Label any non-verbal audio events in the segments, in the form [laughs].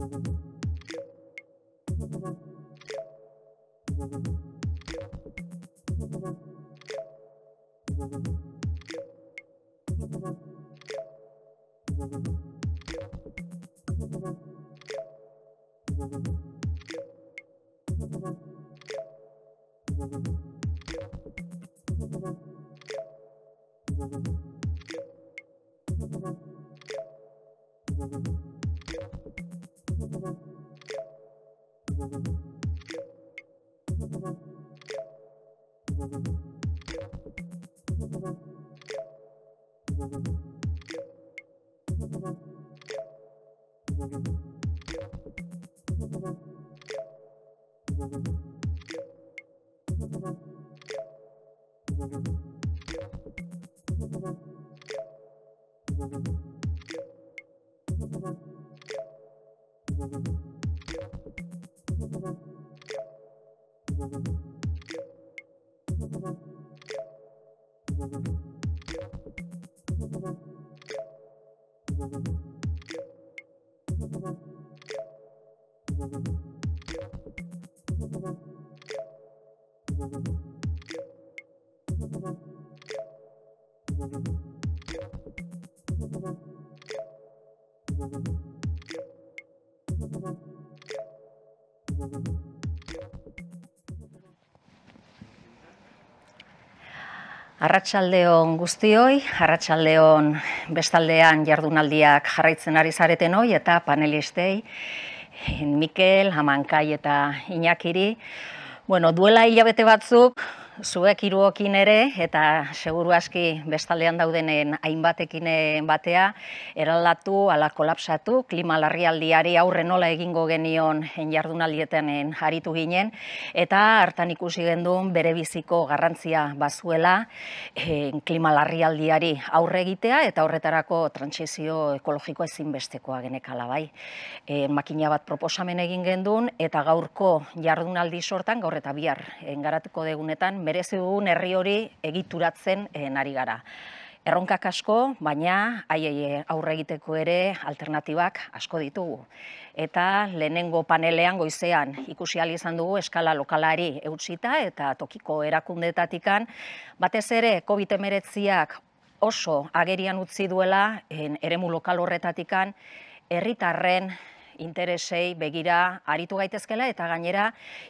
Thank you. Arratxaldeon guztioi, arratxaldeon bestaldean jardunaldiak jarraitzen ari zareten hoi eta panelistei, Mikel, Amankai eta Iñakiri. Bueno, duela hilabete batzuk, zuek iruokin ere, eta seguru aski bestaldean daudenen hainbatekin eh, batea, eraldatu, ala kolapsatu, klima larrialdiari aurre nola egingo genion enjardunaldietan haritu eh, ginen, eta hartan ikusi genduen bere biziko garrantzia bazuela eh, klima larrialdiari aurre egitea, eta horretarako transizio ekologiko ezinbestekoa genekala bai. makina bat proposamen egin genduen, eta gaurko jardunaldi sortan, gaur eta bihar engaratuko degunetan, merezi dugun herri hori egituratzen e, nari gara. Erronkak asko, baina haiei eh, aurre egiteko ere alternatibak asko ditugu. Eta lehenengo panelean goizean ikusi al izan dugu eskala lokalari eutsita eta tokiko erakundetatikan batez ere COVID-19ak oso agerian utzi duela eremu lokal horretatikan herritarren interesei begira aritu gaitezkela eta gainera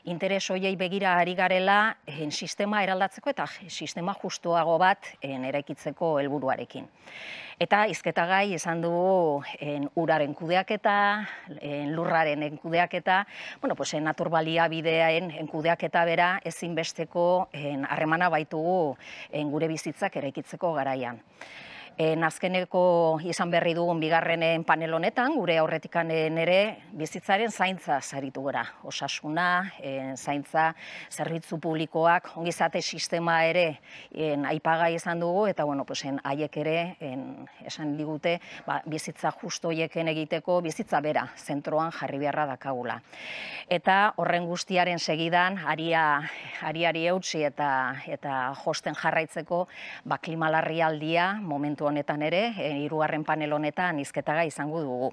interes hoiei begira ari garela en eh, sistema eraldatzeko eta eh, sistema justuago bat en eh, eraikitzeko helburuarekin. Eta izketagai esan dugu en uraren kudeaketa, en lurraren enkudeaketa, bueno, pues en naturbalia bideaen enkudeaketa bera ezinbesteko en harremana baitugu en gure bizitzak eraikitzeko garaian. Nazkeneko izan berri dugun bigarrenen eh, panel honetan, gure aurretikan eh, nere bizitzaren zaintza zaritu gara. Osasuna, eh, zaintza, zerbitzu publikoak, ongizate sistema ere aipagai izan dugu, eta bueno, pues, en, aiek ere esan digute ba, bizitza hoieken egiteko bizitza bera, zentroan jarri beharra dakagula. Eta horren guztiaren segidan, aria, ariari eutxi eta, eta josten jarraitzeko, ba, klimalarri aldia, momentu honetan ere, eh, hirugarren panel honetan hizketaga izango dugu.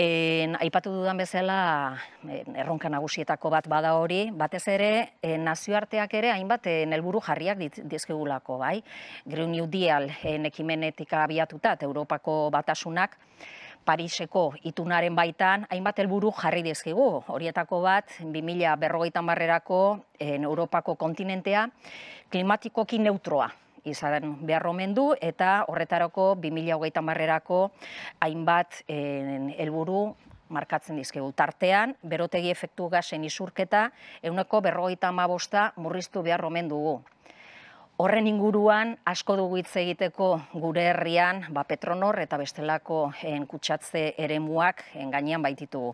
En, aipatu dudan bezala erronka nagusietako bat bada hori, batez ere nazioarteak ere hainbat helburu jarriak dizkigulako, bai. Green New Deal en, ekimenetik abiatuta eta Europako batasunak Pariseko itunaren baitan hainbat helburu jarri dizkigu. Horietako bat 2050 barrerako en, Europako kontinentea klimatikoki neutroa izan behar omen eta horretarako 2008 marrerako hainbat eh, helburu markatzen dizkegu. Tartean, berotegi efektu gazen izurketa, eguneko berrogeita amabosta murriztu behar omen Horren inguruan asko dugu hitz egiteko gure herrian, ba Petronor eta bestelako en eh, kutsatze eremuak enganean eh, gainean baititugu.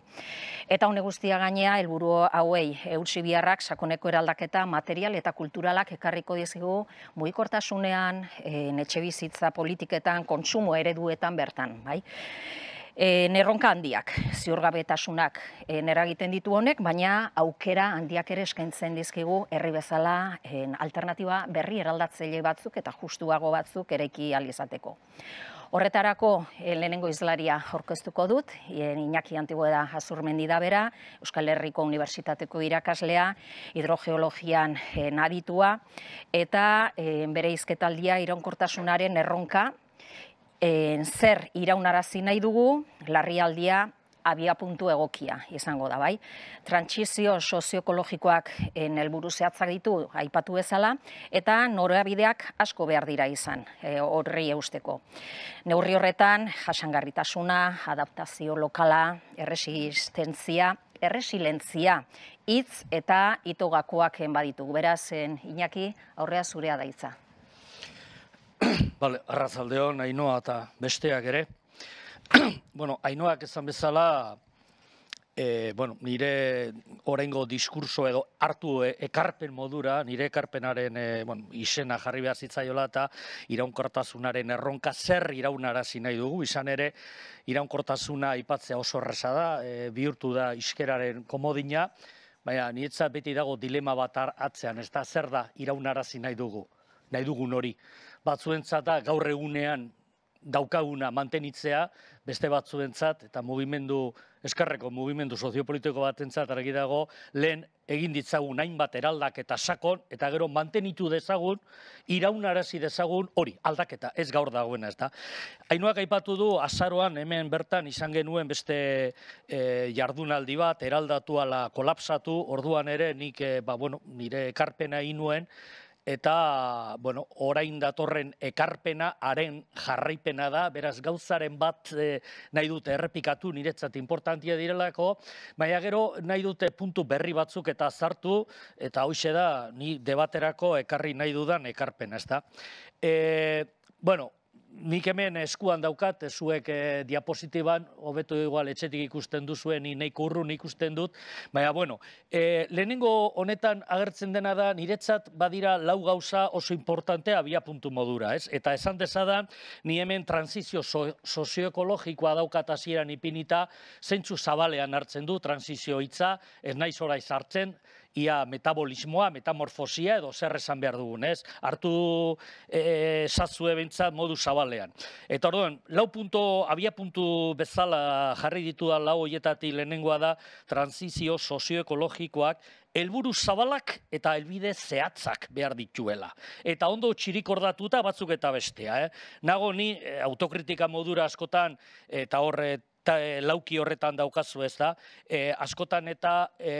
Eta hone guztia gainea helburu hauei eutsi biharrak sakoneko eraldaketa material eta kulturalak ekarriko dizugu mugikortasunean, eh, netxe bizitza politiketan, kontsumo ereduetan bertan, bai? e, nerronka handiak, ziurgabetasunak e, neragiten ditu honek, baina aukera handiak ere eskaintzen dizkigu herri bezala e, alternatiba berri eraldatzaile batzuk eta justuago batzuk ereki alizateko. Horretarako e, lehenengo izlaria aurkeztuko dut, e, Iñaki Antigueda Azurmendi da bera, Euskal Herriko Unibertsitateko irakaslea, hidrogeologian naditua, eta bere izketaldia ironkortasunaren erronka, zer iraunarazi nahi dugu, larrialdia abia puntu egokia izango da, bai? Trantsizio soziokologikoak en eh, helburu zehatzak ditu aipatu bezala eta norabideak asko behar dira izan eh, horri eusteko. Neurri horretan jasangarritasuna, adaptazio lokala, erresistentzia, erresilentzia hitz eta itogakoaken baditu. Beraz, inaki, eh, Iñaki, aurrea zurea daitza. [clears throat] Bale, hon, ainoa eta besteak ere. [clears throat] bueno, ainoak esan bezala, e, bueno, nire orengo diskurso edo hartu eh, ekarpen modura, nire ekarpenaren e, bueno, isena jarri behar zitzaioa eta iraunkortasunaren erronka zer iraunara nahi dugu, izan ere iraunkortasuna aipatzea oso erresa da, bihurtu da iskeraren komodina, baina nietza beti dago dilema bat atzean, ez da zer da iraunara nahi dugu, nahi dugun hori batzuentzat da gaur egunean daukaguna mantenitzea, beste batzuentzat eta mugimendu eskarreko mugimendu soziopolitiko batentzat argi dago lehen egin ditzagun hainbat eraldak eta sakon eta gero mantenitu dezagun iraunarazi dezagun hori aldaketa ez gaur dagoena ez da aipatu du azaroan hemen bertan izan genuen beste e, jardunaldi bat eraldatu kolapsatu orduan ere nik eh, ba, bueno, nire ekarpena inuen eta bueno, orain datorren ekarpena haren jarraipena da, beraz gauzaren bat eh, nahi dute errepikatu niretzat importantia direlako, baina gero nahi dute puntu berri batzuk eta zartu, eta hau da ni debaterako ekarri nahi dudan ekarpena, ez da. Eh, bueno, nik hemen eskuan daukat, eh, zuek eh, diapositiban, hobeto igual etxetik ikusten duzuen, ni urrun ikusten dut. Baina, bueno, e, lehenengo honetan agertzen dena da, niretzat badira lau gauza oso importantea bia puntu modura, ez? Eta esan dezadan, ni hemen transizio so sozioekologikoa daukat hasieran ipinita, zeintzu zabalean hartzen du, transizio hitza, ez naiz orai sartzen, ia metabolismoa, metamorfosia, edo zer esan behar dugun, ez? Artu e, modu zabalean. Eta orduan, lau puntu, abia puntu bezala jarri ditu da, lau hoietatik lehenengoa da, transizio sozioekologikoak, helburu zabalak eta helbide zehatzak behar dituela. Eta ondo txirik batzuk eta bestea. Eh? Nago ni eh, autokritika modura askotan eta horre ta, e, lauki horretan daukazu ez da, e, askotan eta e,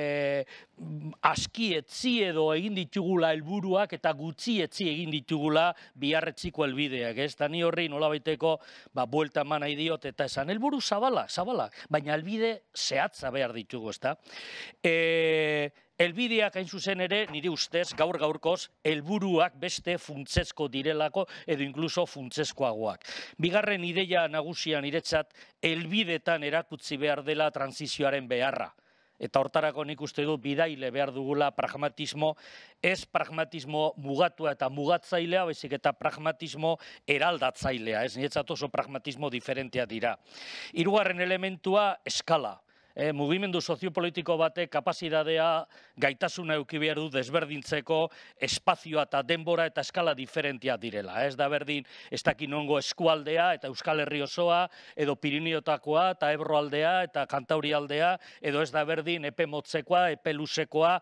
aski etzi edo egin ditugula helburuak eta gutxi etzi egin ditugula biharretziko helbideak, ez ni horri nola baiteko, ba, buelta eman nahi diot eta esan helburu zabala, zabala, baina helbide zehatza behar ditugu ez da. E, Elbideak hain zuzen ere, nire ustez, gaur gaurkoz, helburuak beste funtsezko direlako edo inkluso funtsezkoagoak. Bigarren ideia nagusian niretzat, elbidetan erakutzi behar dela transizioaren beharra. Eta hortarako nik uste du bidaile behar dugula pragmatismo, ez pragmatismo mugatua eta mugatzailea, bezik eta pragmatismo eraldatzailea, ez niretzat oso pragmatismo diferentea dira. Hirugarren elementua, eskala eh, mugimendu soziopolitiko batek kapasidadea gaitasuna euki behar du desberdintzeko espazioa eta denbora eta eskala diferentia direla. Ez da berdin, ez dakin ongo eskualdea eta Euskal Herri osoa, edo Pirineotakoa eta Ebroaldea eta Kantauri edo ez da berdin epemotzekoa, motzekoa, epe lusekoa,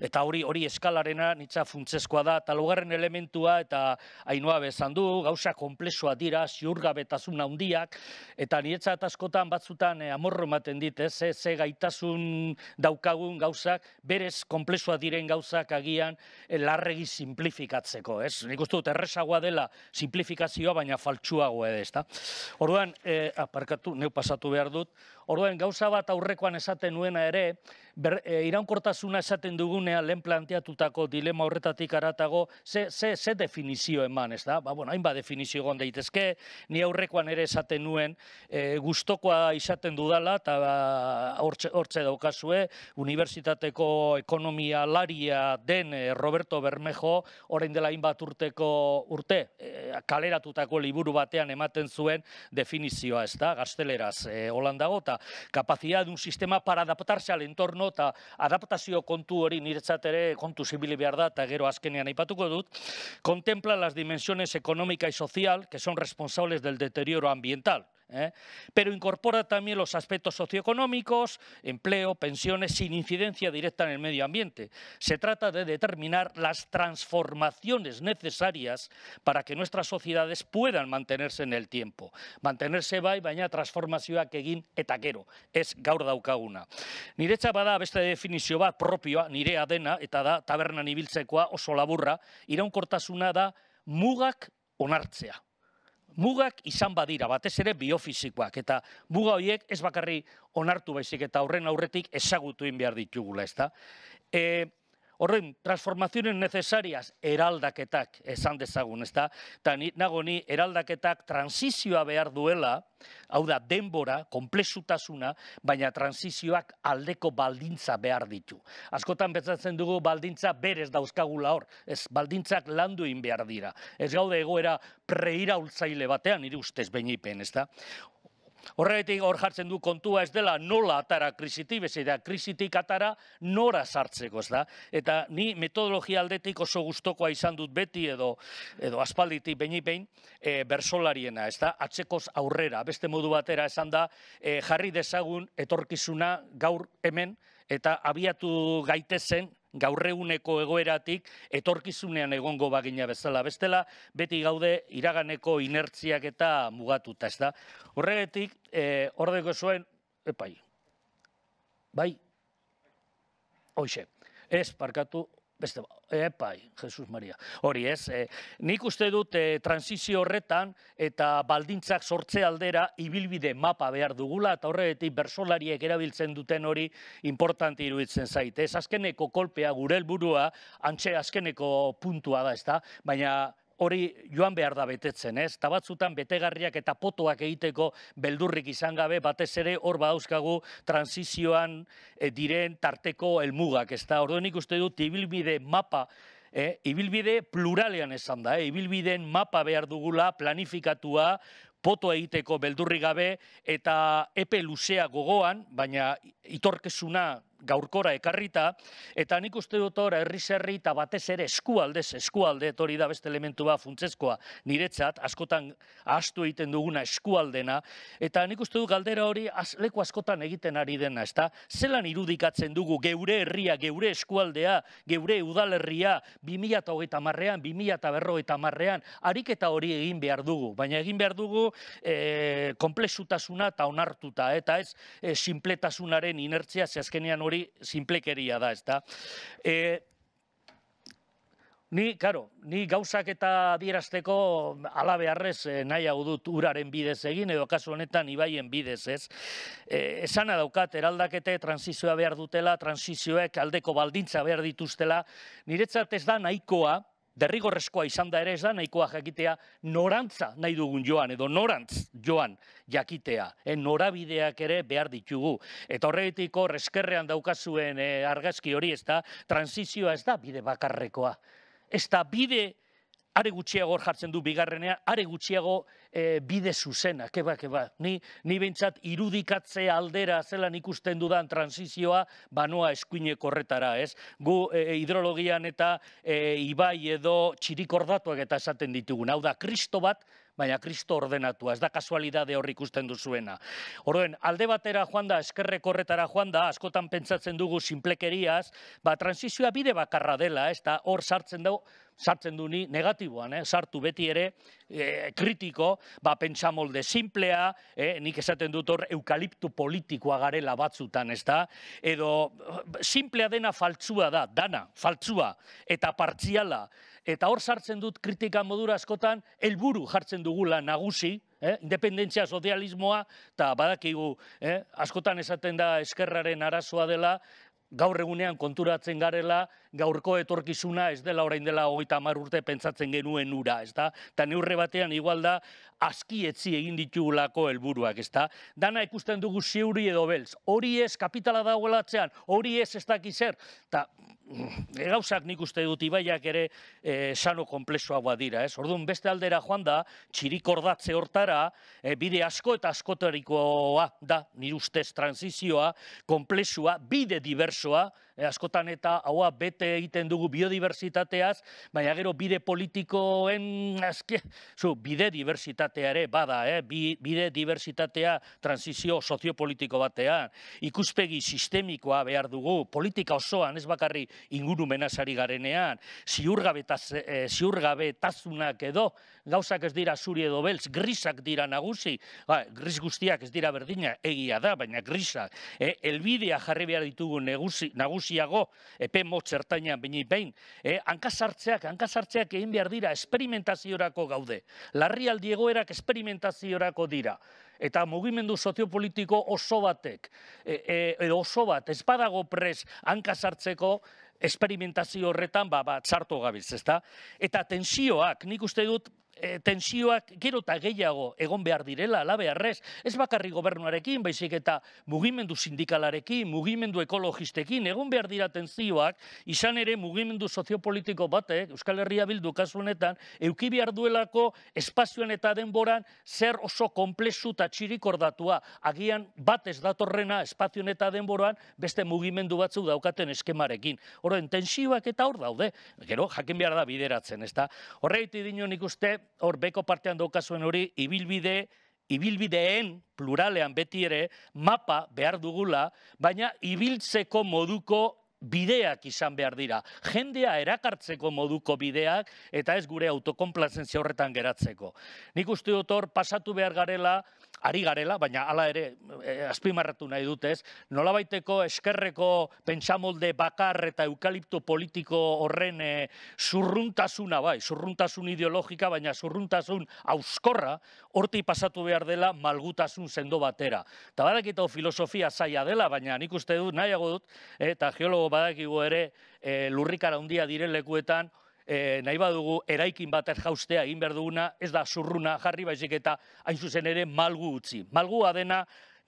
eta hori hori eskalarena nitza funtzeskoa da, eta logarren elementua eta hainua bezan du, gauza komplexua dira, ziurgabetasun handiak, eta niretzat askotan batzutan eh, amorro ematen dit, ez, ez ze gaitasun daukagun gauzak, berez konplesua diren gauzak agian eh, larregi simplifikatzeko, ez? Nik uste dut, erresagoa dela simplifikazioa, baina faltsua ez, da? Horduan, eh, aparkatu, neu pasatu behar dut, Orduan, gauza bat aurrekoan esaten nuena ere, e, iraunkortasuna esaten dugunea lehen planteatutako dilema horretatik aratago, ze, ze, ze definizio eman, ez da? Ba, bueno, hainba definizio gonde daitezke, ni aurrekoan ere esaten nuen e, gustokoa izaten dudala, eta ba, hortze, hortze daukazue, Unibertsitateko ekonomia laria den e, Roberto Bermejo, orain dela hainbat urteko urte, e, kaleratutako liburu batean ematen zuen definizioa, ez da? Gazteleraz, e, holandago, capacidad de un sistema para adaptarse al entorno adaptación adaptación tu hori niretzat ere kontu contempla las dimensiones económica y social que son responsables del deterioro ambiental eh, pero incorpora también los aspectos socioeconómicos, empleo, pensiones sin incidencia directa en el medio ambiente. Se trata de determinar las transformaciones necesarias para que nuestras sociedades puedan mantenerse en el tiempo. Mantenerse bai, baina transformazioak egin eta gero, ez gaur daukaguna. Nire bada beste definizio bat propioa nire adena eta da tabernan ibiltzekoa, oso laburra, iraunkortasuna da mugak onartzea mugak izan badira, batez ere biofizikoak, eta muga horiek ez bakarri onartu baizik eta horren aurretik ezagutuin behar ditugula, ez da? Eh, Horren, transformazioen necesarias eraldaketak esan dezagun, ez da? Ta ni, nago ni, eraldaketak transizioa behar duela, hau da, denbora, komplexutasuna, baina transizioak aldeko baldintza behar ditu. Askotan bezatzen dugu baldintza berez dauzkagula hor, ez baldintzak landu landuin behar dira. Ez gaude egoera preira ultzaile batean, nire ustez benipen, ez da? Horregatik hor jartzen du kontua ez dela nola atara krisitik, bezei da krisitik atara nora sartzeko ez da. Eta ni metodologia aldetik oso gustokoa izan dut beti edo, edo aspalditik benipen e, bersolariena ez da, atzekoz aurrera, beste modu batera esan da e, jarri dezagun etorkizuna gaur hemen, eta abiatu gaitezen gaurreuneko egoeratik etorkizunean egongo bagina bezala. Bestela, beti gaude iraganeko inertziak eta mugatuta, ez da. Horregetik, e, eh, horreko zuen, epai, bai, hoxe, ez parkatu, beste bau. Epai, eh, Jesus Maria. Hori ez, eh, nik uste dut eh, transizio horretan eta baldintzak sortze aldera ibilbide mapa behar dugula eta horretik bersolariek erabiltzen duten hori importanti iruditzen zaite. Ez azkeneko kolpea gure helburua antxe azkeneko puntua da, ezta? Baina hori joan behar da betetzen, ez? Tabatzutan betegarriak eta potoak egiteko beldurrik izan gabe, batez ere hor badauzkagu transizioan eh, diren tarteko elmugak, ez da? Orduan uste dut, ibilbide mapa, e, ibilbide pluralean esan da, e, ibilbideen mapa behar dugula planifikatua, poto egiteko beldurri gabe eta epe luzea gogoan, baina itorkesuna gaurkora ekarrita, eta nik uste dut hor, herri zerri eta batez ere eskualdez, eskualde, hori da beste elementu ba funtzezkoa niretzat, askotan ahastu egiten duguna eskualdena, eta nik uste dut galdera hori leku askotan egiten ari dena, ezta. zelan irudikatzen dugu geure herria, geure eskualdea, geure udalerria, 2000 eta hogeita marrean, 2000 eta berro eta marrean, harik eta hori egin behar dugu, baina egin behar dugu e, eh, komplexutasuna eta onartuta, eta ez e, eh, simpletasunaren inertzia, zehazkenean hori hori simplekeria da, ez da. Eh, ni, karo, ni gauzak eta dierazteko alabe arrez eh, nahi hau dut uraren bidez egin, edo kasu honetan ibaien bidez, ez? E, eh, esan adaukat, eraldakete transizioa behar dutela, transizioek aldeko baldintza behar dituztela, niretzat ez da nahikoa, derrigorrezkoa izan da ere ez da, nahikoa jakitea norantza nahi dugun joan, edo norantz joan jakitea, e, norabideak ere behar ditugu. Eta horretiko reskerrean daukazuen eh, argazki hori ez da, transizioa ez da bide bakarrekoa. Ez da bide are gutxiago jartzen du bigarrenea, are gutxiago e, bide zuzena, keba, keba. Ni, ni irudikatzea irudikatze aldera zelan ikusten dudan transizioa banoa eskuine korretara, ez? Gu e, e, hidrologian eta e, ibai edo txirikordatuak eta esaten ditugu. Hau da, kristo bat, baina kristo ordenatua, ez da kasualidade horrik ikusten duzuena. Horren, alde batera joan da, eskerreko horretara joan da, askotan pentsatzen dugu sinplekeriaz, ba, transizioa bide bakarra dela, ez da, hor sartzen dugu, sartzen du ni negatiboan, eh? sartu beti ere eh, kritiko, ba, pentsa molde simplea, eh? nik esaten dut hor eukaliptu politikoa garela batzutan, ez da? Edo, eh, simplea dena faltzua da, dana, faltzua, eta partziala, Eta hor sartzen dut kritika modura askotan, helburu jartzen dugula nagusi, eh? independentsia sozialismoa, eta badakigu, eh? askotan esaten da eskerraren arazoa dela, gaur egunean konturatzen garela, gaurko etorkizuna ez dela orain dela hogeita hamar urte pentsatzen genuen ura, ez da eta neurre batean igual da azki etzi egin ditugulako helburuak ez da. Dana ikusten dugu ziuri edo belz. Hori ez kapitala dagoelatzean, hori ez ez daki zer. Ta, mm, gauzak nik uste dut ibaiak ere eh, sano komplezoa dira. Ez? Orduan beste aldera joan da, txirik hortara, eh, bide asko eta askotarikoa da, nire ustez transizioa, komplezoa, bide diversoa, E, askotan eta haua bete egiten dugu biodibertsitateaz, baina gero bide politikoen mm, azke, zu, bide diversitateare bada, eh? bide diversitatea transizio soziopolitiko batean, ikuspegi sistemikoa behar dugu, politika osoan, ez bakarri ingurumenazari garenean, ziurgabe e, eh, edo, gauzak ez dira zuri edo beltz, grisak dira nagusi, ba, gris guztiak ez dira berdina, egia da, baina grisak. E, eh? elbidea jarri behar ditugu negusi, nagusiago, epe motzertainan, baina behin, e, hankasartzeak, hankasartzeak egin behar dira, esperimentaziorako gaude. Larri aldiegoerak esperimentaziorako dira eta mugimendu soziopolitiko oso batek, e, e, oso bat, ez badago pres hankasartzeko, esperimentazio horretan, ba, ba, txarto gabiz, ezta? Eta tensioak, nik uste dut, e, eh, tensioak gero eta gehiago egon behar direla, labe ez bakarri gobernuarekin, baizik eta mugimendu sindikalarekin, mugimendu ekologistekin, egon behar dira tensioak, izan ere mugimendu soziopolitiko batek, Euskal Herria Bildu kasuanetan, eukibi arduelako espazioan eta denboran zer oso komplezu eta txirik Agian bat datorrena espazioan eta denboran beste mugimendu batzuk daukaten eskemarekin. Horren, tensioak eta hor daude, gero, jakin behar da bideratzen, ez da? Horreit, ikuste, hor beko partean daukazuen hori, ibilbide, ibilbideen pluralean beti ere, mapa behar dugula, baina ibiltzeko moduko bideak izan behar dira. Jendea erakartzeko moduko bideak eta ez gure autokonplazentzia horretan geratzeko. Nik uste dut hor pasatu behar garela, ari garela, baina hala ere eh, azpimarratu nahi dut ez, nolabaiteko eskerreko pentsamolde bakar eta eukalipto politiko horren e, zurruntasuna bai, zurruntasun ideologika, baina zurruntasun auskorra, horti pasatu behar dela malgutasun sendo batera. Eta badakitau filosofia zaila dela, baina nik uste dut, nahiago dut, eh, eta geologo badakigu ere, lurrikara handia direlekuetan, lekuetan, e, nahi badugu eraikin bat jaustea egin behar duguna, ez da zurruna jarri baizik eta hain zuzen ere malgu utzi. Malgua dena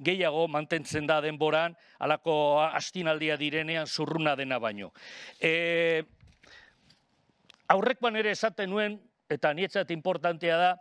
gehiago mantentzen da denboran, alako astinaldia direnean zurruna dena baino. E, eh, aurrekoan ere esaten nuen, eta nietzat importantea da,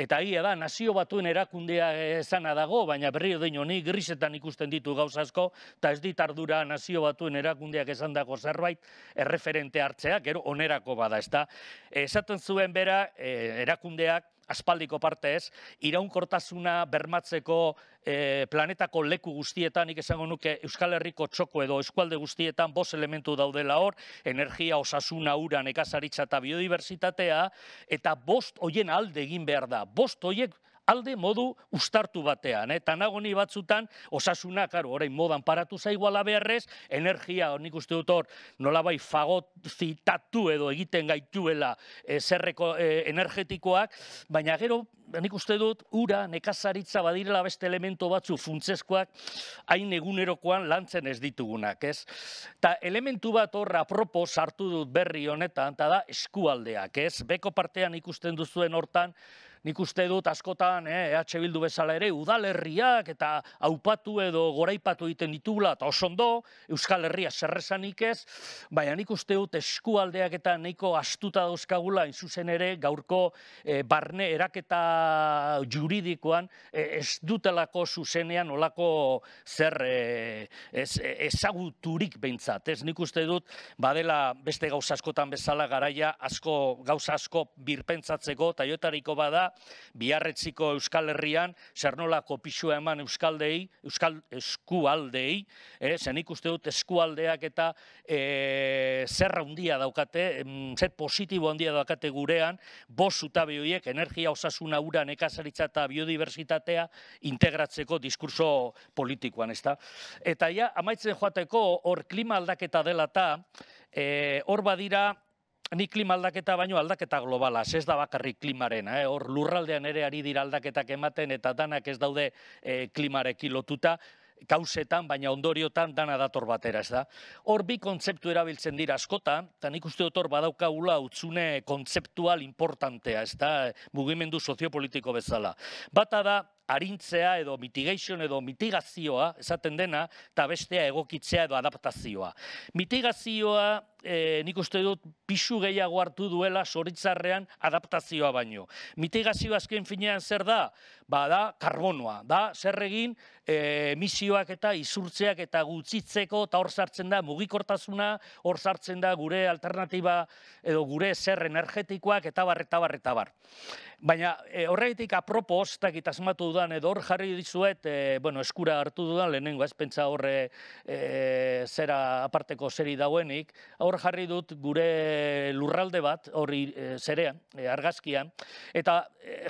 Eta agia da, nazio batuen erakundea esana dago, baina berri odein honi grisetan ikusten ditu gauzasko, eta ez dit ardura, nazio batuen erakundeak esan dago zerbait erreferente hartzeak, gero onerako bada, ezta. da. Esaten zuen bera, eh, erakundeak, aspaldiko parte ez, iraunkortasuna bermatzeko eh, planetako leku guztietan, nik esango nuke Euskal Herriko txoko edo eskualde guztietan bos elementu daudela hor, energia osasuna uran ekazaritza eta biodiversitatea, eta bost hoien alde egin behar da, bost hoiek, alde modu ustartu batean, eta eh? nagoni batzutan osasuna, karo, orain modan paratu zaiguala berrez, energia, nik uste dut hor, nola bai fagot zitatu edo egiten gaituela eh, zerreko eh, energetikoak, baina gero, nik uste dut, ura, nekazaritza badirela beste elementu batzu funtzeskoak, hain egunerokoan lantzen ez ditugunak, ez? Ta elementu bat hor, apropo, sartu dut berri honetan, eta da eskualdeak, ez? Beko partean ikusten duzuen hortan, nik uste dut askotan eh, EH Bildu bezala ere udalerriak eta aupatu edo goraipatu egiten ditugula eta osondo Euskal Herria zerrezanik ez, baina nik uste dut eskualdeak eta neiko astuta dauzkagula inzuzen ere gaurko eh, barne eraketa juridikoan eh, ez dutelako zuzenean olako zer eh, ez, eh, ezaguturik behintzat. Ez nik uste dut badela beste gauza askotan bezala garaia asko gauza asko birpentsatzeko taiotariko bada biarretziko Euskal Herrian, zer nolako pixua eman Euskaldei, Euskal Eskualdei, eh, zen ikuste dut Eskualdeak eta e, zer daukate, zer positibo handia daukate gurean, bos zutabe horiek, energia osasuna uran ekazaritza eta biodiversitatea integratzeko diskurso politikoan, ezta? Eta ja, amaitzen joateko, hor klima aldaketa dela eta, eh, Hor badira, Ni klima aldaketa baino aldaketa globala, ez da bakarrik klimarena. eh? hor lurraldean ere ari dira aldaketak ematen eta danak ez daude eh, klimareki lotuta, kausetan, baina ondoriotan dana dator batera, ez da. Hor bi kontzeptu erabiltzen dira askota, eta nik uste dut hor badaukagula utzune kontzeptual importantea, ez da, mugimendu soziopolitiko bezala. Bata da, arintzea edo mitigation edo mitigazioa esaten dena eta bestea egokitzea edo adaptazioa. Mitigazioa E, nik uste dut pisu gehiago hartu duela soritzarrean adaptazioa baino. Mitigazioa azken finean zer da? Ba da, karbonoa. Da, zer egin, eh, emisioak eta izurtzeak eta gutzitzeko eta hor sartzen da mugikortasuna, hor sartzen da gure alternatiba edo gure zer energetikoak eta bar. Baina e, horregatik apropos, takit asmatu dudan, edo hor jarri dizuet, eh, bueno, eskura hartu dudan, lehenengo ez pentsa horre e, eh, zera aparteko zeri dauenik, hor jarri dut gure lurralde bat, hori e, zerean, argazkian, eta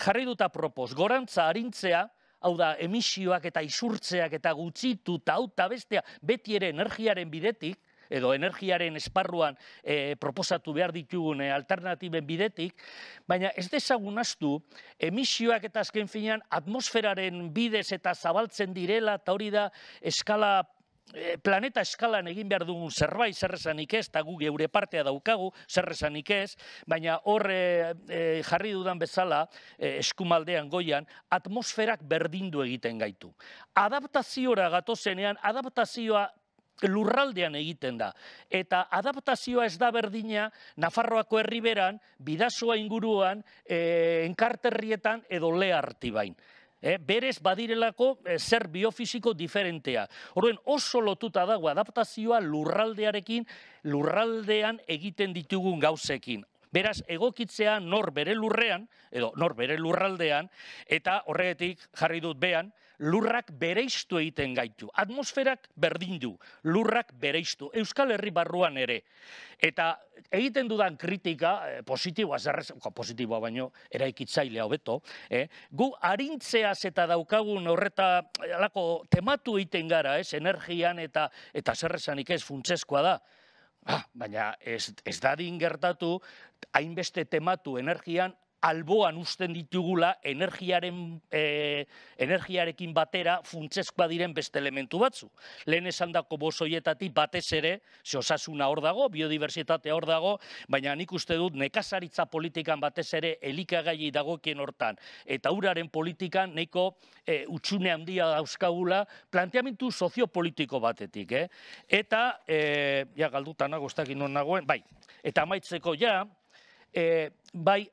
jarri dut propos, gorantza harintzea, hau da, emisioak eta isurtzeak eta gutxitu eta bestea beti ere energiaren bidetik, edo energiaren esparruan eh, proposatu behar ditugun e, alternatiben bidetik, baina ez dezagun astu, emisioak eta azken finean atmosferaren bidez eta zabaltzen direla, eta hori da eskala eh, planeta eskalan egin behar dugun zerbait zerrezanik ez, eta gu geure partea daukagu zerrezan ez, baina horre jarri dudan bezala e, eskumaldean goian, atmosferak berdindu egiten gaitu. Adaptaziora gatozenean, adaptazioa lurraldean egiten da. Eta adaptazioa ez da berdina, Nafarroako herriberan, bidazoa inguruan, e, enkarterrietan edo leharti bain. E, eh, berez badirelako eh, zer biofisiko diferentea. Horren oso lotuta dago adaptazioa lurraldearekin, lurraldean egiten ditugun gauzekin. Beraz, egokitzea nor bere lurrean, edo nor bere lurraldean, eta horregetik jarri dut bean, lurrak bereistu egiten gaitu. Atmosferak berdin du, lurrak bereistu. Euskal Herri barruan ere. Eta egiten dudan kritika, eh, positiboa, zerrez, positiboa baino, eraikitzailea hobeto, eh, gu arintzeaz eta daukagun horreta, eh, alako, tematu egiten gara, ez, energian eta, eta zerrezanik ez, funtsezkoa da. Ah, baina ez, ez dadin gertatu, hainbeste tematu energian, alboan usten ditugula energiaren, eh, energiarekin batera funtsezkoa diren beste elementu batzu. Lehen esan dako bosoietati batez ere, osasuna hor dago, biodiversitatea hor dago, baina nik uste dut nekazaritza politikan batez ere elikagai dagokien hortan. Eta uraren politikan neko e, eh, utxune handia dauzkagula planteamintu soziopolitiko batetik. Eh? Eta, e, ja, galduta nago, ez dakit nagoen, bai, eta maitzeko ja, bai,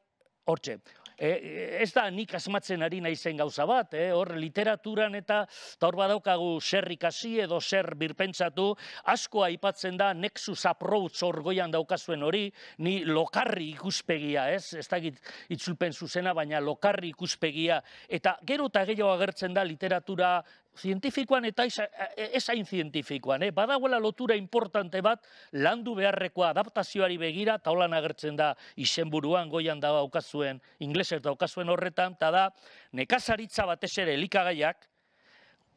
Hortxe, e, e, ez da nik asmatzen ari nahi zen gauza bat, eh? hor literaturan eta ta hor badaukagu zer edo ser birpentsatu, asko aipatzen da nexus approach hor goian daukazuen hori, ni lokarri ikuspegia, ez, ez da itzulpen zuzena, baina lokarri ikuspegia. Eta gero eta gehiago agertzen da literatura zientifikoan eta esain e, zientifikoan. Eh? Badagoela lotura importante bat landu beharrekoa adaptazioari begira, eta holan agertzen da izenburuan goian da okazuen, inglesez da okazuen horretan, eta da nekazaritza batez ere likagaiak,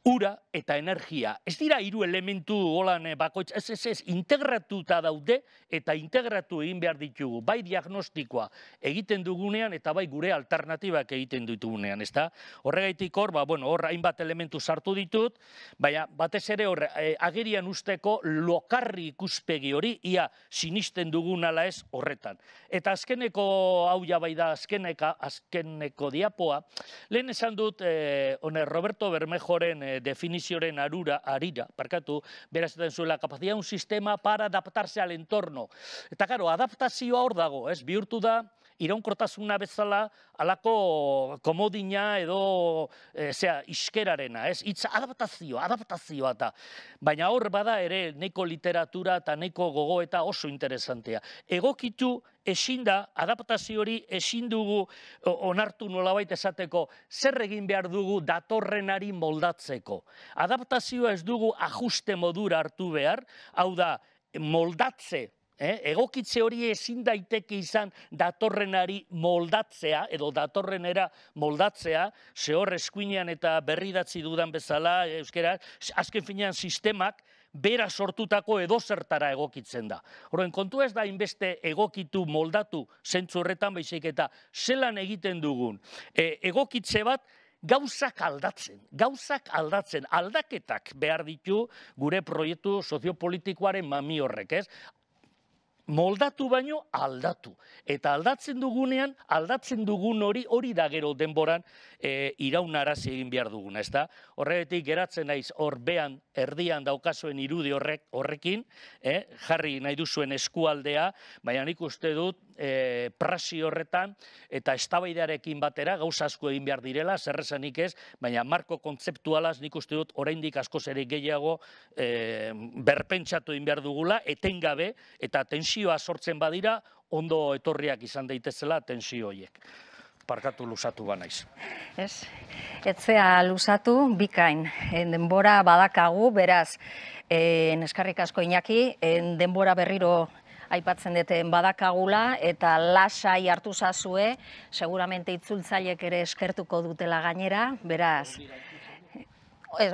ura eta energia. Ez dira hiru elementu holan eh, bakoitz, ez, ez, ez, integratuta daude eta integratu egin behar ditugu. Bai diagnostikoa egiten dugunean eta bai gure alternatibak egiten ditugunean, ezta? Horregaitik hor, ba, bueno, hor hainbat elementu sartu ditut, baina batez ere hor, eh, agerian usteko lokarri ikuspegi hori ia sinisten dugun ez horretan. Eta azkeneko hau ja bai da azkeneka, azkeneko diapoa, lehen esan dut, eh, one, Roberto Bermejoren Eh, definizioren arura, arira, parkatu, berazetan zuela kapazia un sistema para adaptarse al entorno. Eta karo, adaptazioa hor dago, ez, bihurtu da, iraunkortasuna bezala alako komodina edo e, iskerarena, ez? Itza adaptazio, adaptazioa da. Baina hor bada ere neko literatura eta neko gogoeta oso interesantea. Egokitu ezin da, adaptazio hori ezin dugu onartu nolabait esateko, zer egin behar dugu datorrenari moldatzeko. Adaptazioa ez dugu ajuste modura hartu behar, hau da, moldatze eh, egokitze hori ezin daiteke izan datorrenari moldatzea edo datorrenera moldatzea, ze hor eskuinean eta berridatzi dudan bezala euskera, azken finean sistemak bera sortutako edo zertara egokitzen da. Horren kontu ez da inbeste egokitu moldatu zentzu horretan baizik eta zelan egiten dugun. E, egokitze bat Gauzak aldatzen, gauzak aldatzen, aldaketak behar ditu gure proiektu soziopolitikoaren mami horrek, ez? moldatu baino aldatu. Eta aldatzen dugunean, aldatzen dugun hori hori da gero denboran e, eh, iraunaraz egin behar duguna, ez da? geratzen naiz orbean, erdian daukazuen irudi horrek, horrekin, e, jarri nahi duzuen eskualdea, baina nik uste dut e, prasi horretan eta estabaidearekin batera gauza asko egin behar direla, zerrezanik ez, baina marko kontzeptualaz nik uste dut oraindik askoz ere gehiago e, berpentsatu egin behar dugula, etengabe eta tensio tensioa sortzen badira, ondo etorriak izan daitezela tensio hoiek. Parkatu luzatu ba naiz. Ez. Etzea luzatu bikain. Denbora badakagu, beraz, en eskarrik asko Inaki, denbora berriro aipatzen deten badakagula eta lasai hartu zazue, seguramente itzultzaileek ere eskertuko dutela gainera, beraz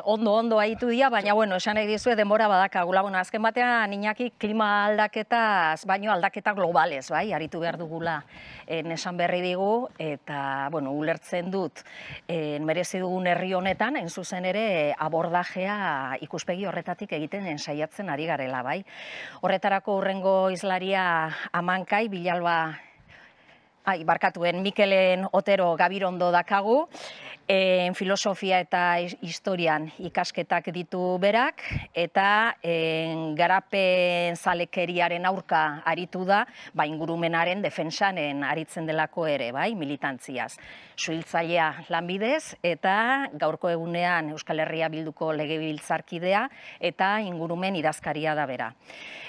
ondo ondo haitu dira, baina bueno, esan nahi dizue denbora badakagula. Bueno, azken batean Niñaki klima aldaketa, baino aldaketa globalez, bai, aritu behar dugula en esan berri digu eta bueno, ulertzen dut en merezi dugun herri honetan, en zuzen ere abordajea ikuspegi horretatik egiten ensaiatzen saiatzen ari garela, bai. Horretarako urrengo islaria Amankai Bilalba Ai, barkatuen Mikelen Otero Gabirondo dakagu en filosofia eta historian ikasketak ditu berak eta garapen zalekeriaren aurka aritu da, ba ingurumenaren defensanen aritzen delako ere, bai, militantziaz. Suhiltzailea lanbidez eta gaurko egunean Euskal Herria bilduko legebiltzarkidea eta ingurumen idazkaria da bera.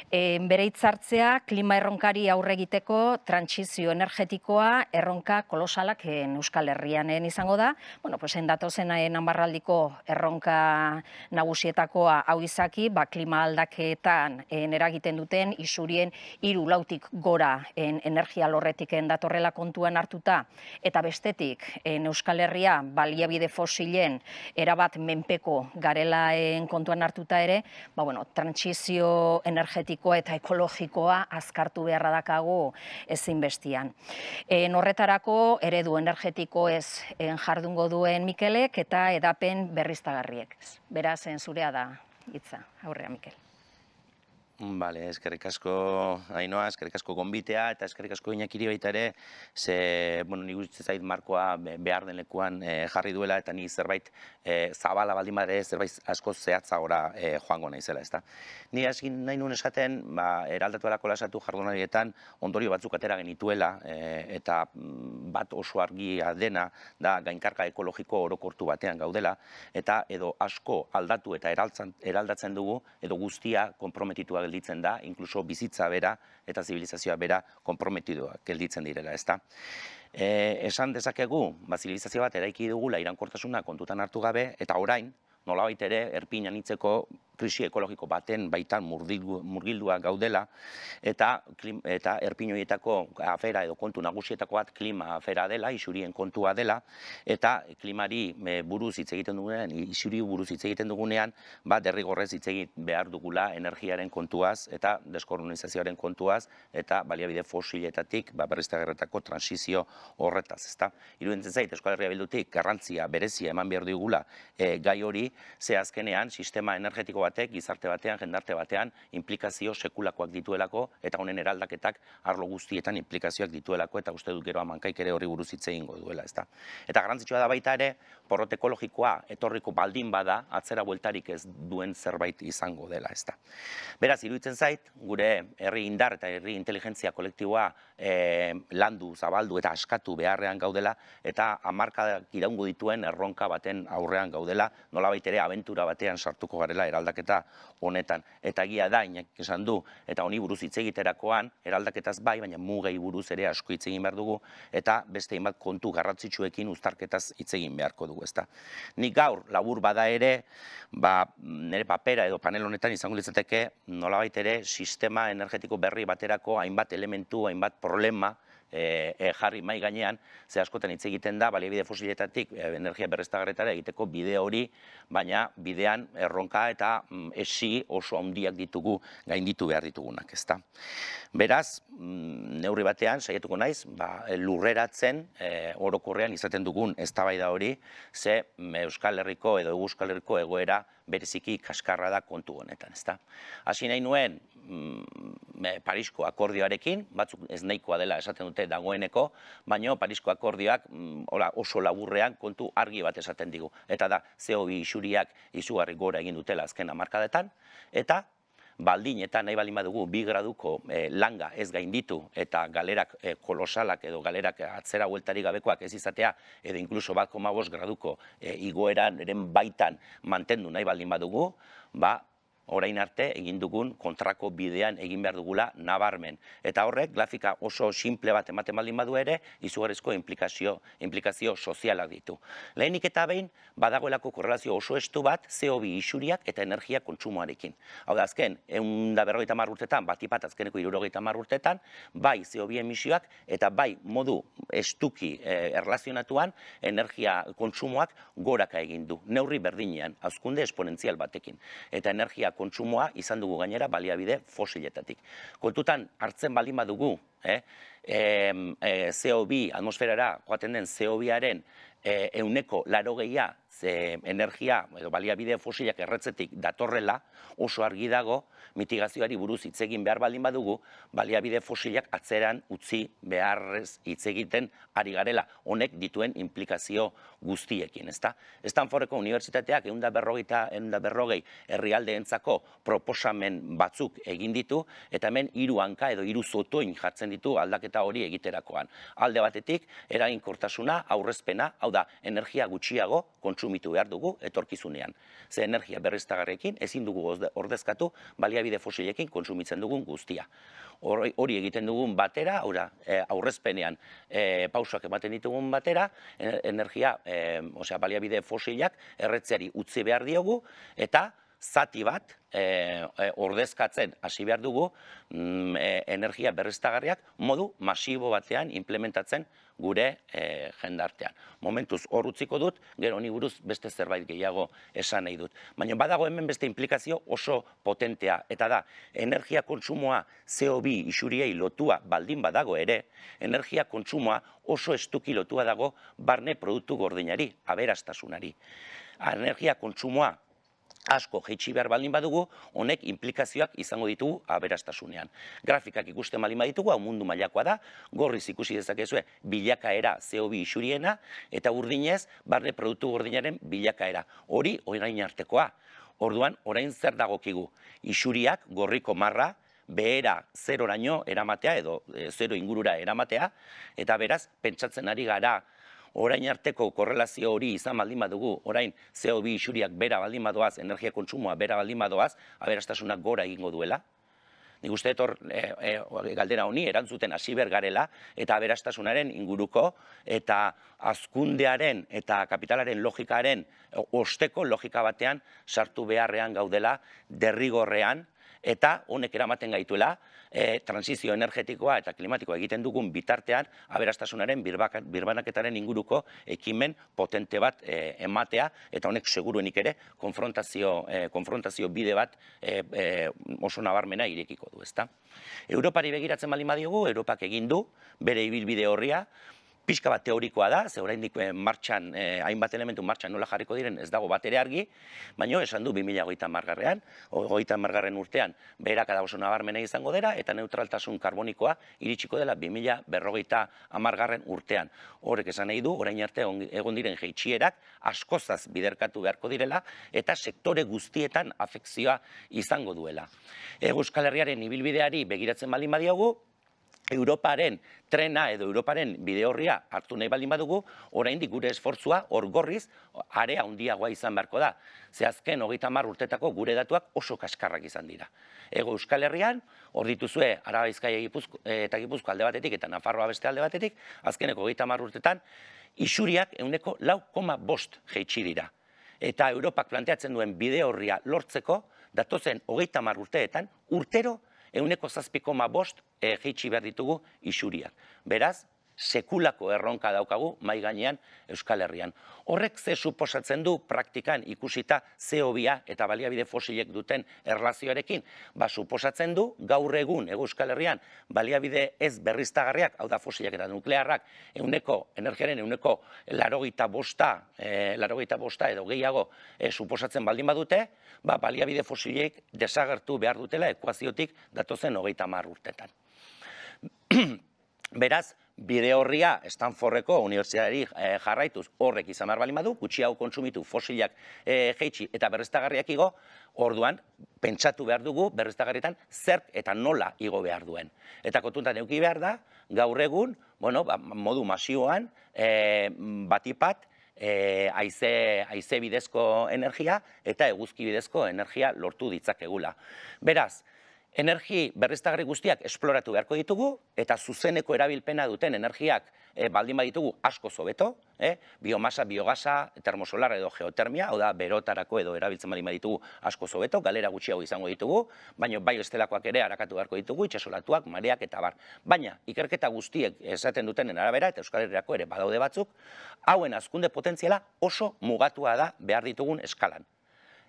bere hitzartzea klima erronkari aurre egiteko trantsizio energetikoa erronka kolosalak Euskal Herrianen izango da bueno, pues endatozen eh, nambarraldiko erronka nagusietakoa hau izaki, ba, klima aldaketan en, eh, eragiten duten isurien hiru lautik gora en, eh, energia lorretik datorrela kontuan hartuta, eta bestetik en, Euskal Herria baliabide fosilen erabat menpeko garelaen kontuan hartuta ere, ba, bueno, transizio energetikoa eta ekologikoa azkartu beharra dakago ezin bestian. En, horretarako eredu energetiko ez en, jardungo du duen Mikelek eta edapen berriztagarriek. Beraz, zurea da hitza. Aurrea Mikel. Bale, eskerrik asko hainoa, eskerrik asko gombitea, eta eskerrik asko inakiri baita ere, ze, bueno, nigu zizait markoa behar den lekuan eh, jarri duela, eta ni zerbait e, zabala baldin badere, zerbait asko zehatza gora eh, joango nahi zela, ezta. Ni askin nahi nuen esaten, ba, eraldatu alako lasatu jardunarietan, ondorio batzuk atera genituela, eta mm, bat oso argia dena, da gainkarka ekologiko orokortu batean gaudela, eta edo asko aldatu eta eraldatzen dugu, edo guztia komprometituak gelditzen da, inkluso bizitza bera eta zibilizazioa bera komprometidua gelditzen direla, ezta. E, esan dezakegu, ba, zibilizazio bat eraiki dugula irankortasuna kontutan hartu gabe, eta orain, nolabait ere, erpin anitzeko krisi ekologiko baten baitan murgildua gaudela, eta, eta erpinoietako afera edo kontu nagusietako bat klima afera dela, isurien kontua dela, eta klimari eh, buruz hitz egiten dugunean, isuri buruz hitz egiten dugunean, bat derrigorrez hitz egin behar dugula energiaren kontuaz, eta deskolonizazioaren kontuaz, eta baliabide fosiletatik, ba, berriztagerretako transizio horretaz. Ezta? Iruditzen zait, Euskal Herria Bildutik, garrantzia, berezia eman behar dugula eh, gai hori, ze azkenean, sistema energetiko batek, gizarte batean, jendarte batean, implikazio sekulakoak dituelako, eta honen eraldaketak arlo guztietan implikazioak dituelako, eta uste dut gero amankaik ere hori buruz hitze duela, ezta. Eta garantzitsua da baita ere, porrot ekologikoa etorriko baldin bada atzera bueltarik ez duen zerbait izango dela, ezta. Beraz, iruditzen zait, gure herri indar eta herri inteligentzia kolektiboa e, landu, zabaldu eta askatu beharrean gaudela eta amarka iraungo dituen erronka baten aurrean gaudela, nolabait ere abentura batean sartuko garela eraldaketa honetan. Eta gia da, inak esan du, eta honi buruz hitz egiterakoan eraldaketaz bai, baina mugei buruz ere asko hitz egin behar dugu eta beste inbat kontu garratzitsuekin uztarketaz hitz egin beharko dugu dugu, Ni gaur labur bada ere, ba, nire papera edo panel honetan izango litzateke nolabait ere sistema energetiko berri baterako hainbat elementu, hainbat problema, e, e, jarri mai gainean, ze askotan hitz egiten da baliabide fosiletatik e, energia berreztagarretara egiteko bide hori, baina bidean erronka eta mm, esi oso handiak ditugu gainditu behar ditugunak, ezta. Beraz, mm, neurri batean saietuko naiz, ba, lurreratzen e, orokorrean izaten dugun eztabaida hori, ze mm, Euskal Herriko edo Euskal Herriko egoera bereziki kaskarra da kontu honetan, ezta. Hasi nahi nuen Mm, eh, Parisko akordioarekin, batzuk ez nahikoa dela esaten dute dagoeneko, baina Parisko akordioak mm, oso laburrean kontu argi bat esaten digu. Eta da, zeo bi isuriak izugarri gora egin dutela azken amarkadetan, eta baldin eta nahi baldin badugu bi graduko eh, langa ez gain ditu eta galerak eh, kolosalak edo galerak atzera hueltari gabekoak ez izatea edo inkluso bat koma graduko igoeran eren baitan mantendu nahi baldin badugu, ba, orain arte egin dugun kontrako bidean egin behar dugula nabarmen. Eta horrek, grafika oso simple bat ematen baldin badu ere, izugarrizko implikazio, implikazio soziala ditu. Lehenik eta behin, badagoelako korrelazio oso estu bat, CO2 isuriak eta energia kontsumoarekin. Hau da, azken, egun da berrogeita marrurtetan, bat ipat azkeneko irurogeita marrurtetan, bai CO2 emisioak eta bai modu estuki eh, erlazionatuan, energia kontsumoak goraka egin du. Neurri berdinean, azkunde esponentzial batekin. Eta energia kontsumoa izan dugu gainera baliabide fosiletatik. Kontutan hartzen balima dugu, eh, e, eh, CO2 atmosferara joaten den CO2-aren e, eh, euneko laro ze energia edo baliabide fosilak erretzetik datorrela oso argi dago mitigazioari buruz hitz egin behar baldin badugu baliabide fosilak atzeran utzi beharrez hitz egiten ari garela honek dituen implikazio guztiekin, ezta? Stanfordeko unibertsitateak 140 berrogei herrialdeentzako proposamen batzuk egin ditu eta hemen hiru hanka edo hiru zotoin jartzen ditu aldaketa hori egiterakoan. Alde batetik eraginkortasuna, aurrezpena, hau da energia gutxiago kontsu asumitu behar dugu etorkizunean. Ze energia berreztagarrekin ezin dugu ordezkatu baliabide fosilekin konsumitzen dugun guztia. Hori egiten dugun batera, aurra, e, aurrezpenean e, pausoak ematen ditugun batera, e, energia, e, osea, baliabide fosilak erretzeari utzi behar diogu, eta zati bat e, ordezkatzen hasi behar dugu mm, eh, energia berreztagarriak modu masibo batean implementatzen gure e, jendartean. Momentuz hor utziko dut, gero honi buruz beste zerbait gehiago esan nahi dut. Baina badago hemen beste implikazio oso potentea, eta da, energia kontsumoa CO2 isuriei lotua baldin badago ere, energia kontsumoa oso estuki lotua dago barne produktu gordinari, aberastasunari. Energia kontsumoa asko jeitsi behar baldin badugu, honek implikazioak izango ditugu aberastasunean. Grafikak ikusten baldin baditugu, hau mundu mailakoa da, gorriz ikusi dezakezue bilakaera CO2 isuriena, eta urdinez, barne produktu gordinaren bilakaera. Hori, orain artekoa. Orduan, orain zer dagokigu. Isuriak, gorriko marra, behera zer oraino eramatea edo eh, zero ingurura eramatea, eta beraz, pentsatzen ari gara, orain arteko korrelazio hori izan baldin badugu, orain CO2 isuriak bera baldin badoaz, energia kontsumoa bera baldin badoaz, aberastasunak gora egingo duela. Nik uste etor e, e, galdera honi erantzuten hasi garela eta aberastasunaren inguruko eta azkundearen eta kapitalaren logikaren e, osteko logika batean sartu beharrean gaudela derrigorrean eta honek eramaten gaituela e, transizio energetikoa eta klimatikoa egiten dugun bitartean aberastasunaren birbanaketaren inguruko ekimen potente bat e, ematea eta honek seguruenik ere konfrontazio, e, konfrontazio bide bat e, oso nabarmena irekiko du, ezta? Europari begiratzen bali madiogu, Europak egin du bere ibilbide horria, pixka bat teorikoa da, ze oraindik eh, martxan, eh, hainbat elementu martxan nola jarriko diren ez dago bat ere argi, baina esan du 2008 margarrean, goita margarren urtean, beherak da oso izango dela, eta neutraltasun karbonikoa iritsiko dela 2000 berrogeita amargarren urtean. Horrek esan nahi du, orain arte egon diren jeitxierak, askozaz biderkatu beharko direla, eta sektore guztietan afekzioa izango duela. Euskal Herriaren ibilbideari begiratzen baldin badiogu, Europaren trena edo Europaren bide horria hartu nahi baldin badugu, oraindik gure esfortzua hor gorriz are handiagoa izan beharko da. Ze azken 30 urtetako gure datuak oso kaskarrak izan dira. Ego Euskal Herrian hor dituzue Araba eh, eta Gipuzko alde batetik eta Nafarroa beste alde batetik, azkeneko 30 urtetan isuriak ehuneko lau koma bost jeitsi dira. Eta Europak planteatzen duen bide horria lortzeko, datozen hogeita urteetan, urtero euneko zazpiko ma bost, e, behar ditugu isuriak. Beraz, sekulako erronka daukagu mai gainean Euskal Herrian. Horrek ze suposatzen du praktikan ikusita CO2 eta baliabide fosilek duten erlazioarekin, ba suposatzen du gaur egun Euskal Herrian baliabide ez berriztagarriak, hau da fosilek eta nuklearrak, euneko, energiaren euneko larogita bosta, e, eh, larogita edo gehiago eh, suposatzen baldin badute, ba baliabide fosilek desagertu behar dutela ekuaziotik datozen hogeita marrurtetan. [clears throat] Beraz, bide horria Stanfordeko unibertsitari eh, jarraituz horrek izan behar balimadu, gutxi hau kontsumitu fosilak e, eh, jeitsi eta berreztagarriak igo, orduan pentsatu behar dugu berreztagarrietan zer eta nola igo behar duen. Eta kontuta neuki behar da, gaur egun, bueno, ba, modu masioan, e, batipat, aize, aize bidezko energia eta eguzki bidezko energia lortu ditzakegula. Beraz, energi berriztagarri guztiak esploratu beharko ditugu, eta zuzeneko erabilpena duten energiak e, baldin baditugu asko zobeto, e, eh, biomasa, biogasa, termosolar edo geotermia, hau da, berotarako edo erabiltzen baldin baditugu asko zobeto, galera gutxiago izango ditugu, baina bai estelakoak ere harakatu beharko ditugu, itxasolatuak, mareak eta bar. Baina, ikerketa guztiek esaten duten arabera eta Euskal Herriako ere badaude batzuk, hauen azkunde potentziala oso mugatua da behar ditugun eskalan.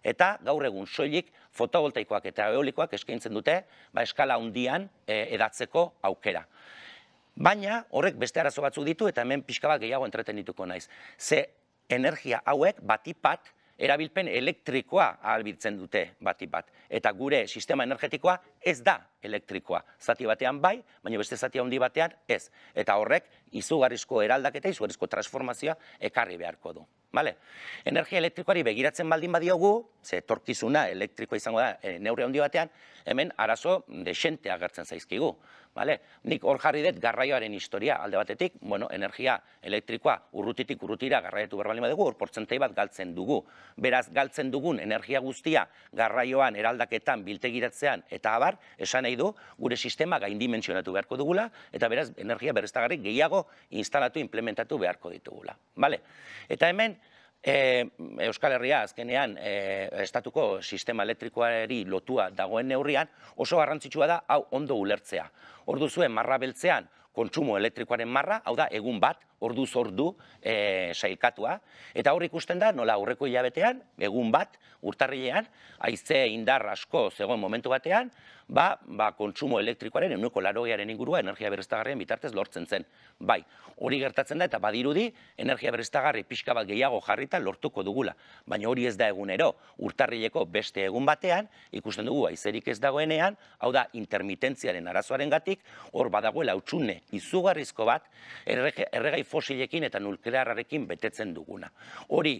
Eta gaur egun soilik fotovoltaikoak eta eolikoak eskaintzen dute ba, eskala hondian e, edatzeko aukera. Baina horrek beste arazo batzuk ditu eta hemen pixka bat gehiago dituko naiz. Ze energia hauek bati batipat erabilpen elektrikoa ahalbitzen dute bati bat. Eta gure sistema energetikoa ez da elektrikoa. Zati batean bai, baina beste zati handi batean ez. Eta horrek izugarrizko eraldaketa, izugarrizko transformazioa ekarri beharko du. Vale? Energia elektrikoari begiratzen baldin badiogu, ze tortizuna elektrikoa izango da e, eh, neure hondi batean, hemen arazo desente agertzen zaizkigu. Vale? Nik hor jarri dut garraioaren historia alde batetik, bueno, energia elektrikoa urrutitik urrutira garraietu berbalima dugu, hor portzentei bat galtzen dugu. Beraz, galtzen dugun energia guztia garraioan, eraldaketan, biltegiratzean eta abar, esan nahi du, gure sistema gaindimensionatu beharko dugula, eta beraz, energia berreztagarrik gehiago instalatu, implementatu beharko ditugula. Vale? Eta hemen, E, Euskal Herria azkenean e, estatuko sistema elektrikoari lotua dagoen neurrian oso garrantzitsua da hau ondo ulertzea. Orduzuen marra beltzean kontsumo elektrikoaren marra, hau da egun bat ordu zordu e, eh, sailkatua. Eta hor ikusten da, nola aurreko hilabetean, egun bat, urtarrilean, haize indar asko zegoen momentu batean, ba, ba kontsumo elektrikoaren, enuko larogearen ingurua, energia berreztagarrien bitartez lortzen zen. Bai, hori gertatzen da, eta badirudi, energia berreztagarri pixka bat gehiago jarrita lortuko dugula. Baina hori ez da egunero, urtarrileko beste egun batean, ikusten dugu, haizerik ez dagoenean, hau da, intermitentziaren arazoaren gatik, hor badagoela utxune izugarrizko bat, erregai fosilekin eta nuklearrarekin betetzen duguna. Hori,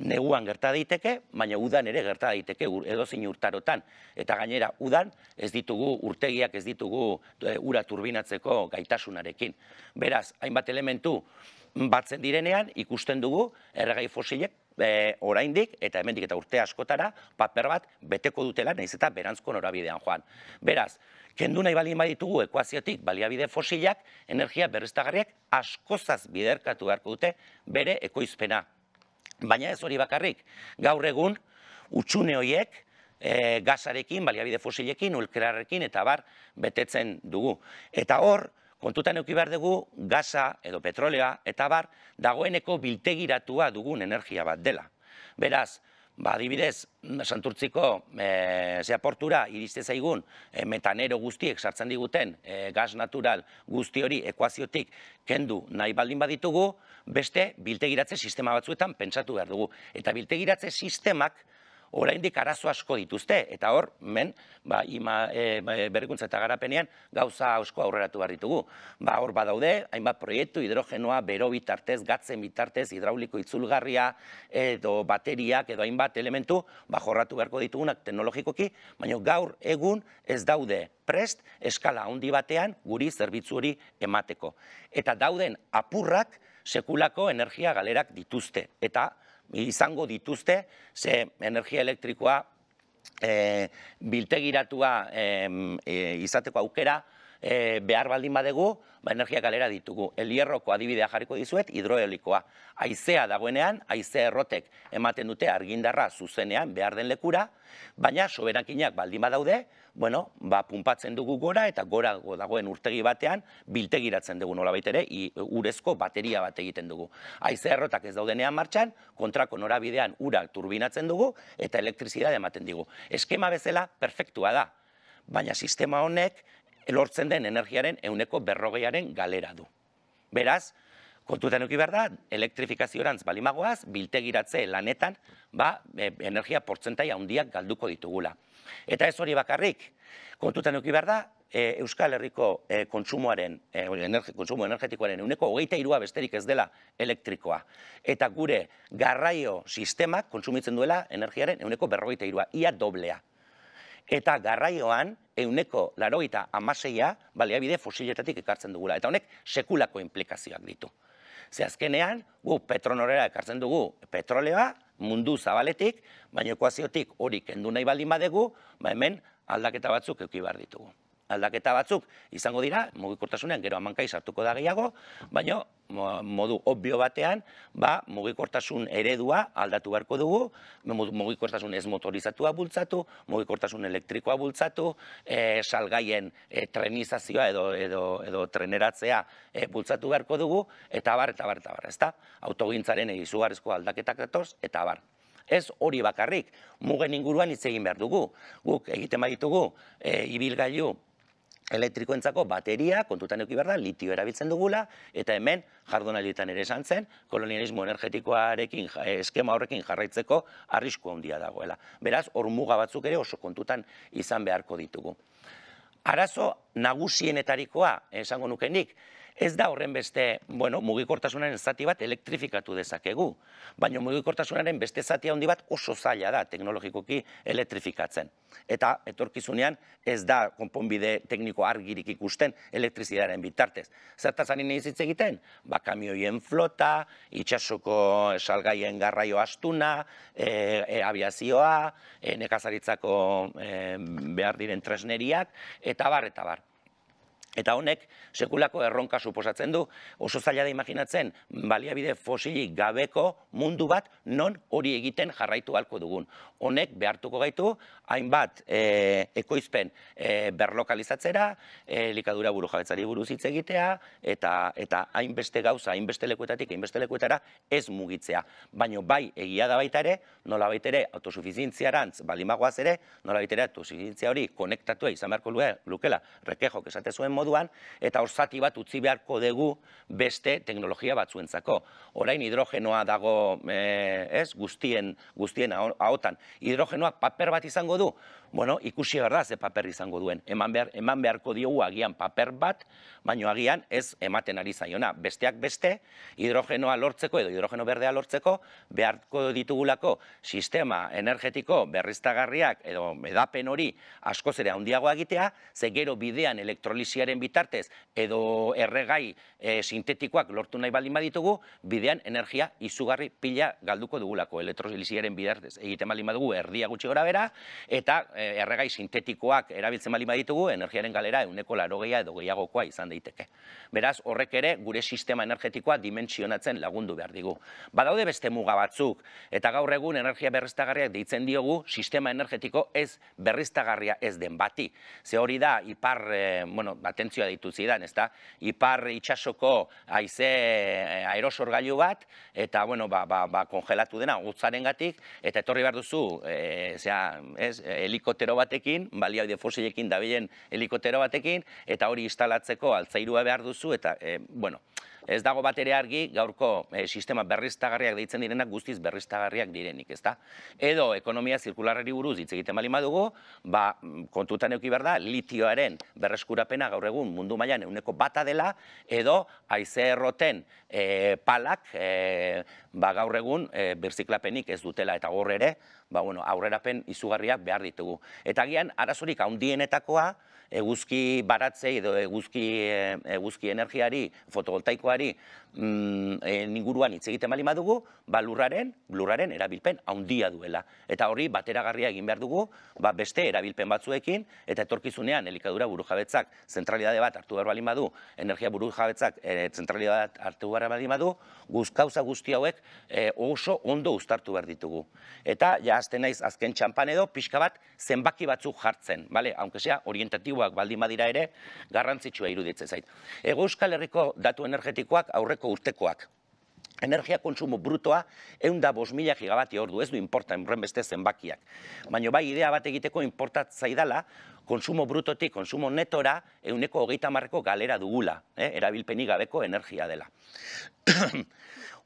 neguan gerta daiteke, baina udan ere gerta daiteke edozein urtarotan eta gainera udan ez ditugu urtegiak ez ditugu e, ura turbinatzeko gaitasunarekin. Beraz, hainbat elementu batzen direnean ikusten dugu erregai fosilek e, oraindik eta hemendik eta urte askotara paper bat beteko dutela naiz eta berantzko norabidean joan. Beraz, kendu nahi balin baditugu ekuaziotik baliabide fosilak, energia berreztagarriak askozaz biderkatu beharko dute bere ekoizpena. Baina ez hori bakarrik, gaur egun utxune horiek e, eh, gazarekin, baliabide fosilekin, ulkerarekin eta bar betetzen dugu. Eta hor, kontutan euki behar dugu gaza edo petrolea eta bar dagoeneko biltegiratua dugun energia bat dela. Beraz, Ba, adibidez, mm, santurtziko e, eh, zeaportura iriste zaigun eh, metanero guztiek sartzen diguten e, eh, gaz natural guzti hori ekuaziotik kendu nahi baldin baditugu, beste biltegiratze sistema batzuetan pentsatu behar dugu. Eta biltegiratze sistemak, oraindik arazo asko dituzte, eta hor, men, ba, ima e, ba, e, berrikuntza eta garapenean, gauza asko aurreratu barritugu. Ba, hor badaude, hainbat proiektu, hidrogenoa, bero bitartez, gatzen bitartez, hidrauliko itzulgarria, edo bateriak, edo hainbat elementu, ba, jorratu beharko ditugunak teknologikoki, baina gaur egun ez daude prest, eskala handi batean, guri zerbitzu hori emateko. Eta dauden apurrak, sekulako energia galerak dituzte. Eta, izango dituzte, ze energia elektrikoa e, biltegiratua e, izateko aukera e, behar baldin badegu, ba, energia galera ditugu. Elierroko adibidea jarriko dizuet, hidroelikoa. Aizea dagoenean, aizea errotek ematen dute argindarra zuzenean behar den lekura, baina soberakinak baldin badaude, bueno, ba, pumpatzen dugu gora eta gora dagoen urtegi batean biltegiratzen dugu nola baitere, i, urezko bateria bat egiten dugu. Aize errotak ez daudenean martxan, kontrako norabidean ura turbinatzen dugu eta elektrizidade ematen dugu. Eskema bezala perfektua da, baina sistema honek elortzen den energiaren euneko berrogearen galera du. Beraz, kontutan euki behar da, elektrifikazio balimagoaz, biltegiratze lanetan, ba, e, energia portzentai handiak galduko ditugula. Eta ez hori bakarrik, kontutan duki behar da, eh, Euskal Herriko e, kontsumoaren, e, kontsumo energetikoaren euneko hogeita irua besterik ez dela elektrikoa. Eta gure garraio sistemak kontsumitzen duela energiaren euneko berrogeita irua, ia doblea. Eta garraioan, euneko laroita amaseia, baliabide fosiletatik ekartzen dugula. Eta honek sekulako implikazioak ditu. Ze azkenean, gu petronorera ekartzen dugu petroleoa, mundu zabaletik, baina ekuaziotik hori kendu nahi baldin badegu, ba hemen aldaketa batzuk eukibar ditugu aldaketa batzuk izango dira, mugikortasunean gero amankai sartuko da gehiago, baina modu obbio batean, ba, mugikortasun eredua aldatu beharko dugu, mugikortasun ez motorizatua bultzatu, mugikortasun elektrikoa bultzatu, e, salgaien e, trenizazioa edo, edo, edo treneratzea e, bultzatu beharko dugu, eta bar, eta bar, eta bar, ezta? Autogintzaren egizugarrezko aldaketak datoz, eta bar. Ez hori bakarrik, mugen inguruan hitz egin behar dugu. Guk egiten baditugu, e, ibilgailu, elektrikoentzako bateria kontutan eduki berda litio erabiltzen dugula eta hemen jardunaldietan ere esan zen kolonialismo energetikoarekin eh, eskema horrekin jarraitzeko arrisku handia dagoela. Beraz hor batzuk ere oso kontutan izan beharko ditugu. Arazo nagusienetarikoa esango nukenik, ez da horren beste, bueno, mugikortasunaren zati bat elektrifikatu dezakegu. Baina mugikortasunaren beste zati handi bat oso zaila da teknologikoki elektrifikatzen. Eta etorkizunean ez da konponbide tekniko argirik ikusten elektrizidaren bitartez. Zertazan inaiz hitz egiten? Ba, kamioien flota, itxasuko salgaien garraio astuna, e, e abiazioa, e, nekazaritzako e, behar diren tresneriak, eta bar, eta bar. Eta honek, sekulako erronka suposatzen du, oso zaila da imaginatzen, baliabide fosili gabeko mundu bat non hori egiten jarraitu halko dugun. Honek behartuko gaitu, hainbat eh, ekoizpen e, berlokalizatzera, eh, likadura buru jabetzari buruz hitz egitea, eta, eta hainbeste gauza, hainbeste lekuetatik, hainbeste lekuetara ez mugitzea. Baina bai egia da baita ere, nola baita ere autosufizientziarantz balimagoaz ere, nola baita ere autosufizientzia hori konektatua izan beharko lukela, rekejok esate zuen moduan, eta orzati bat utzi beharko dugu beste teknologia batzuentzako. Orain hidrogenoa dago, eh, ez, guztien, guztien ahotan. Hidrogenoak paper bat izango du, Bueno, ikusi berda ze paper izango duen. Eman behar eman beharko diogu agian paper bat, baino agian ez ematen ari zaiona. Besteak beste, hidrogenoa lortzeko edo hidrogeno berdea lortzeko beharko ditugulako sistema energetiko berriztagarriak edo medapen hori askoz ere handiagoa egitea, ze gero bidean elektrolisiaren bitartez edo erregai eh, sintetikoak lortu nahi baldin baditugu, bidean energia izugarri pila galduko dugulako elektrolisiaren bitartez. Egiten baldin badugu erdia gutxi gorabera eta E, erregai sintetikoak erabiltzen bali baditugu, energiaren galera euneko laro gehia edo gehiagokoa izan daiteke. Beraz, horrek ere gure sistema energetikoa dimensionatzen lagundu behar digu. Badaude beste muga batzuk eta gaur egun energia berriztagarriak deitzen diogu sistema energetiko ez berriztagarria ez den bati. Ze hori da, ipar, e, bueno, batentzioa deitu zidan, ez ipar itxasoko aize e, aerosorgailu bat, eta, bueno, ba, ba, ba, kongelatu dena, gutzaren gatik, eta etorri behar duzu, e, ez, heliko helikotero batekin, baliaude fosilekin dabilen helikotero batekin, eta hori instalatzeko altzairua behar duzu, eta, eh, bueno, ez dago bat ere argi gaurko e, sistema berriztagarriak deitzen direnak guztiz berriztagarriak direnik, ezta? Edo ekonomia zirkularari buruz hitz egiten bali madugu, ba, mm, kontutan euki berda, litioaren berreskurapena gaur egun mundu mailan euneko bata dela, edo aize erroten eh, palak eh, ba, gaur egun e, berziklapenik ez dutela eta horre ere, ba, bueno, aurrerapen izugarriak behar ditugu. Eta gian, arazorik haundienetakoa, eguzki baratzei edo eguzki eh, eguzki energiari fotovoltaikoari mm, e, inguruan hitz egiten bali madugu ba lurraren lurraren erabilpen handia duela eta hori bateragarria egin behar dugu ba beste erabilpen batzuekin eta etorkizunean elikadura burujabetzak zentralitate bat hartu behar bali madu energia burujabetzak e, eh, zentralitate bat hartu behar bali madu guzkauza guzti hauek e, oso ondo uztartu behar ditugu eta ja haste naiz azken txampan edo pixka bat zenbaki batzuk jartzen bale aunque orientatibo kopuruak baldin badira ere, garrantzitsua iruditzen zait. Ego Euskal Herriko datu energetikoak aurreko urtekoak. Energia kontsumo brutoa eunda bos mila gigabati hor du, ez du importa, enbren beste zenbakiak. Baina bai idea bat egiteko importatzaidala, dela, konsumo brutotik, konsumo netora, euneko hogeita marreko galera dugula, eh? erabilpenik gabeko energia dela. [clears throat]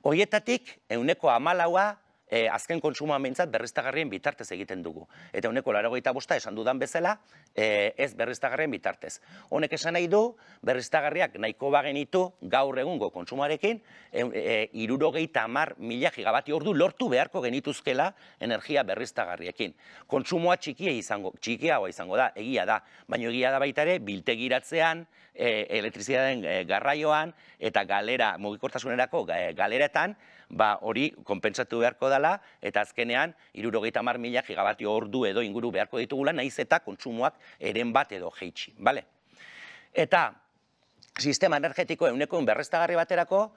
Hoietatik, euneko amalaua e, azken kontsumoan behintzat berriztagarrien bitartez egiten dugu. Eta honeko laragoita bosta esan dudan bezala, e, ez berriztagarrien bitartez. Honek esan nahi du, berriztagarriak nahiko bagenitu gaur egungo kontsumarekin, e, e, eh, irurogeita mila gigabati ordu lortu beharko genituzkela energia berriztagarriekin. Kontsumoa txikia izango, txikia izango da, egia da. Baina egia da baita ere, biltegiratzean, e, elektrizitateen garraioan, eta galera, mugikortasunerako galeretan, ba hori konpentsatu beharko dela eta azkenean 70.000 gigabatio ordu edo inguru beharko ditugula naiz eta kontsumoak eren bat edo jaitsi, vale? Eta sistema energetiko euneko berreztagarri baterako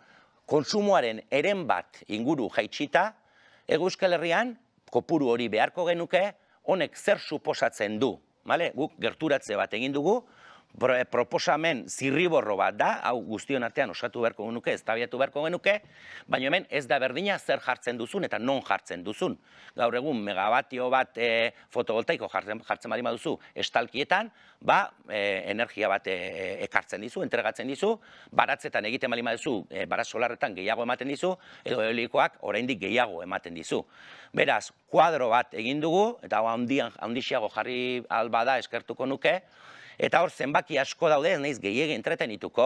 kontsumoaren eren bat inguru jaitsita eguzkal Herrian kopuru hori beharko genuke honek zer suposatzen du, vale? Guk gerturatze bat egin dugu, Eh, proposamen zirriborro bat da, hau guztion artean osatu beharko genuke, ez beharko genuke, baina hemen ez da berdina zer jartzen duzun eta non jartzen duzun. Gaur egun megabatio bat eh, fotovoltaiko jartzen, jartzen badima duzu estalkietan, ba, eh, energia bat ekartzen dizu, entregatzen dizu, baratzetan egiten badima duzu, e, solarretan gehiago ematen dizu, edo eolikoak oraindik gehiago ematen dizu. Beraz, kuadro bat egin dugu, eta hau handixiago jarri alba da eskertuko nuke, Eta hor zenbaki asko daude, ez naiz gehiegi entretenituko,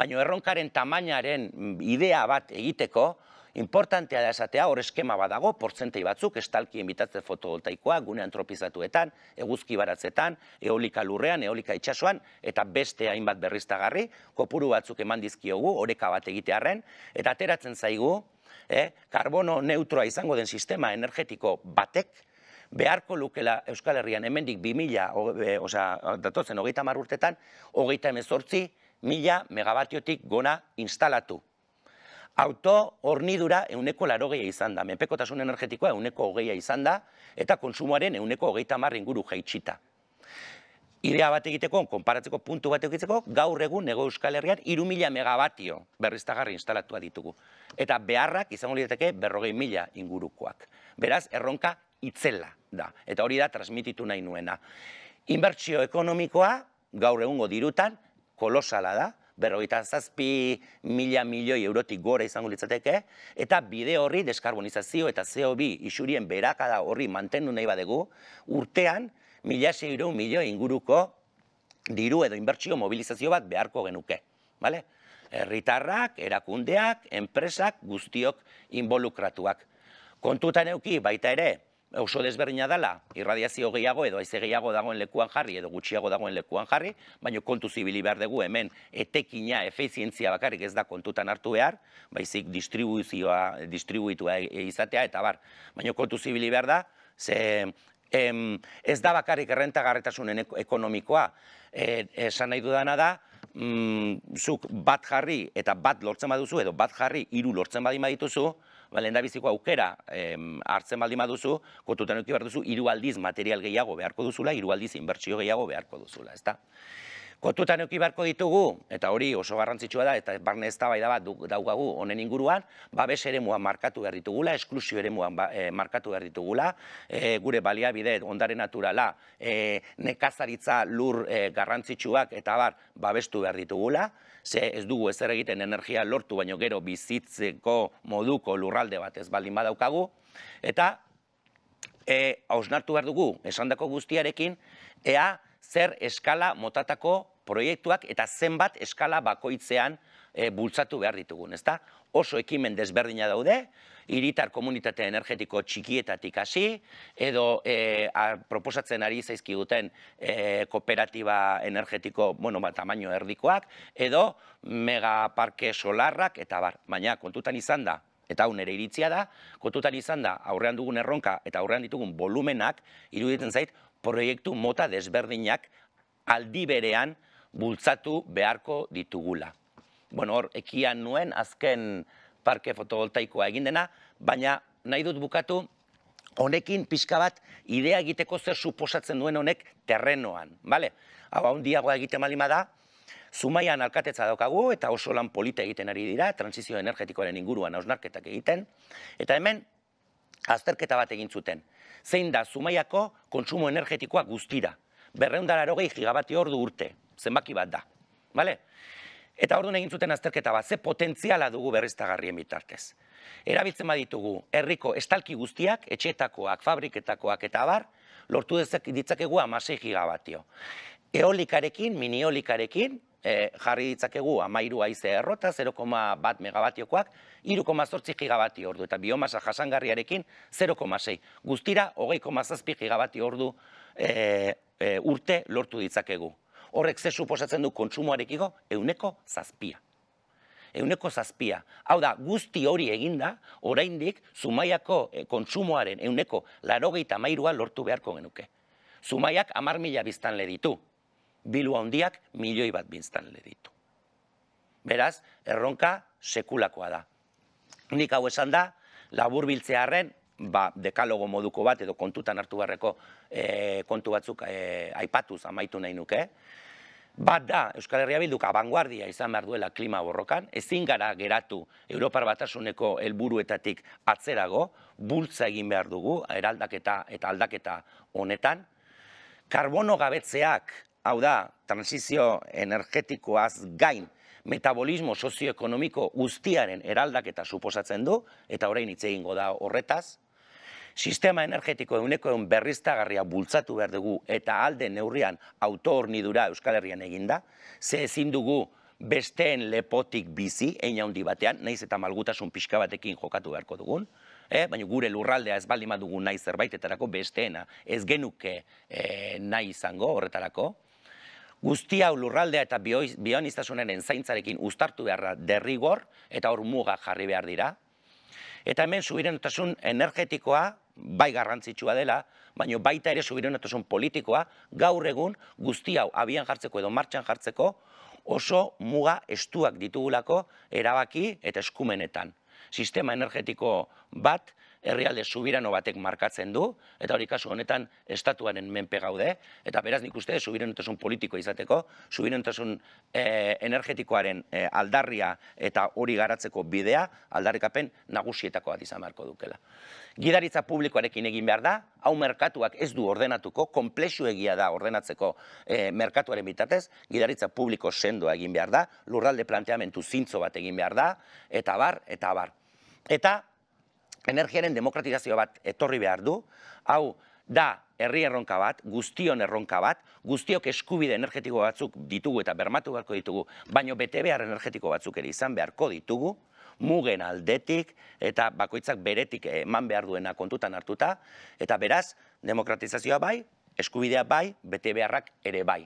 baina erronkaren tamainaren idea bat egiteko, Importantea da esatea, hor eskema badago, portzentei batzuk, estalki enbitatze fotovoltaikoa, gune antropizatuetan, eguzki baratzetan, eolika lurrean, eolika itxasuan, eta beste hainbat berriztagarri, kopuru batzuk eman dizkiogu, horeka bat egitearen, eta ateratzen zaigu, eh, karbono neutroa izango den sistema energetiko batek, beharko lukela Euskal Herrian hemendik 2000, e, osea, datotzen hogeita marrurtetan, hogeita emezortzi, mila megabatiotik gona instalatu. Auto hornidura euneko laro izan da, menpekotasun energetikoa euneko hogeia izan da, eta konsumoaren euneko hogeita marrin guru jaitsita. Idea bat egiteko, konparatzeko puntu bat egiteko, gaur egun nego Euskal Herrian iru mila megabatio berriztagarri instalatua ditugu. Eta beharrak izango lirateke berrogei mila ingurukoak. Beraz, erronka itzela da. Eta hori da transmititu nahi nuena. Inbertsio ekonomikoa, gaur egungo dirutan, kolosala da, berroita zazpi mila milioi eurotik gora izango litzateke, eta bide horri deskarbonizazio eta CO2 isurien berakada horri mantendu nahi badegu, urtean, mila seiro milioi inguruko diru edo inbertsio mobilizazio bat beharko genuke. Bale? Erritarrak, erakundeak, enpresak, guztiok, involukratuak. Kontutan neuki baita ere, oso desberdina irradiazio gehiago edo aize gehiago dagoen lekuan jarri edo gutxiago dagoen lekuan jarri, baina kontu zibili behar dugu hemen etekina, efeizientzia bakarrik ez da kontutan hartu behar, baizik distribuzioa, distribuitua e-, izatea eta bar, baina kontu zibili behar da, ze em, ez da bakarrik errentagarretasunen ekonomikoa, e, esan nahi dudana da, mm, zuk bat jarri eta bat lortzen baduzu edo bat jarri hiru lortzen badin badituzu, balen da biziko aukera em, hartzen baldima duzu, kontutan eukibar duzu, irualdiz material gehiago beharko duzula, irualdiz inbertsio gehiago beharko duzula, ezta? Kontutan euki barko ditugu, eta hori oso garrantzitsua da, eta barne ez tabai da bat daugagu honen inguruan, babes ere muan markatu behar ditugula, esklusio ere muan ba- eh, markatu behar ditugula, eh, gure balia bide, ondare naturala, eh, nekazaritza lur garrantzitsuak, eta bar, babestu behar ditugula, ze ez dugu ez egiten energia lortu, baino gero bizitzeko moduko lurralde bat ez baldin badaukagu, eta hausnartu behar dugu, esan guztiarekin, ea, zer eskala motatako proiektuak eta zenbat eskala bakoitzean eh, bultzatu behar ditugun, ezta? Oso ekimen desberdina daude, hiritar komunitate energetiko txikietatik hasi edo eh, proposatzen ari zaizki duten eh, kooperatiba energetiko, bueno, ba, tamaino erdikoak edo megaparke solarrak eta bar, baina kontutan izan da, eta hau nere iritzia da, kontutan izan da aurrean dugun erronka eta aurrean ditugun volumenak iruditzen zait proiektu mota desberdinak aldi berean bultzatu beharko ditugula. Bueno, hor, ekian nuen azken parke fotovoltaikoa egin dena, baina nahi dut bukatu honekin pixka bat idea egiteko zer suposatzen duen honek terrenoan, bale? Hau, handiagoa egite malima da, Zumaian alkatetza daukagu eta oso lan polita egiten ari dira, transizio energetikoaren inguruan hausnarketak egiten, eta hemen azterketa bat egin zuten zein da zumaiako kontsumo energetikoa guztira. Berreundara erogei gigabati ordu urte, zenbaki bat da. Bale? Eta orduan egin zuten azterketa bat, ze potentziala dugu berriztagarrien bitartez. Erabiltzen baditugu herriko estalki guztiak, etxetakoak, fabriketakoak eta abar, lortu ditzakegu amasei gigabatio. Eolikarekin, miniolikarekin, e, jarri ditzakegu amairu aize errota, 0,1 bat megabatiokoak, 3,8 gigabati ordu, eta biomasa jasangarriarekin 0,6. Guztira, hogei zazpi gigabati ordu e, urte lortu ditzakegu. Horrek ze suposatzen du kontsumoarekiko, euneko zazpia. Euneko zazpia. Hau da, guzti hori eginda, oraindik zumaiako kontsumoaren euneko larogeita mairua lortu beharko genuke. Zumaiak amar mila biztanle ditu, bilua handiak milioi bat le ditu. Beraz, erronka sekulakoa da. Nik hau esan da, labur biltzearen, ba, dekalogo moduko bat edo kontutan hartu barreko e, eh, kontu batzuk e, aipatuz amaitu nahi nuke. Bat da, Euskal Herria Bilduk abanguardia izan behar duela klima borrokan, ezin gara geratu Europar Batasuneko helburuetatik atzerago, bultza egin behar dugu, eraldaketa eta aldaketa honetan. Karbono gabetzeak hau da, transizio energetikoaz gain, metabolismo sozioekonomiko guztiaren eraldaketa suposatzen du, eta orain hitz egingo da horretaz, sistema energetiko eguneko egun berriztagarria bultzatu behar dugu eta alde neurrian autoornidura Euskal Herrian eginda, ze ezin dugu besteen lepotik bizi, einaundi handi batean, naiz eta malgutasun pixka batekin jokatu beharko dugun, eh? baina gure lurraldea ez baldin badugu nahi zerbaitetarako besteena, ez genuke eh, nahi izango horretarako, guzti hau lurraldea eta bionistasunaren zaintzarekin uztartu beharra derrigor eta hor muga jarri behar dira. Eta hemen subirenotasun energetikoa bai garrantzitsua dela, baina baita ere subirenotasun politikoa gaur egun guzti hau abian jartzeko edo martxan jartzeko oso muga estuak ditugulako erabaki eta eskumenetan. Sistema energetiko bat, herrialde subirano batek markatzen du, eta hori kasu honetan estatuaren menpe gaude, eta beraz nik uste, subiranotasun politiko izateko, subiranotasun e, energetikoaren eh, aldarria eta hori garatzeko bidea, aldarrikapen nagusietako bat izan marko dukela. Gidaritza publikoarekin egin behar da, hau merkatuak ez du ordenatuko, komplexu egia da ordenatzeko eh, merkatuaren bitatez, gidaritza publiko sendoa egin behar da, lurralde planteamentu zintzo bat egin behar da, eta bar, eta bar. Eta energiaren demokratizazio bat etorri behar du, hau da herri erronka bat, guztion erronka bat, guztiok eskubide energetiko batzuk ditugu eta bermatu beharko ditugu, baino bete behar energetiko batzuk ere izan beharko ditugu, mugen aldetik eta bakoitzak beretik eman behar duena kontutan hartuta, eta beraz, demokratizazioa bai, eskubidea bai, bete beharrak ere bai.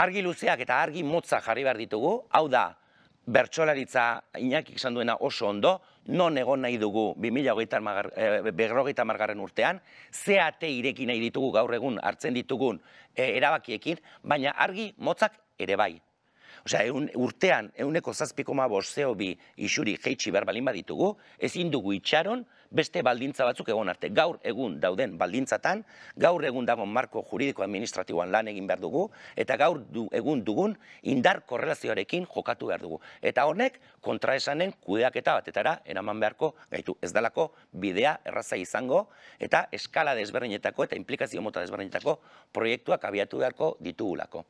Argi luzeak eta argi motza jarri behar ditugu, hau da, bertsolaritza inakik izan duena oso ondo, non egon nahi dugu 2008 eh, margarren urtean, ze ate irekin nahi ditugu gaur egun hartzen ditugun eh, erabakiekin, baina argi motzak ere bai. Osea, eun, urtean, euneko zazpiko ma bosteo bi isuri jeitsi behar balin baditugu, ezin dugu itxaron beste baldintza batzuk egon arte. Gaur egun dauden baldintzatan, gaur egun dagoen marko juridiko administratiboan lan egin behar dugu, eta gaur egun dugun indar korrelazioarekin jokatu behar dugu. Eta honek, kontraesanen kudeak eta batetara eraman beharko gaitu. Ez dalako bidea erraza izango, eta eskala desberdinetako eta implikazio mota desberdinetako proiektuak abiatu beharko ditugulako.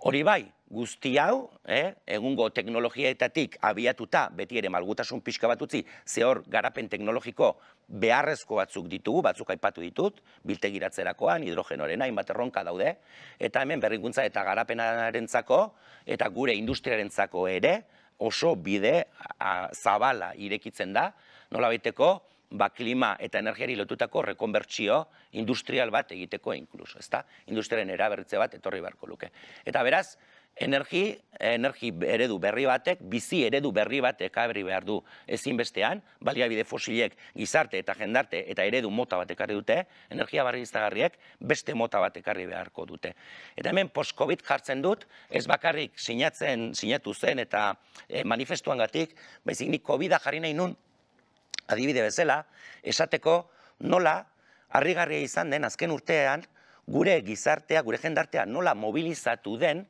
Hori bai, guzti hau, eh, egungo teknologiaetatik abiatuta, beti ere malgutasun pixka bat utzi, ze garapen teknologiko beharrezko batzuk ditugu, batzuk aipatu ditut, biltegiratzerakoan, hidrogenorena, hainbat erronka daude, eta hemen berrikuntza eta garapenaren zako, eta gure industriaren zako ere, oso bide zabala irekitzen da, nola baiteko, ba, klima eta energiari lotutako rekonbertsio industrial bat egiteko inkluso, ezta? Industrialen eraberritze bat etorri beharko luke. Eta beraz, energi, energi eredu berri batek, bizi eredu berri batek abri behar du ezinbestean, baliabide fosilek gizarte eta jendarte eta eredu mota bat ekarri dute, energia barri beste mota bat ekarri beharko dute. Eta hemen post-Covid jartzen dut, ez bakarrik sinatzen, sinatu zen eta e, eh, manifestuan gatik, baizik nik covid jarri nahi nun, adibide bezala, esateko nola, harrigarria izan den azken urtean, gure gizartea, gure jendartea nola mobilizatu den,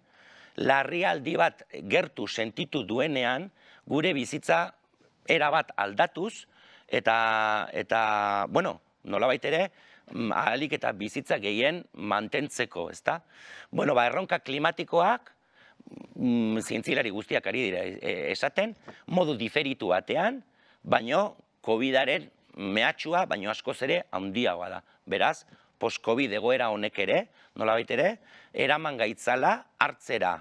larrialdi bat gertu sentitu duenean, gure bizitza erabat aldatuz eta eta bueno, nolabait ere mm, ahalik eta bizitza gehien mantentzeko, ezta? Bueno, ba erronka klimatikoak mm, zientzilari guztiak ari dira e, e, esaten, modu diferitu batean, baino COVIDaren mehatxua baino askoz ere handiagoa da. Beraz, post-Covid egoera honek ere, nola ere eraman gaitzala hartzera,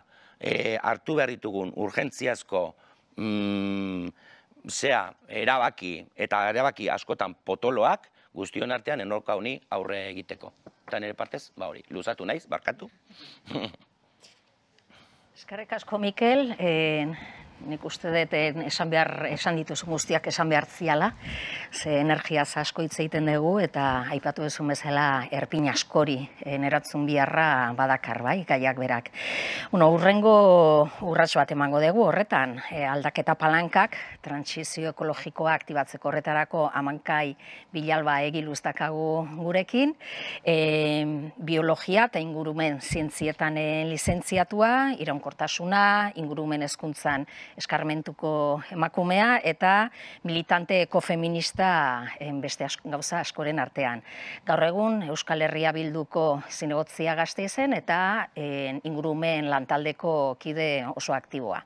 e, hartu behar ditugun urgentziazko mm, zea, erabaki eta erabaki askotan potoloak guztion artean enorka honi aurre egiteko. Eta nire partez, ba hori, luzatu naiz, barkatu. Eskarrek asko, Mikel. E, Nik uste dut eh, esan behar, esan dituz guztiak esan behar ziala, ze energia zasko egiten dugu, eta aipatu ezun bezala erpin askori eneratzun eh, biharra badakar, bai, gaiak berak. Bueno, urrengo urratxo bat emango dugu, horretan, eh, aldaketa palankak, transizio ekologikoa aktibatzeko horretarako amankai bilalba egiluztakagu gurekin, biologia eta ingurumen zientzietan lizentziatua, iraunkortasuna, ingurumen hezkuntzan eskarmentuko emakumea eta militante ekofeminista beste gauza askoren artean. Gaur egun Euskal Herria bilduko zinegotzia gazte izen eta ingurumen lantaldeko kide oso aktiboa.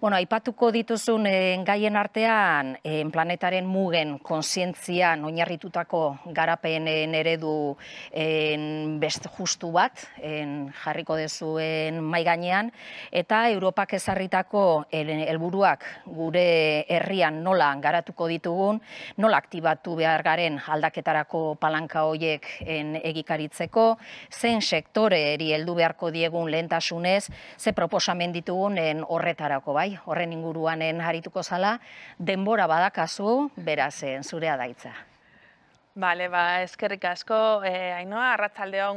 Bueno, aipatuko dituzun gaien artean planetaren mugen konsientzian oinarritutako garapen eredu best justu bat jarriko dezuen maiganean eta Europak ezarritako helburuak gure herrian nola garatuko ditugun, nola aktibatu behar garen aldaketarako palanka hoiek egikaritzeko, zen sektore eri heldu beharko diegun lehentasunez, ze proposamen ditugun horretarako bai, horren inguruan harituko zala, denbora badakazu, berazen zurea daitza. Vale, va, es que ricasco, eh, Ainhoa,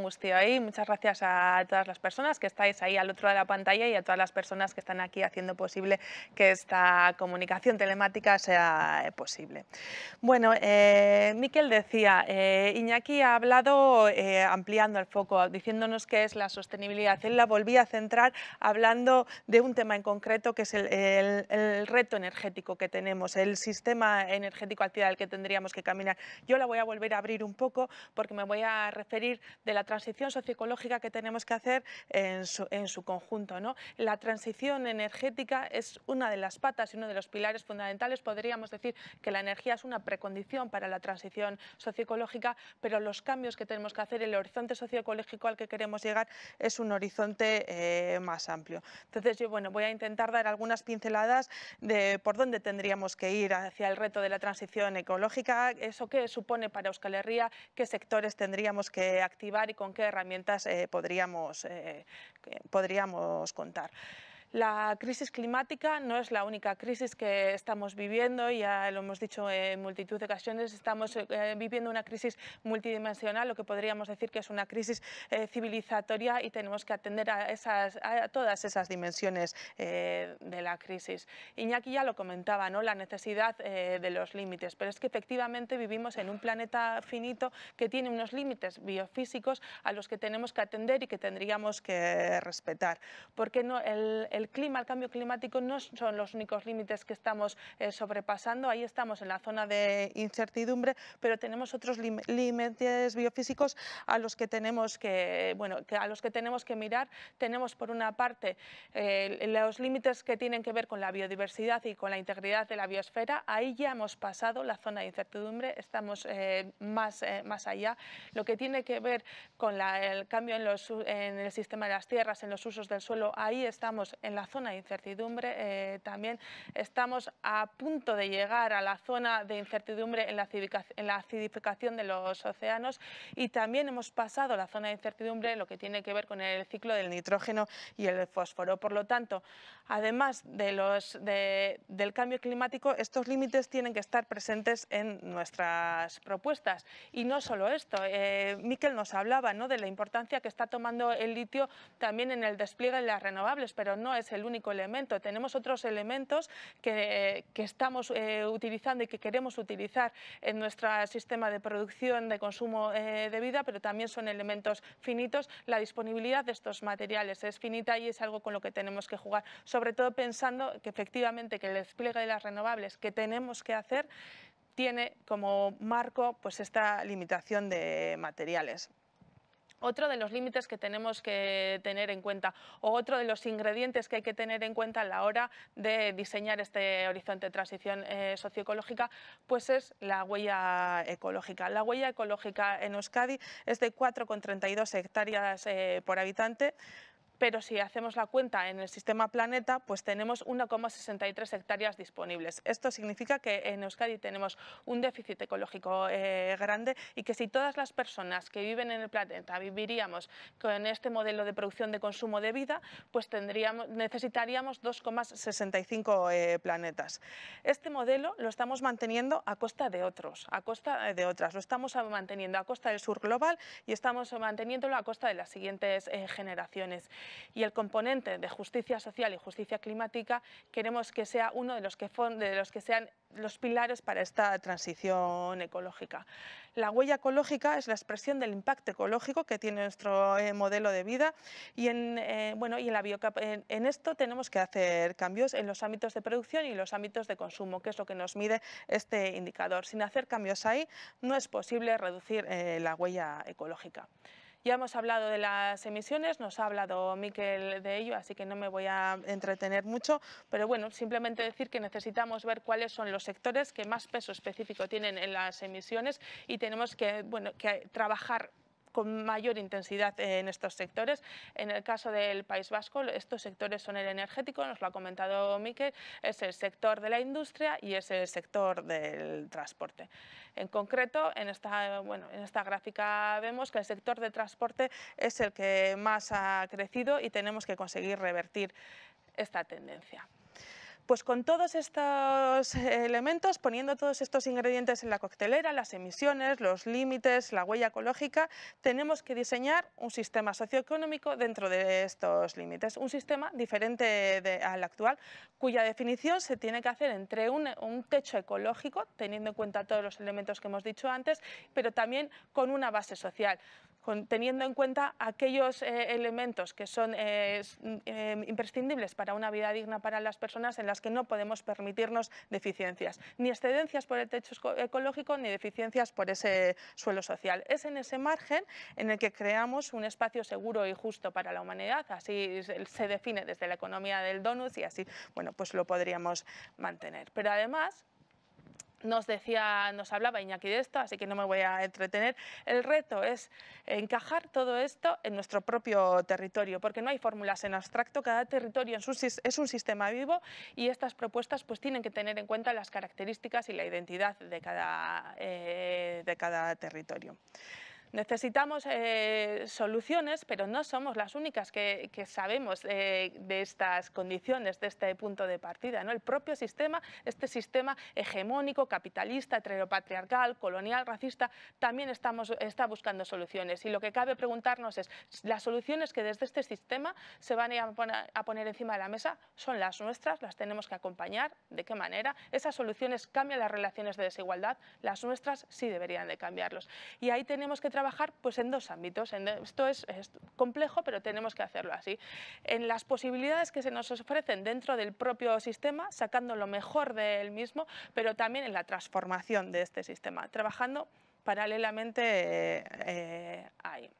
Gustio ahí Muchas gracias a todas las personas que estáis ahí al otro lado de la pantalla y a todas las personas que están aquí haciendo posible que esta comunicación telemática sea eh, posible. Bueno, eh, Miquel decía, eh, Iñaki ha hablado ampliando el foco, diciéndonos qué es la sostenibilidad. Él la volvía a centrar hablando de un tema en concreto que es el, reto energético que tenemos, el sistema energético al que tendríamos que caminar. Yo la voy a volver a abrir un poco porque me voy a referir de la transición socioecológica que tenemos que hacer en su, conjunto. ¿no? La transición energética es una de las patas y uno de los pilares fundamentales. Podríamos decir que la energía es una precondición para la transición socioecológica, pero los cambios que tenemos que hacer, el horizonte socioecológico al que queremos llegar es un horizonte eh, más amplio. Entonces yo bueno, voy a intentar dar algunas pinceladas de por dónde tendríamos que ir hacia el reto de la transición ecológica, eso que supone para para Euskal Herria, qué sectores tendríamos que activar y con qué herramientas eh, podríamos, eh, podríamos contar. La crisis climática no es la única crisis que estamos viviendo, ya lo hemos dicho en multitud de ocasiones, estamos eh, viviendo una crisis multidimensional, lo que podríamos decir que es una crisis eh, civilizatoria y tenemos que atender a, esas, a todas esas dimensiones eh, de la crisis. Iñaki ya lo comentaba, ¿no? la necesidad de los límites, pero es que efectivamente vivimos en un planeta finito que tiene unos límites biofísicos a los que tenemos que atender y que tendríamos que respetar. Porque no, el, el clima, el cambio climático no son los únicos límites que estamos eh, sobrepasando, ahí estamos en la zona de incertidumbre, pero tenemos otros límites biofísicos a los que tenemos que, bueno, a los que tenemos que mirar. Tenemos por una parte eh, los límites que tienen que ver con la biodiversidad y con la integridad de la biosfera, ahí ya hemos pasado la zona de incertidumbre, estamos eh, más, más allá. Lo que tiene que ver con el cambio en, en el sistema de las tierras, en los usos del suelo, ahí estamos en la zona de incertidumbre. Eh, también estamos a punto de llegar a la zona de incertidumbre en la, acidificación de los océanos y también hemos pasado la zona de incertidumbre lo que tiene que ver con el ciclo del nitrógeno y el fósforo. Por lo tanto, además del cambio climático, estos límites tienen que estar presentes en nuestras propuestas. Y no solo esto, eh, Miquel nos hablaba ¿no? de la importancia que está tomando el litio también en el despliegue de las renovables, pero no es el único elemento, tenemos otros elementos que, estamos eh, utilizando y que queremos utilizar en nuestro sistema de producción de consumo eh, de vida, pero también son elementos finitos. La disponibilidad de estos materiales es finita y es algo con lo que tenemos que jugar, sobre todo pensando que efectivamente que el despliegue de las renovables que tenemos que hacer tiene como marco pues esta limitación de materiales. Otro de los límites que tenemos que tener en cuenta o otro de los ingredientes que hay que tener en cuenta a la hora de diseñar este horizonte de transición eh, socioecológica pues es la huella ecológica. La huella ecológica en Euskadi es de 4,32 hectáreas eh, por habitante, pero si hacemos la cuenta en el sistema planeta, pues tenemos 1,63 hectáreas disponibles. Esto significa que en Euskadi tenemos un déficit ecológico eh, grande y que si todas las personas que viven en el planeta viviríamos con este modelo de producción de consumo de vida, pues tendríamos, necesitaríamos 2,65 eh, planetas. Este modelo lo estamos manteniendo a costa de otros, a costa de otras. Lo estamos manteniendo a costa del sur global y estamos manteniéndolo a costa de las siguientes eh, generaciones y el componente de justicia social y justicia climática queremos que sea uno de los que, los que sean los pilares para esta transición ecológica. La huella ecológica es la expresión del impacto ecológico que tiene nuestro eh, modelo de vida y eh, en, esto tenemos que hacer cambios en los ámbitos de producción y los ámbitos de consumo, que es lo que nos mide este indicador. Sin hacer cambios ahí no es posible reducir eh, la huella ecológica. Ya hemos hablado de las emisiones, nos ha hablado Miquel de ello, así que no me voy a entretener mucho, pero bueno, simplemente decir que necesitamos ver cuáles son los sectores que más peso específico tienen en las emisiones y tenemos que, bueno, que trabajar con mayor intensidad en estos sectores. En el caso del País Vasco, estos sectores son el energético, nos lo ha comentado Miquel, es el sector de la industria y es el sector del transporte. En concreto, en esta, en esta gráfica vemos que el sector de transporte es el que más ha crecido y tenemos que conseguir revertir esta tendencia. Pues con todos estos eh, elementos, poniendo todos estos ingredientes en la coctelera, las emisiones, los límites, la huella ecológica, tenemos que diseñar un sistema socioeconómico dentro de estos límites, un sistema diferente al actual, cuya definición se tiene que hacer entre un, un techo ecológico, teniendo en cuenta todos los elementos que hemos dicho antes, pero también con una base social teniendo en cuenta aquellos eh, elementos que son eh, mm, em, imprescindibles para una vida digna para las personas en las que no podemos permitirnos deficiencias, ni excedencias por el techo ecológico ni deficiencias por ese suelo social. Es en ese margen en el que creamos un espacio seguro y justo para la humanidad, así se define desde la economía del donut y así bueno, pues lo podríamos mantener. Pero además nos decía, nos hablaba Iñaki de esto, así que no me voy a entretener. El reto es encajar todo esto en nuestro propio territorio, porque no hay fórmulas en abstracto, cada territorio es un sistema vivo y estas propuestas pues tienen que tener en cuenta las características y la identidad de cada, eh, de cada territorio. Necesitamos eh, soluciones, pero no somos las únicas que, sabemos eh, de estas condiciones, de este punto de partida. ¿no? El propio sistema, este sistema hegemónico, capitalista, heteropatriarcal, colonial, racista, también estamos, está buscando soluciones. Y lo que cabe preguntarnos es, ¿las soluciones que desde este sistema se van a poner, encima de la mesa son las nuestras? ¿Las tenemos que acompañar? ¿De qué manera? ¿Esas soluciones cambian las relaciones de desigualdad? Las nuestras sí deberían de cambiarlos. Y ahí tenemos que trabajar pues, en dos ámbitos. esto es, complejo, pero tenemos que hacerlo así. En las posibilidades que se nos ofrecen dentro del propio sistema, sacando lo mejor del mismo, pero también en la transformación de este sistema, trabajando paralelamente eh, eh, ahí.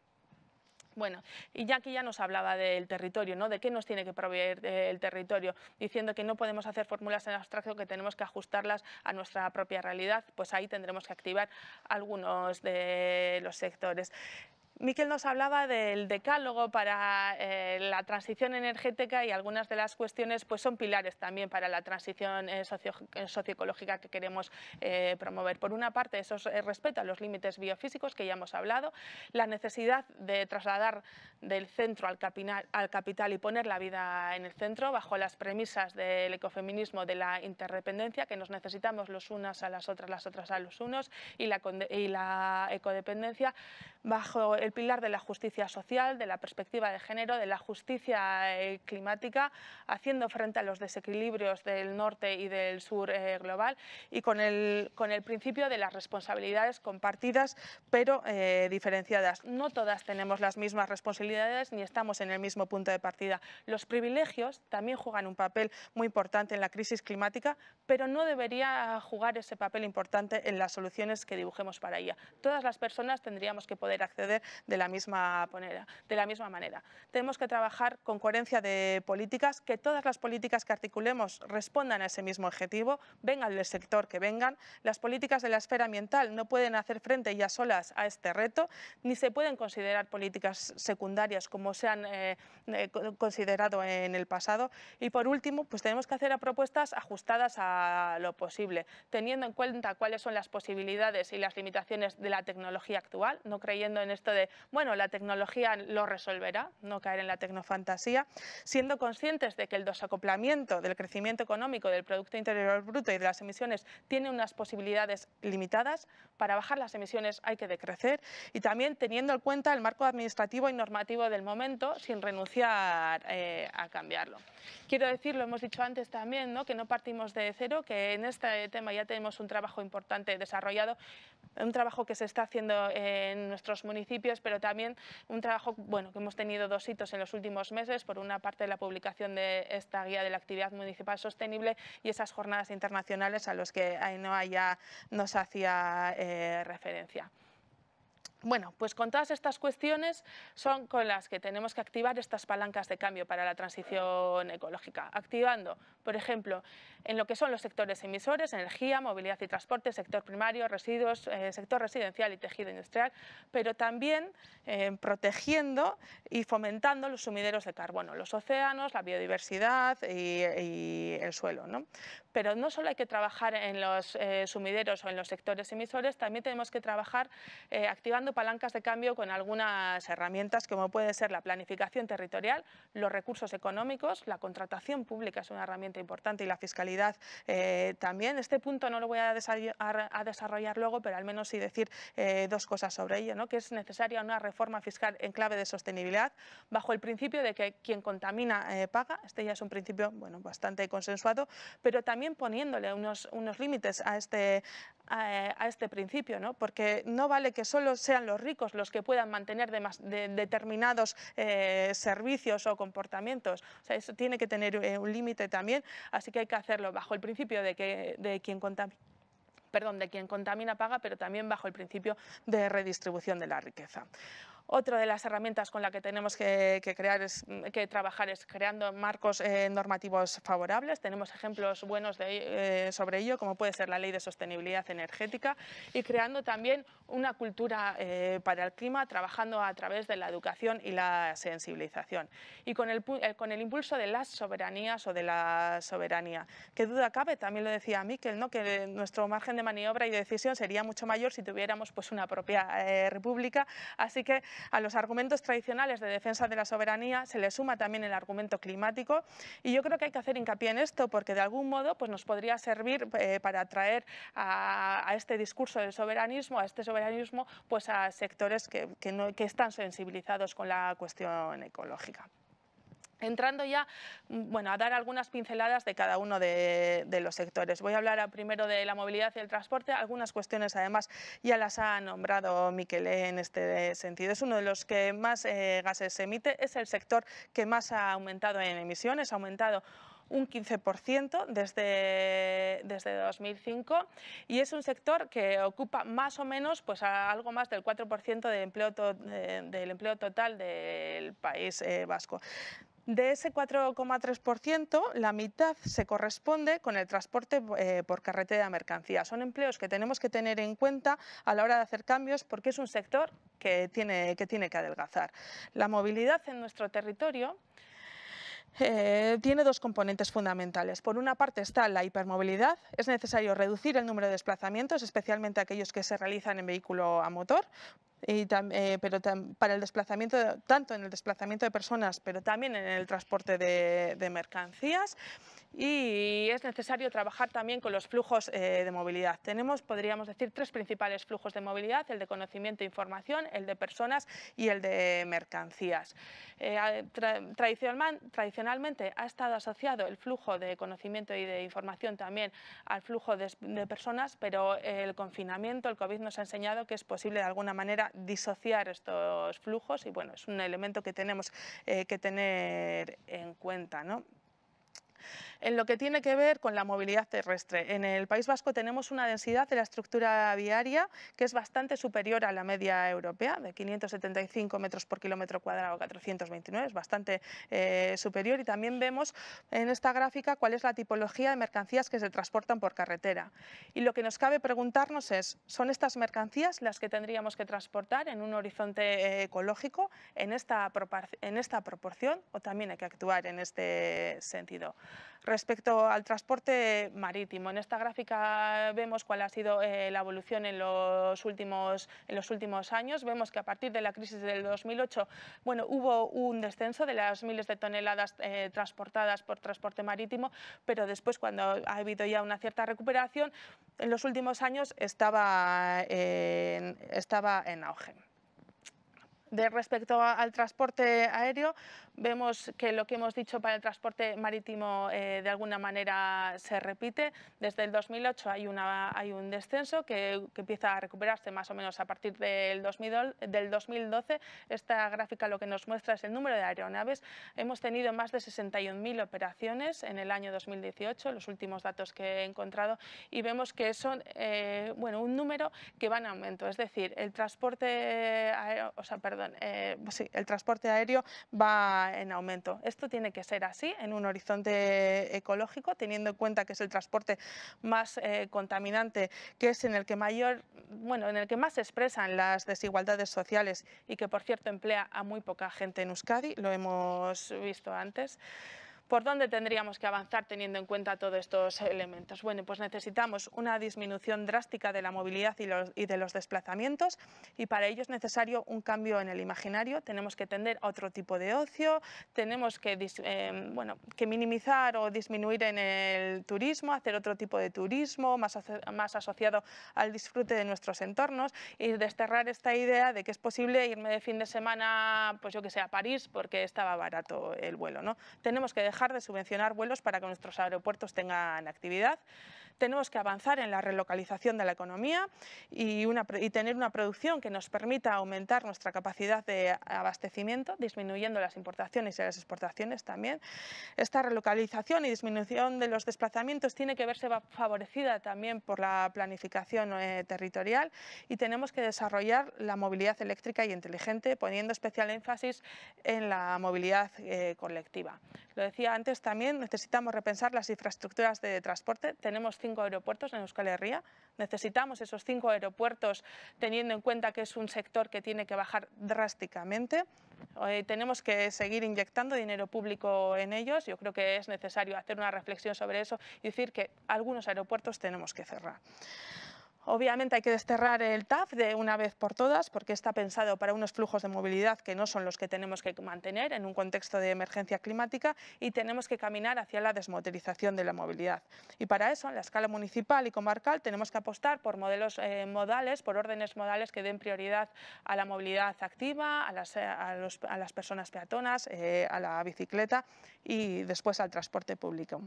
Bueno, y ya aquí ya nos hablaba del territorio, ¿no? De qué nos tiene que proveer eh, el territorio, diciendo que no podemos hacer fórmulas en abstracto, que tenemos que ajustarlas a nuestra propia realidad, pues ahí tendremos que activar algunos de los sectores. Miquel nos hablaba del decálogo para eh, la transición energética y algunas de las cuestiones pues, son pilares también para la transición eh, eh, socioecológica que queremos promover. Por una parte, eso es respeto a los límites biofísicos que ya hemos hablado, la necesidad de trasladar del centro al, capital y poner la vida en el centro bajo las premisas del ecofeminismo de la interdependencia, que nos necesitamos los unas a las otras, las otras a los unos, y la, y la ecodependencia bajo el pilar de la justicia social, de la perspectiva de género, de la justicia eh, climática, haciendo frente a los desequilibrios del norte y del sur eh, global y con el, con el principio de las responsabilidades compartidas pero eh, diferenciadas. No todas tenemos las mismas responsabilidades ni estamos en el mismo punto de partida. Los privilegios también juegan un papel muy importante en la crisis climática, pero no debería jugar ese papel importante en las soluciones que dibujemos para ella. Todas las personas tendríamos que poder acceder de la misma, manera, Tenemos que trabajar con coherencia de políticas, que todas las políticas que articulemos respondan a ese mismo objetivo, vengan del sector que vengan. Las políticas de la esfera ambiental no pueden hacer frente ya solas a este reto, ni se pueden considerar políticas secundarias como se han eh, eh, considerado en el pasado. Y por último, pues tenemos que hacer propuestas ajustadas a lo posible, teniendo en cuenta cuáles son las posibilidades y las limitaciones de la tecnología actual, no creyendo en esto de bueno, la tecnología lo resolverá, no caer en la tecnofantasía, siendo conscientes de que el desacoplamiento del crecimiento económico del Producto Interior Bruto y de las emisiones tiene unas posibilidades limitadas, para bajar las emisiones hay que decrecer y también teniendo en cuenta el marco administrativo y normativo del momento sin renunciar eh, a cambiarlo. Quiero decir, lo hemos dicho antes también, ¿no? que no partimos de cero, que en este tema ya tenemos un trabajo importante desarrollado, un trabajo que se está haciendo en nuestros municipios, pero también un trabajo bueno, que hemos tenido dos hitos en los últimos meses, por una parte la publicación de esta guía de la actividad municipal sostenible y esas jornadas internacionales a los que Ainhoa ya nos hacía eh, referencia. Bueno, pues con todas estas cuestiones son con las que tenemos que activar estas palancas de cambio para la transición ecológica, activando, por ejemplo, en lo que son los sectores emisores, energía, movilidad y transporte, sector primario, residuos, eh, sector residencial y tejido industrial, pero también eh, protegiendo y fomentando los sumideros de carbono, los océanos, la biodiversidad y, el suelo. Pero no solo hay que trabajar en los eh, sumideros o en los sectores emisores, también tenemos que trabajar activando palancas de cambio con algunas herramientas como puede ser la planificación territorial, los recursos económicos, la contratación pública es una herramienta importante y la fiscalidad eh, también. Este punto no lo voy a, desarrollar luego, pero al menos sí decir eh, dos cosas sobre ello, ¿no? que es necesaria una reforma fiscal en clave de sostenibilidad bajo el principio de que quien contamina eh, paga, este ya es un principio bueno, bastante consensuado, pero también poniéndole unos, unos límites a este, eh, a, este principio, ¿no? porque no vale que solo sean los ricos los que puedan mantener determinados eh, servicios o comportamientos. O sea, eso tiene que tener eh, un límite también, así que hay que hacerlo bajo el principio de, que, de quien contamina perdón, de quien contamina paga, pero también bajo el principio de redistribución de la riqueza. Otra de las herramientas con la que tenemos que, mm, trabajar es creando marcos eh, normativos favorables. Tenemos ejemplos buenos eh, sobre ello, como puede ser la Ley de Sostenibilidad Energética, y creando también una cultura eh, para el clima, trabajando a través de la educación y la sensibilización. Y con el, impulso de las soberanías o de la soberanía. Que duda cabe, también lo decía Miquel, ¿no? que nuestro margen de maniobra y de decisión sería mucho mayor si tuviéramos pues, una propia república. Así que a los argumentos tradicionales de defensa de la soberanía se le suma también el argumento climático y yo creo que hay que hacer hincapié en esto porque de algún modo pues, nos podría servir eh, para atraer a, este discurso del soberanismo, a este soberanismo, pues a sectores que están sensibilizados con la cuestión ecológica. Entrando ya mm, bueno, a dar algunas pinceladas de cada uno de, los sectores. Voy a hablar primero de la movilidad y el transporte. Algunas cuestiones, además, ya las ha nombrado Miquel eh, en este sentido. Es uno de los que más eh, gases gases emite. Es el sector que más ha aumentado en emisiones. Ha aumentado un 15% desde, desde 2005 y es un sector que ocupa más o menos pues, algo más del 4% del empleo, del empleo total del país eh, vasco. De ese 4,3%, la mitad se corresponde con el transporte eh, por carretera de mercancías. Son empleos que tenemos que tener en cuenta a la hora de hacer cambios porque es un sector que tiene que, adelgazar. La movilidad en nuestro territorio eh, tiene dos componentes fundamentales. Por una parte está la hipermovilidad. Es necesario reducir el número de desplazamientos, especialmente aquellos que se realizan en vehículo a motor. Eh, pero para el desplazamiento, tanto en el desplazamiento de personas, pero también en el transporte de mercancías y es necesario trabajar también con los flujos eh, de movilidad. Tenemos, podríamos decir, tres principales flujos de movilidad, el de conocimiento e información, el de personas y el de mercancías. Eh, tradicionalmente ha estado asociado el flujo de conocimiento y de información también al flujo de, personas, pero el confinamiento, el COVID nos ha enseñado que es posible de alguna manera disociar estos flujos y bueno, es un elemento que tenemos eh, que tener en cuenta. ¿no? En lo que tiene que ver con la movilidad terrestre, en el País Vasco tenemos una densidad de la estructura viaria que es bastante superior a la media europea, de 575 metros por kilómetro cuadrado 429, es bastante eh, superior. Y también vemos en esta gráfica cuál es la tipología de mercancías que se transportan por carretera. Y lo que nos cabe preguntarnos es, ¿son estas mercancías las que tendríamos que transportar en un horizonte eh, ecológico en esta proporción o también hay que actuar en este sentido? respecto al transporte marítimo. En esta gráfica vemos cuál ha sido eh, la evolución en los, últimos, años. Vemos que a partir de la crisis del 2008 bueno, hubo un descenso de las miles de toneladas eh, transportadas por transporte marítimo, pero después cuando ha habido ya una cierta recuperación, en los últimos años estaba estaba en auge. De respecto al transporte aéreo, vemos que lo que hemos dicho para el transporte marítimo eh, de alguna manera se repite. Desde el 2008 hay, un descenso que, empieza a recuperarse más o menos a partir del, 2012. Esta gráfica lo que nos muestra es el número de aeronaves. Hemos tenido más de 61.000 operaciones en el año 2018, los últimos datos que he encontrado, y vemos que son eh, bueno, un número que va en aumento. Es decir, el transporte aéreo, o sea, eh, pues el transporte aéreo va en aumento. Esto tiene que ser así en un horizonte ecológico, teniendo en cuenta que es el transporte más eh, contaminante, que es en el que mayor, bueno, en el que más se expresan las desigualdades sociales y que por cierto emplea a muy poca gente en Euskadi, lo hemos visto antes. ¿Por dónde tendríamos que avanzar teniendo en cuenta todos estos elementos? Bueno, pues necesitamos una disminución drástica de la movilidad y, de los desplazamientos y para ello es necesario un cambio en el imaginario, tenemos que tender a otro tipo de ocio, tenemos que, eh, bueno, que minimizar o disminuir en el turismo, hacer otro tipo de turismo más, más asociado al disfrute de nuestros entornos y desterrar esta idea de que es posible irme de fin de semana, pues yo que sé, a París porque estaba barato el vuelo. ¿no? Tenemos que dejar de subvencionar vuelos para que nuestros aeropuertos tengan actividad. Tenemos que avanzar en la relocalización de la economía y, una, tener una producción que nos permita aumentar nuestra capacidad de abastecimiento, disminuyendo las importaciones y las exportaciones también. Esta relocalización y disminución de los desplazamientos tiene que verse favorecida también por la planificación eh, territorial y tenemos que desarrollar la movilidad eléctrica y inteligente, poniendo especial énfasis en la movilidad eh, colectiva. Lo decía antes también, necesitamos repensar las infraestructuras de transporte. Tenemos cinco aeropuertos en Euskal Herria. Necesitamos esos cinco aeropuertos teniendo en cuenta que es un sector que tiene que bajar drásticamente. Eh, tenemos que seguir inyectando dinero público en ellos. Yo creo que es necesario hacer una reflexión sobre eso y decir que algunos aeropuertos tenemos que cerrar. Obviamente hay que desterrar el TAF de una vez por todas porque está pensado para unos flujos de movilidad que no son los que tenemos que mantener en un contexto de emergencia climática y tenemos que caminar hacia la desmotorización de la movilidad. Y para eso, en la escala municipal y comarcal, tenemos que apostar por modelos eh, modales, por órdenes modales que den prioridad a la movilidad activa, a las, eh, personas peatonas, eh, a la bicicleta y después al transporte público.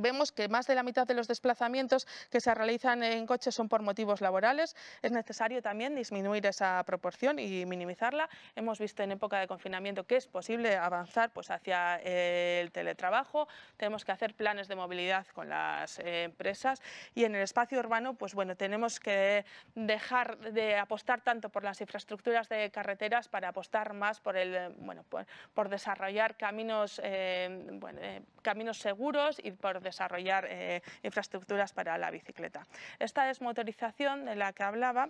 Vemos que más de la mitad de los desplazamientos que se realizan en coches son por motivos laborales. Es necesario también disminuir esa proporción y minimizarla. Hemos visto en época de confinamiento que es posible avanzar pues, hacia eh, el teletrabajo. Tenemos que hacer planes de movilidad con las empresas. Y en el espacio urbano, pues bueno, tenemos que dejar de apostar tanto por las infraestructuras de carreteras para apostar más por, el, bueno, por, desarrollar caminos, eh, eh, caminos seguros y por desarrollar eh, infraestructuras para la bicicleta. Esta desmotorización de la que hablaba,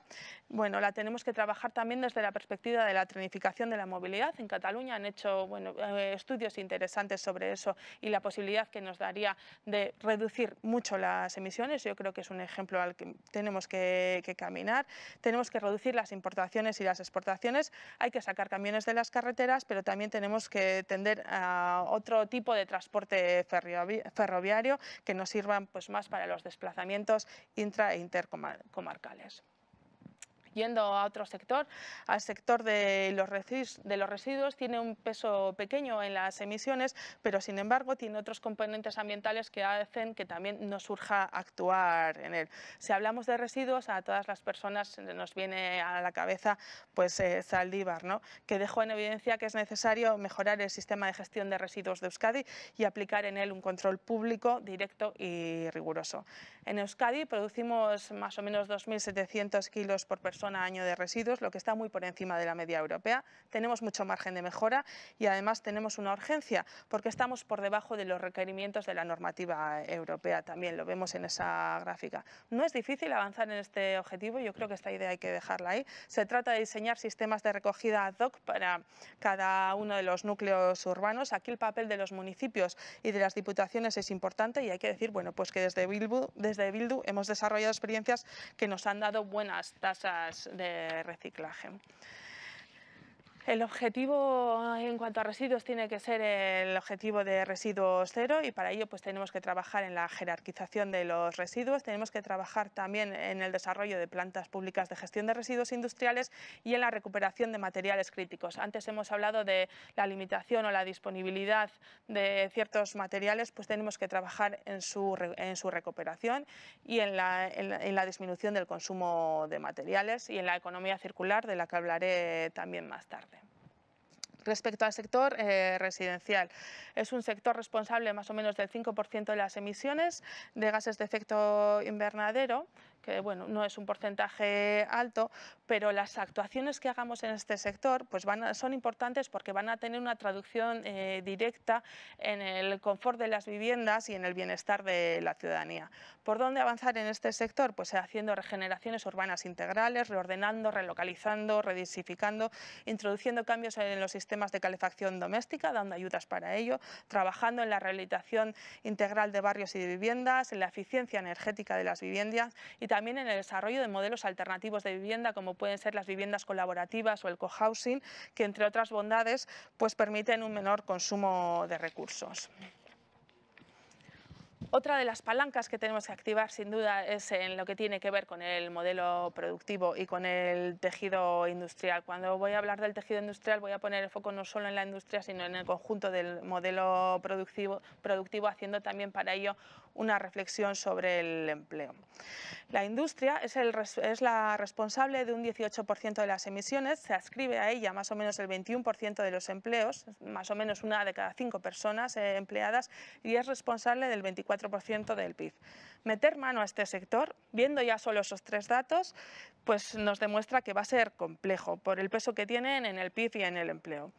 bueno, la tenemos que trabajar también desde la perspectiva de la trinificación de la movilidad. En Cataluña han hecho bueno, eh, estudios interesantes sobre eso y la posibilidad que nos daría de reducir mucho las emisiones. Yo creo que es un ejemplo al que tenemos que, que caminar. Tenemos que reducir las importaciones y las exportaciones. Hay que sacar camiones de las carreteras, pero también tenemos que tender a otro tipo de transporte ferroviario que nos sirvan pues, más para los desplazamientos intra e intercomarcales yendo a otro sector, al sector de los, residuos, de los residuos, tiene un peso pequeño en las emisiones, pero sin embargo tiene otros componentes ambientales que hacen que también nos surja actuar en él. Si hablamos de residuos, a todas las personas nos viene a la cabeza pues Saldívar, eh, ¿no? que dejó en evidencia que es necesario mejorar el sistema de gestión de residuos de Euskadi y aplicar en él un control público directo y riguroso. En Euskadi producimos más o menos 2.700 kilos por persona a año de residuos, lo que está muy por encima de la media europea. Tenemos mucho margen de mejora y además tenemos una urgencia porque estamos por debajo de los requerimientos de la normativa europea. También lo vemos en esa gráfica. No es difícil avanzar en este objetivo, yo creo que esta idea hay que dejarla ahí. Se trata de diseñar sistemas de recogida ad hoc para cada uno de los núcleos urbanos. Aquí el papel de los municipios y de las diputaciones es importante y hay que decir bueno, pues que desde desde Bildu hemos desarrollado experiencias que nos han dado buenas tasas de reciclaje. El objetivo en cuanto a residuos tiene que ser el objetivo de residuos cero y para ello pues tenemos que trabajar en la jerarquización de los residuos, tenemos que trabajar también en el desarrollo de plantas públicas de gestión de residuos industriales y en la recuperación de materiales críticos. Antes hemos hablado de la limitación o la disponibilidad de ciertos materiales, pues tenemos que trabajar en su, recuperación y en la disminución del consumo de materiales y en la economía circular de la que hablaré también más tarde. Respecto al sector eh, residencial, es un sector responsable más o menos del 5% de las emisiones de gases de efecto invernadero bueno, no es un porcentaje alto, pero las actuaciones que hagamos en este sector pues son importantes porque van a tener una traducción eh, directa en el confort de las viviendas y en el bienestar de la ciudadanía. ¿Por dónde avanzar en este sector? Pues haciendo regeneraciones urbanas integrales, reordenando, relocalizando, redisificando, introduciendo cambios en los sistemas de calefacción doméstica, dando ayudas para ello, trabajando en la rehabilitación integral de barrios y de viviendas, en la eficiencia energética de las viviendas y también en el desarrollo de modelos alternativos de vivienda, como pueden ser las viviendas colaborativas o el cohousing, que entre otras bondades pues permiten un menor consumo de recursos. Otra de las palancas que tenemos que activar sin duda es en lo que tiene que ver con el modelo productivo y con el tejido industrial. Cuando voy a hablar del tejido industrial voy a poner el foco no solo en la industria sino en el conjunto del modelo productivo, productivo haciendo también para ello una reflexión sobre el empleo. La industria es, la responsable de un 18% de las emisiones, se ascribe a ella más o menos el 21% de los empleos, más o menos una de cada cinco personas eh, empleadas, y es responsable del 24% del PIB meter mano a este sector, viendo ya solo esos tres datos, pues nos demuestra que va a ser complejo por el peso que tienen en el PIB y en el empleo.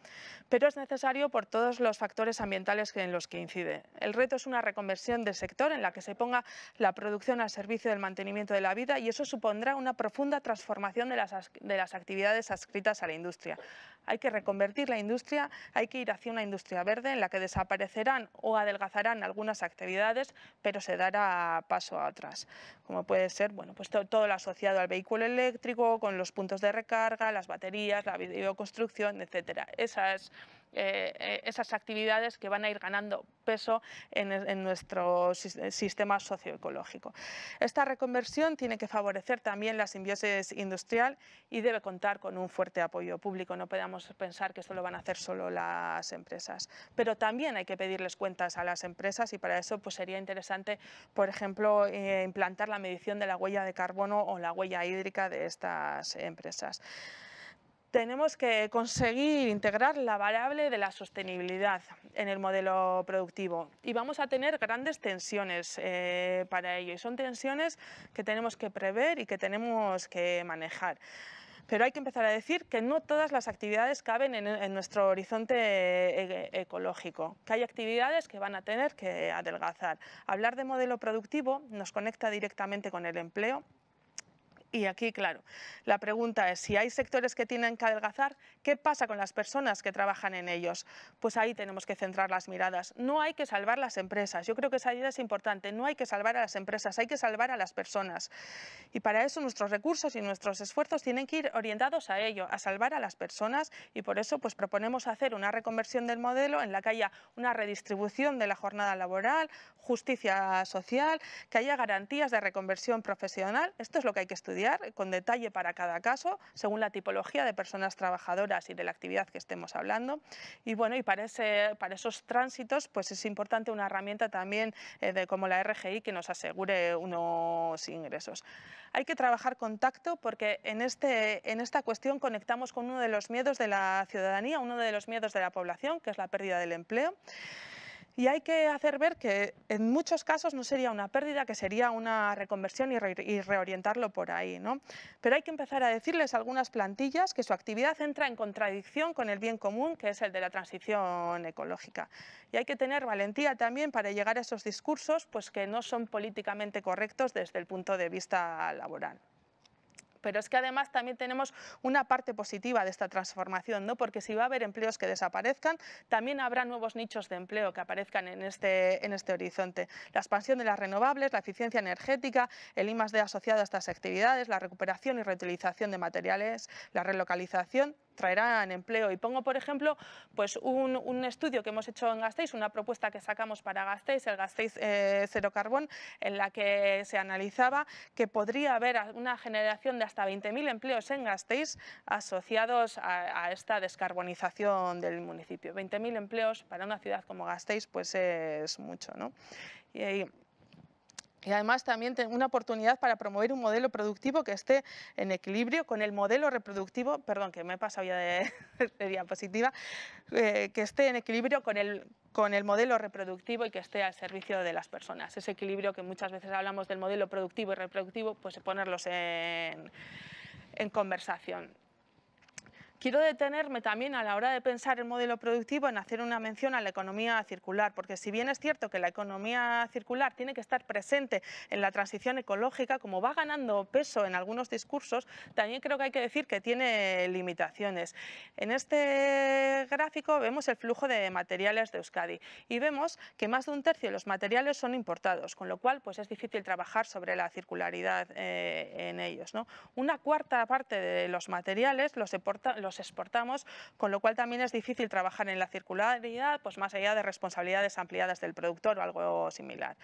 Pero es necesario por todos los factores ambientales en los que incide. El reto es una reconversión del sector en la que se ponga la producción al servicio del mantenimiento de la vida y eso supondrá una profunda transformación de las, de las actividades adscritas a la industria. Hay que reconvertir la industria, hay que ir hacia una industria verde en la que desaparecerán o adelgazarán algunas actividades, pero se dará paso o a como puede ser bueno, pues todo lo asociado al vehículo eléctrico, con los puntos de recarga, las baterías, la videoconstrucción, etcétera. es eh, eh, esas actividades que van a ir ganando peso en, nuestro eh, sistema socioecológico. Esta reconversión tiene que favorecer también la simbiosis industrial y debe contar con un fuerte apoyo público. No podemos pensar que esto lo van a hacer solo las empresas. Pero también hay que pedirles cuentas a las empresas y para eso pues, sería interesante, por ejemplo, implantar la medición de la huella de carbono o la huella hídrica de estas empresas tenemos que conseguir integrar la variable de la sostenibilidad en el modelo productivo y vamos a tener grandes tensiones eh, para ello y son tensiones que tenemos que prever y que tenemos que manejar. Pero hay que empezar a decir que no todas las actividades caben en, nuestro horizonte eh, ecológico, que hay actividades que van a tener que adelgazar. Hablar de modelo productivo nos conecta directamente con el empleo, y aquí, claro, la pregunta es, si hay sectores que tienen que adelgazar, ¿qué pasa con las personas que trabajan en ellos? Pues ahí tenemos que centrar las miradas. No hay que salvar las empresas, yo creo que esa idea es importante, no hay que salvar a las empresas, hay que salvar a las personas. Y para eso nuestros recursos y nuestros esfuerzos tienen que ir orientados a ello, a salvar a las personas y por eso pues proponemos hacer una reconversión del modelo en la que haya una redistribución de la jornada laboral, justicia social, que haya garantías de reconversión profesional, esto es lo que hay que estudiar eh, con detalle para cada caso, según la tipología de personas trabajadoras y de la actividad que estemos hablando. Y bueno, y para, esos tránsitos, pues es importante una herramienta también eh, de, como la RGI que nos asegure unos ingresos. Hay que trabajar contacto porque en, este, en esta cuestión conectamos con uno de los miedos de la ciudadanía, uno de los miedos de la población, que es la pérdida del empleo y hay que hacer ver que en muchos casos no sería una pérdida, que sería una reconversión y, reorientarlo por ahí. ¿no? Pero hay que empezar a decirles a algunas plantillas que su actividad entra en contradicción con el bien común, que es el de la transición ecológica. Y hay que tener valentía también para llegar a esos discursos pues, que no son políticamente correctos desde el punto de vista laboral. Pero es que además también tenemos una parte positiva de esta transformación, ¿no? porque si va a haber empleos que desaparezcan, también habrá nuevos nichos de empleo que aparezcan en este, en este horizonte. La expansión de las renovables, la eficiencia energética, el I+.D. asociado a estas actividades, la recuperación y reutilización de materiales, la relocalización traerán empleo. Y pongo, por ejemplo, pues un, estudio que hemos hecho en Gasteiz, una propuesta que sacamos para Gasteiz, el Gasteiz eh, Cero Carbón, en la que se analizaba que podría haber una generación de hasta 20.000 empleos en Gasteiz asociados a, esta descarbonización del municipio. 20.000 empleos para una ciudad como Gasteiz pues es mucho. ¿no? y además también una oportunidad para promover un modelo productivo que esté en equilibrio con el modelo reproductivo, perdón, que me he pasado ya de, [laughs] diapositiva, eh, que esté en equilibrio con el, con el modelo reproductivo y que esté al servicio de las personas. Ese equilibrio que muchas veces hablamos del modelo productivo y reproductivo, pues ponerlos en, en conversación. Quiero detenerme también a la hora de pensar el modelo productivo en hacer una mención a la economía circular, porque si bien es cierto que la economía circular tiene que estar presente en la transición ecológica, como va ganando peso en algunos discursos, también creo que hay que decir que tiene limitaciones. En este gráfico vemos el flujo de materiales de Euskadi y vemos que más de un tercio de los materiales son importados, con lo cual pues, es difícil trabajar sobre la circularidad eh, en ellos. Una cuarta parte de los materiales los, exporta los exportamos, con lo cual también es difícil trabajar en la circularidad, pues más allá de responsabilidades ampliadas del productor o algo similar.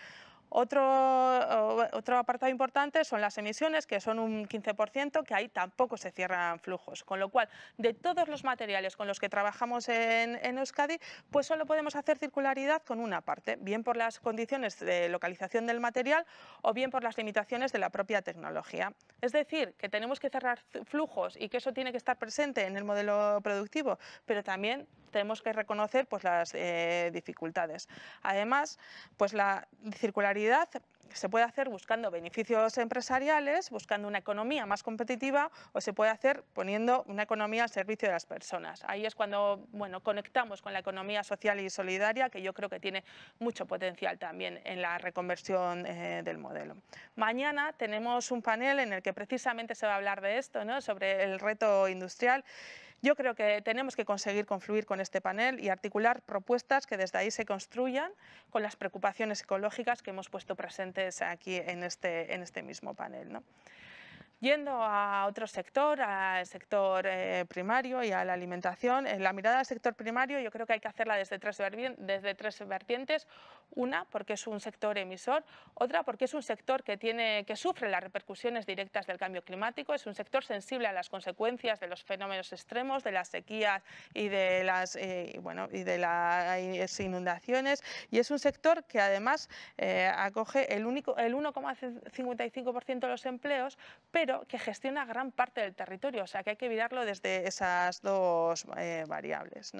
Otro, eh, otro apartado importante son las emisiones, que son un 15%, que ahí tampoco se cierran flujos. Con lo cual, de todos los materiales con los que trabajamos en, Euskadi, pues solo podemos hacer circularidad con una parte, bien por las condiciones de localización del material o bien por las limitaciones de la propia tecnología. Es decir, que tenemos que cerrar flujos y que eso tiene que estar presente en el modelo productivo, pero también tenemos que reconocer pues, las eh, dificultades. Además, pues la circularidad se puede hacer buscando beneficios empresariales, buscando una economía más competitiva o se puede hacer poniendo una economía al servicio de las personas. Ahí es cuando bueno, conectamos con la economía social y solidaria, que yo creo que tiene mucho potencial también en la reconversión eh, del modelo. Mañana tenemos un panel en el que precisamente se va a hablar de esto, sobre el reto industrial. Yo creo que tenemos que conseguir confluir con este panel y articular propuestas que desde ahí se construyan con las preocupaciones ecológicas que hemos puesto presentes aquí en este, este mismo panel. Yendo a otro sector, al sector eh, primario y a la alimentación, en eh, la mirada al sector primario yo creo que hay que hacerla desde tres, vertientes. Una, porque es un sector emisor. Otra, porque es un sector que, tiene, que sufre las repercusiones directas del cambio climático. Es un sector sensible a las consecuencias de los fenómenos extremos, de las sequías y de las, eh, bueno, y de las inundaciones. Y es un sector que además acoge el, el 1,55% de los empleos, pero que gestiona gran parte del territorio, o sea que hay que mirarlo desde esas dos eh, variables.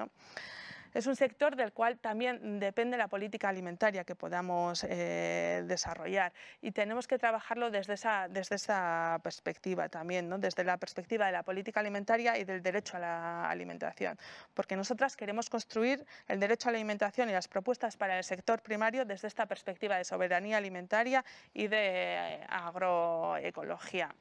Es un sector del cual también depende la política alimentaria que podamos eh, desarrollar y tenemos que trabajarlo desde esa, desde esa perspectiva también, desde la perspectiva de la política alimentaria y del derecho a la alimentación, porque nosotras queremos construir el derecho a la alimentación y las propuestas para el sector primario desde esta perspectiva de soberanía alimentaria y de eh, agroecología.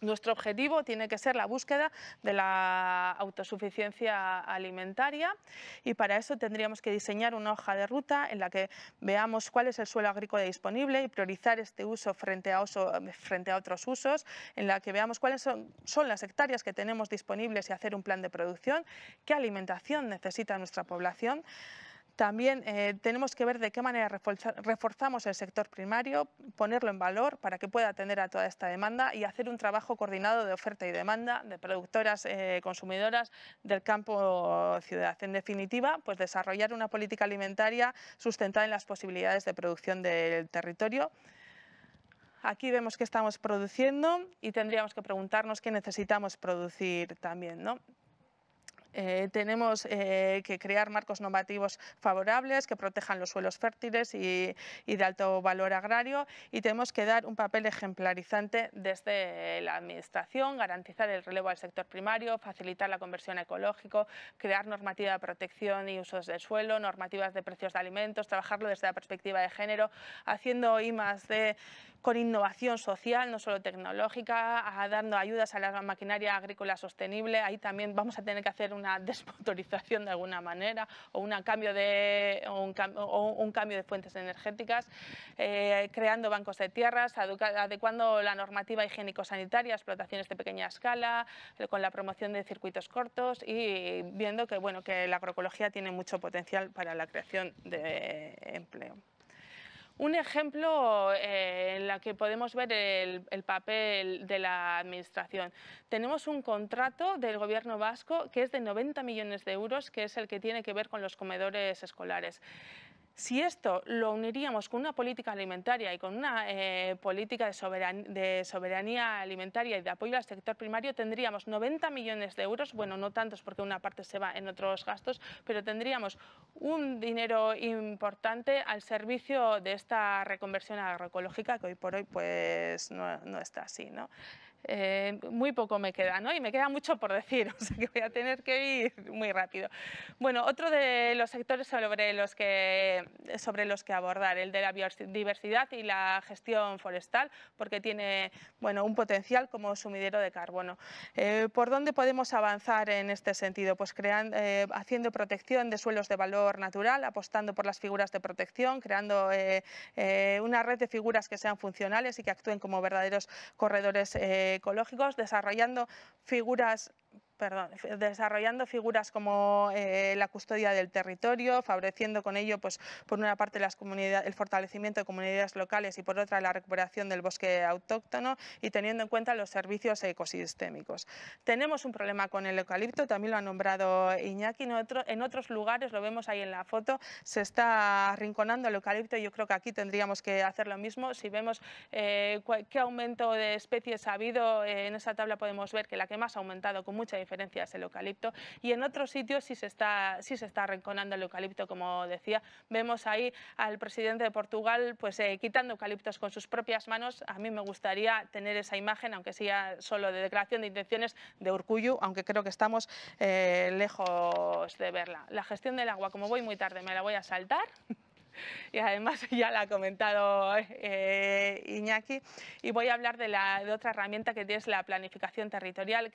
Nuestro objetivo tiene que ser la búsqueda de la autosuficiencia alimentaria y para eso tendríamos que diseñar una hoja de ruta en la que veamos cuál es el suelo agrícola disponible y priorizar este uso frente a, eh, otros usos, en la que veamos cuáles son, son las hectáreas que tenemos disponibles y hacer un plan de producción, qué alimentación necesita nuestra población, también eh, tenemos que ver de qué manera reforzamos el sector primario, ponerlo en valor para que pueda atender a toda esta demanda y hacer un trabajo coordinado de oferta y demanda de productoras, y eh, consumidoras del campo ciudad. En definitiva, pues desarrollar una política alimentaria sustentada en las posibilidades de producción del territorio aquí vemos que estamos produciendo y tendríamos que preguntarnos qué necesitamos producir también, ¿no? Eh, tenemos eh, que crear marcos normativos favorables que protejan los suelos fértiles y, de alto valor agrario y tenemos que dar un papel ejemplarizante desde la Administración, garantizar el relevo al sector primario, facilitar la conversión ecológico, crear normativa de protección y usos del suelo, normativas de precios de alimentos, trabajarlo desde la perspectiva de género, haciendo I más de con innovación social, no solo tecnológica, dando ayudas a la maquinaria agrícola sostenible. Ahí también vamos a tener que hacer una [laughs] desmotorización de alguna manera o, un cambio de, un, cambio de fuentes energéticas, eh, creando bancos de tierras, adecuando la normativa higiénico-sanitaria, explotaciones de pequeña escala, eh, con la promoción de circuitos cortos y viendo que, bueno, que la agroecología tiene mucho potencial para la creación de empleo. Un ejemplo eh, en la que podemos ver el, el, papel de la Administración. Tenemos un contrato del Gobierno vasco que es de 90 millones de euros, que es el que tiene que ver con los comedores escolares. Si esto lo uniríamos con una política alimentaria y con una eh, política de soberanía, alimentaria y de apoyo al sector primario, tendríamos 90 millones de euros, bueno, no tantos porque una parte se va en otros gastos, pero tendríamos un dinero importante al servicio de esta reconversión agroecológica que hoy por hoy pues no, no está así. ¿no? Eh, muy poco me queda, ¿no? Y me queda mucho por decir, [laughs] o sea que voy a tener que ir muy rápido. Bueno, otro de los sectores sobre los que, sobre los que abordar, el de la biodiversidad y la gestión forestal, porque tiene, bueno, un potencial como sumidero de carbono. Eh, ¿Por dónde podemos avanzar en este sentido? Pues crean, eh, haciendo protección de suelos de valor natural, apostando por las figuras de protección, creando una red de figuras que sean funcionales y que actúen como verdaderos corredores ecológicos, desarrollando figuras desarrollando figuras como eh, la custodia del territorio, favoreciendo con ello, pues, por una parte, el fortalecimiento de comunidades locales y por otra, la recuperación del bosque autóctono y teniendo en cuenta los servicios ecosistémicos. Tenemos un problema con el eucalipto, también lo ha nombrado Iñaki, en, otros lugares, lo vemos ahí en la foto, se está arrinconando el eucalipto y yo creo que aquí tendríamos que hacer lo mismo. Si vemos eh, qué aumento de especies ha habido, en esa tabla podemos ver que la que más ha aumentado con mucha diferencia es el eucalipto. Y en otros sitios sí se está, si se está el eucalipto, como decía. Vemos ahí al presidente de Portugal pues, eh, quitando eucaliptos con sus propias manos. A mí me gustaría tener esa imagen, aunque sea solo de declaración de intenciones de Urcuyu, aunque creo que estamos eh, lejos de verla. La gestión del agua, como voy muy tarde, me la voy a saltar y además [laughs] ya la ha comentado eh, Iñaki. Y voy a hablar de, la, de otra herramienta que es la planificación territorial,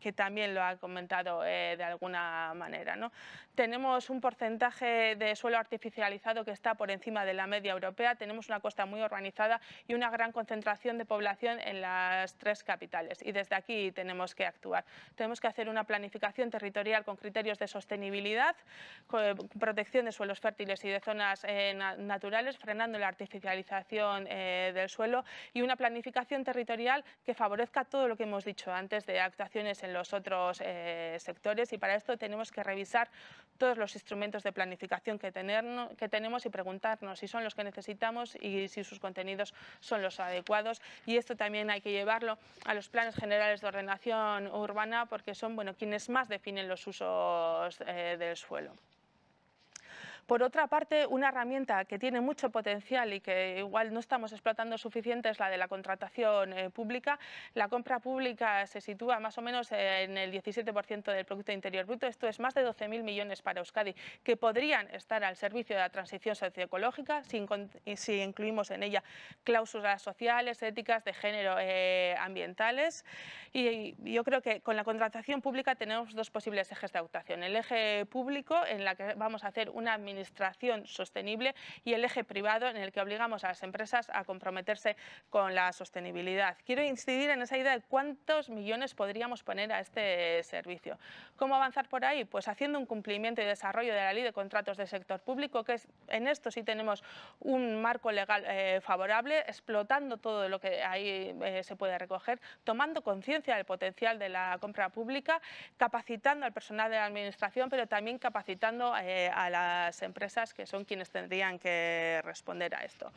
que, también lo ha comentado eh, de alguna manera. ¿no? Tenemos un porcentaje de suelo artificializado que está por encima de la media europea, tenemos una costa muy organizada y una gran concentración de población en las tres capitales. Y desde aquí tenemos que actuar. Tenemos que hacer una planificación territorial con criterios de sostenibilidad, con protección de suelos fértiles y de zonas... Eh, eh, naturales, frenando la artificialización eh, del suelo y una planificación territorial que favorezca todo lo que hemos dicho antes de actuaciones en los otros eh, sectores y para esto tenemos que revisar todos los instrumentos de planificación que, que tenemos y preguntarnos si son los que necesitamos y si sus contenidos son los adecuados y esto también hay que llevarlo a los planes generales de ordenación urbana porque son bueno, quienes más definen los usos del suelo. Por otra parte, una herramienta que tiene mucho potencial y que igual no estamos explotando suficiente es la de la contratación eh, pública. La compra pública se sitúa más o menos en el 17% del Producto Interior Bruto. Esto es más de 12.000 millones para Euskadi, que podrían estar al servicio de la transición socioecológica si, si incluimos en ella cláusulas sociales, éticas, de género, eh, ambientales. Y, yo creo que con la contratación pública tenemos dos posibles ejes de actuación. El eje público, en la que vamos a hacer una administración administración sostenible y el eje privado en el que obligamos a las empresas a comprometerse con la sostenibilidad. Quiero incidir en esa idea de cuántos millones podríamos poner a este servicio. ¿Cómo avanzar por ahí? Pues haciendo un cumplimiento y desarrollo de la ley de contratos del sector público, que es, en esto sí tenemos un marco legal eh, favorable, explotando todo lo que ahí eh, se puede recoger, tomando conciencia del potencial de la compra pública, capacitando al personal de la Administración, pero también capacitando eh, a las empresas que son quienes tendrían que responder a esto.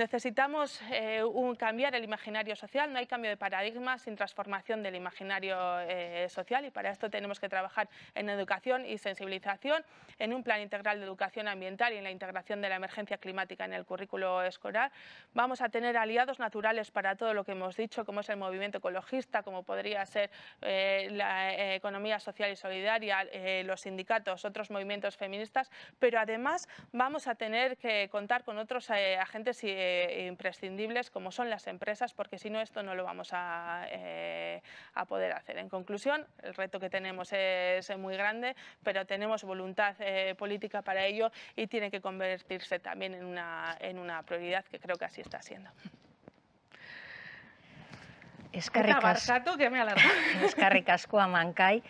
Necesitamos eh, un, cambiar el imaginario social, no hay cambio de paradigma sin transformación del imaginario eh, social y para esto tenemos que trabajar en educación y sensibilización, en un plan integral de educación ambiental y en la integración de la emergencia climática en el currículo escolar. Vamos a tener aliados naturales para todo lo que hemos dicho, como es el movimiento ecologista, como podría ser eh, la economía social y solidaria, los sindicatos, otros movimientos feministas, pero además vamos a tener que contar con otros agentes y eh, imprescindibles como son las empresas, porque si no esto no lo vamos eh, a, poder hacer. En conclusión, el reto que tenemos es muy grande, pero tenemos voluntad eh, política para ello y tiene que convertirse también en una, en una prioridad que creo que así está siendo. Eskarrik asko. Eta barkatu, [laughs] Eskarrik asko amankai.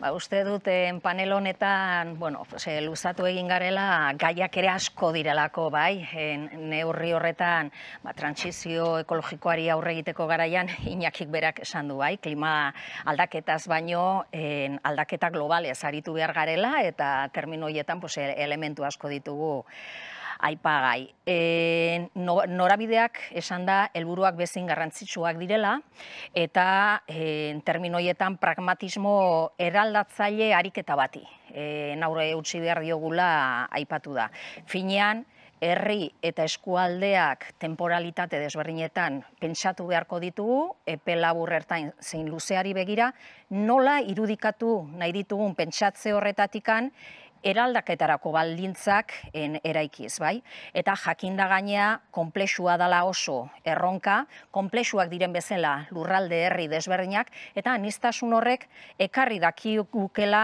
Ba, uste dut, en eh, panel honetan, bueno, ze, eh, luzatu egin garela, gaiak ere asko direlako, bai, en, eh, neurri horretan, ba, transizio ekologikoari aurre egiteko garaian, [laughs] inakik berak esan du, bai, klima aldaketaz baino, en, aldaketa globalez aritu behar garela, eta termino hietan, pues, e-, elementu asko ditugu aipagai. E, norabideak esan da helburuak bezin garrantzitsuak direla eta e, terminoietan pragmatismo eraldatzaile ariketa bati. E, naure utzi behar diogula aipatu da. Finean, herri eta eskualdeak temporalitate desberdinetan pentsatu beharko ditugu, epe labur ertain zein luzeari begira, nola irudikatu nahi ditugun pentsatze horretatikan eraldaketarako baldintzak en eraikiz, bai? Eta jakinda gainea konplexua dala oso erronka, konplexuak diren bezala lurralde herri desberdinak, eta anistasun horrek ekarri dakiukela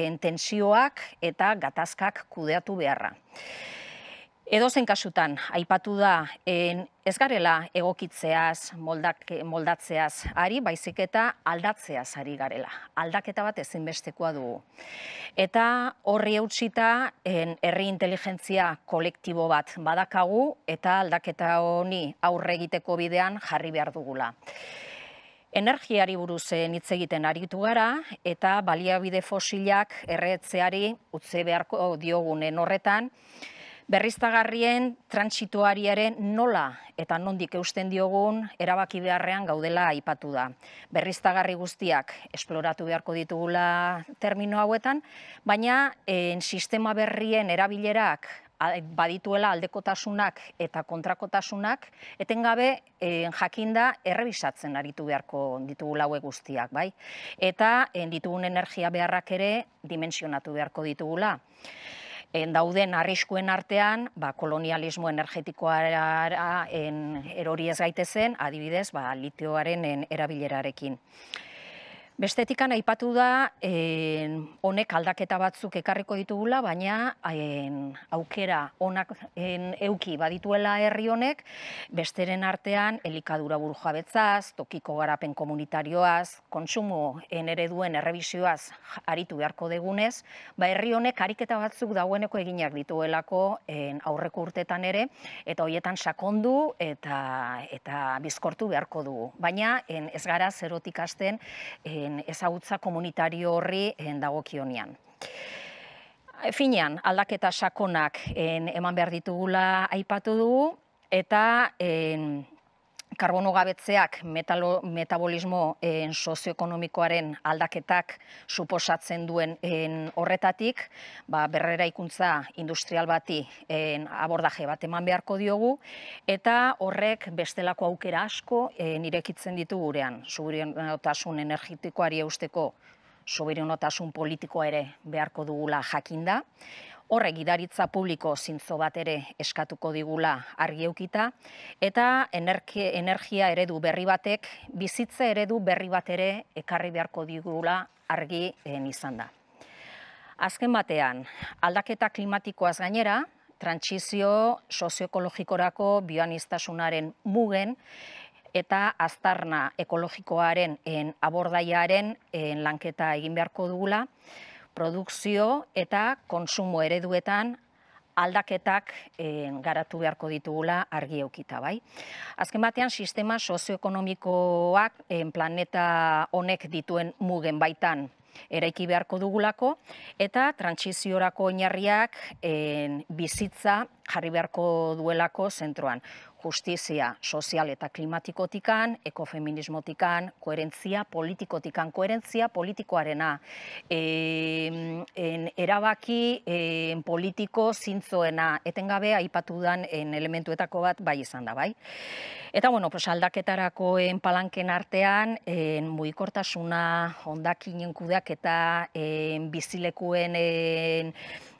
entensioak eta gatazkak kudeatu beharra. Edozen kasutan, aipatu da, ez garela egokitzeaz, moldatzeaz, ari baizik eta aldatzeaz ari garela. Aldaketa bat ezinbestekoa dugu. Eta horri eutxita, herri inteligentzia kolektibo bat badakagu, eta aldaketa honi aurre egiteko bidean jarri behar dugula. Energiari buruz eh, hitz egiten aritu gara eta baliabide fosilak erretzeari utze beharko diogunen horretan berriztagarrien transituariaren nola eta nondik eusten diogun erabaki beharrean gaudela aipatu da. Berriztagarri guztiak esploratu beharko ditugula termino hauetan, baina eh, en, sistema berrien erabilerak badituela aldekotasunak eta kontrakotasunak, etengabe en, eh, jakinda errebisatzen aritu beharko ditugula hauek guztiak, bai? Eta ditugun energia beharrak ere dimensionatu beharko ditugula en dauden arriskuen artean, ba kolonialismo energetikoa en eroriez gaitezen, adibidez, ba litioaren erabilerarekin. Bestetikan aipatu da eh, honek aldaketa batzuk ekarriko ditugula, baina eh, aukera honak eh, euki badituela herri honek, besteren artean elikadura buru jabetzaz, tokiko garapen komunitarioaz, konsumo ereduen errebisioaz aritu beharko degunez, ba herri honek ariketa batzuk daueneko eginak dituelako eh, aurreko urtetan ere, eta hoietan sakondu eta, eta bizkortu beharko dugu. Baina eh, ez gara zerotik eh, en, ezagutza komunitario horri eh, dagokionean. Eh, finean, aldaketa sakonak eh, eman behar ditugula aipatu dugu, eta en, karbono gabetzeak metabolismo eh, sozioekonomikoaren aldaketak suposatzen duen horretatik, ba, berrera ikuntza industrial bati abordaje bat eman beharko diogu, eta horrek bestelako aukera asko eh, nirekitzen irekitzen ditu gurean, zuburien energetikoari eusteko soberenotasun politikoa ere beharko dugula jakinda. Horre, gidaritza publiko zintzo bat ere eskatuko digula argieukita, eta energia eredu berri batek, bizitza eredu berri bat ere ekarri beharko digula argi eh, izan da. Azken batean, aldaketa klimatikoaz gainera, trantsizio sozioekologikorako bioaniztasunaren mugen, eta aztarna ekologikoaren en abordaiaren en lanketa egin beharko dugula, produkzio eta konsumo ereduetan aldaketak en, garatu beharko ditugula argi eukita, bai. Azken batean, sistema sozioekonomikoak en planeta honek dituen mugen baitan eraiki beharko dugulako, eta transiziorako oinarriak bizitza jarri beharko duelako zentroan justizia sozial eta klimatikotikan, ekofeminismotikan, koherentzia politikotikan, koherentzia politikoarena. en, erabaki en, politiko zintzoena, etengabe aipatu dan elementuetako bat bai izan da, bai? Eta, bueno, pues, palanken artean, en, muikortasuna, ondakinen kudeak eta bizilekuen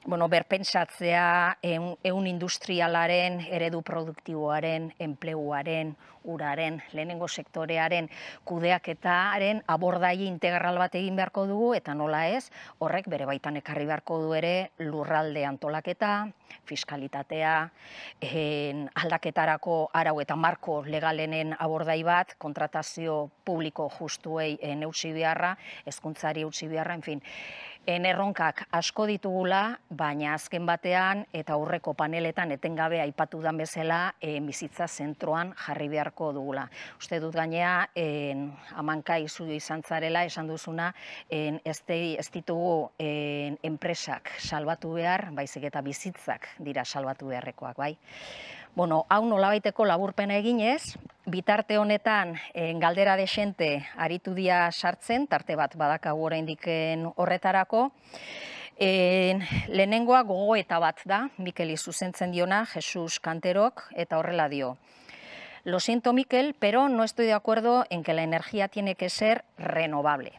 bueno, berpentsatzea eun, eun industrialaren, eredu produktiboaren, enpleguaren, uraren, lehenengo sektorearen, kudeaketaren abordai integral bat egin beharko dugu, eta nola ez, horrek bere baitan ekarri beharko du ere lurralde antolaketa, fiskalitatea, en, aldaketarako arau eta marko legalenen abordai bat, kontratazio publiko justuei eh, neutsi biharra, ezkuntzari utzi biharra, en fin, En erronkak asko ditugula, baina azken batean eta aurreko paneletan etengabe aipatu dan bezala e, bizitza zentroan jarri beharko dugula. Uste dut gainea, en, amanka izu izan zarela, esan duzuna, en, ez, ez ditugu enpresak salbatu behar, baizik eta bizitzak dira salbatu beharrekoak, bai bueno, hau nolabaiteko laburpena eginez, bitarte honetan eh, galdera desente aritu dia sartzen, tarte bat badaka gure indiken eh, horretarako, eh, lehenengoa gogo eta bat da, Mikeli zuzentzen diona, Jesus Kanterok, eta horrela dio. Lo siento, Mikel, pero no estoy de acuerdo en que la energía tiene que ser renovable.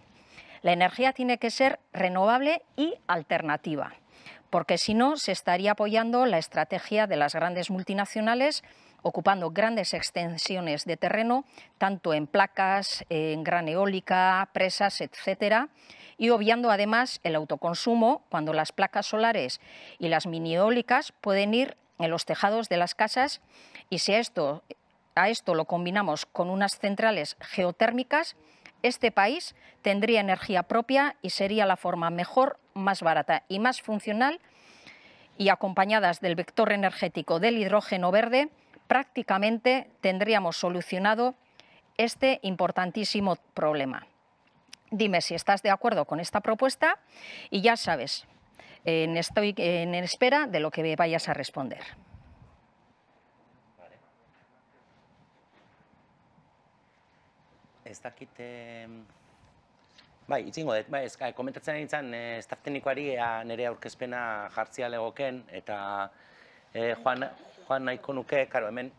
La energía tiene que ser renovable y alternativa. porque si no se estaría apoyando la estrategia de las grandes multinacionales ocupando grandes extensiones de terreno, tanto en placas, en gran eólica, presas, etcétera, y obviando además el autoconsumo cuando las placas solares y las mini eólicas pueden ir en los tejados de las casas y si esto, a esto lo combinamos con unas centrales geotérmicas, este país tendría energía propia y sería la forma mejor, más barata y más funcional y acompañadas del vector energético del hidrógeno verde, prácticamente tendríamos solucionado este importantísimo problema. Dime si estás de acuerdo con esta propuesta y ya sabes, estoy en espera de lo que vayas a responder. ez dakit... Bai, itzingo dut, bai, bai komentatzen nintzen, ez eh, taftenikoari nire aurkezpena jartzia legoken, eta e, joan, joan nahiko nuke, karo, hemen,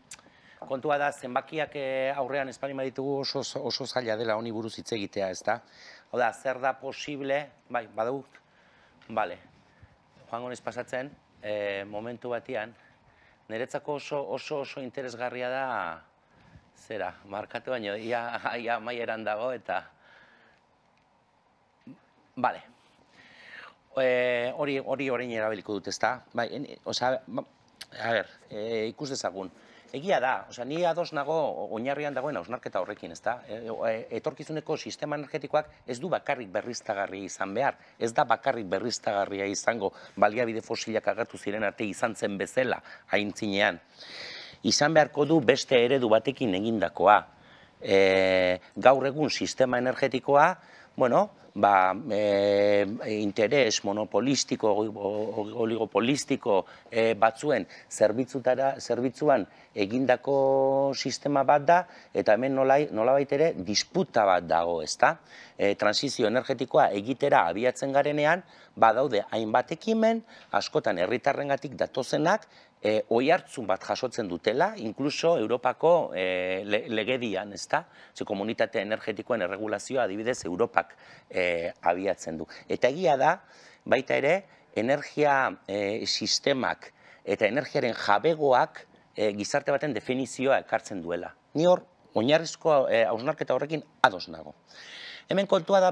kontua da, zenbakiak eh, aurrean espari maritugu oso, oso zaila dela honi buruz hitz egitea, ez da? Hau da, zer da posible, bai, badut, bale, joan gonez pasatzen, e, momentu batian, niretzako oso, oso, oso interesgarria da, zera, markatu baino, ia, ia maieran dago eta... Bale. E, eh, hori hori orain erabiliko dut, ezta? Bai, en, ba, a ber, e, ikus dezagun. Egia da, oza, ni ados nago oinarrian dagoen hausnarketa horrekin, ezta? E, etorkizuneko sistema energetikoak ez du bakarrik berriztagarria izan behar, ez da bakarrik berriztagarria izango baliabide fosilak agertu ziren arte izan zen bezala, haintzinean izan beharko du beste eredu batekin egindakoa. E, gaur egun sistema energetikoa, bueno, ba, e, interes monopolistiko, oligopolistiko e, batzuen zerbitzuan egindako sistema bat da, eta hemen nolabait nola ere disputa bat dago, ezta? E, transizio energetikoa egitera abiatzen garenean, badaude hainbat ekimen, askotan herritarrengatik datozenak, e, eh, oi hartzun bat jasotzen dutela, inkluso Europako e, le, legedian, ez da? Ze komunitate energetikoen erregulazioa adibidez Europak e, abiatzen du. Eta egia da, baita ere, energia e, sistemak eta energiaren jabegoak e, gizarte baten definizioa ekartzen duela. Ni hor, oinarrizko hausnarketa ausnarketa horrekin ados nago. Hemen kontua da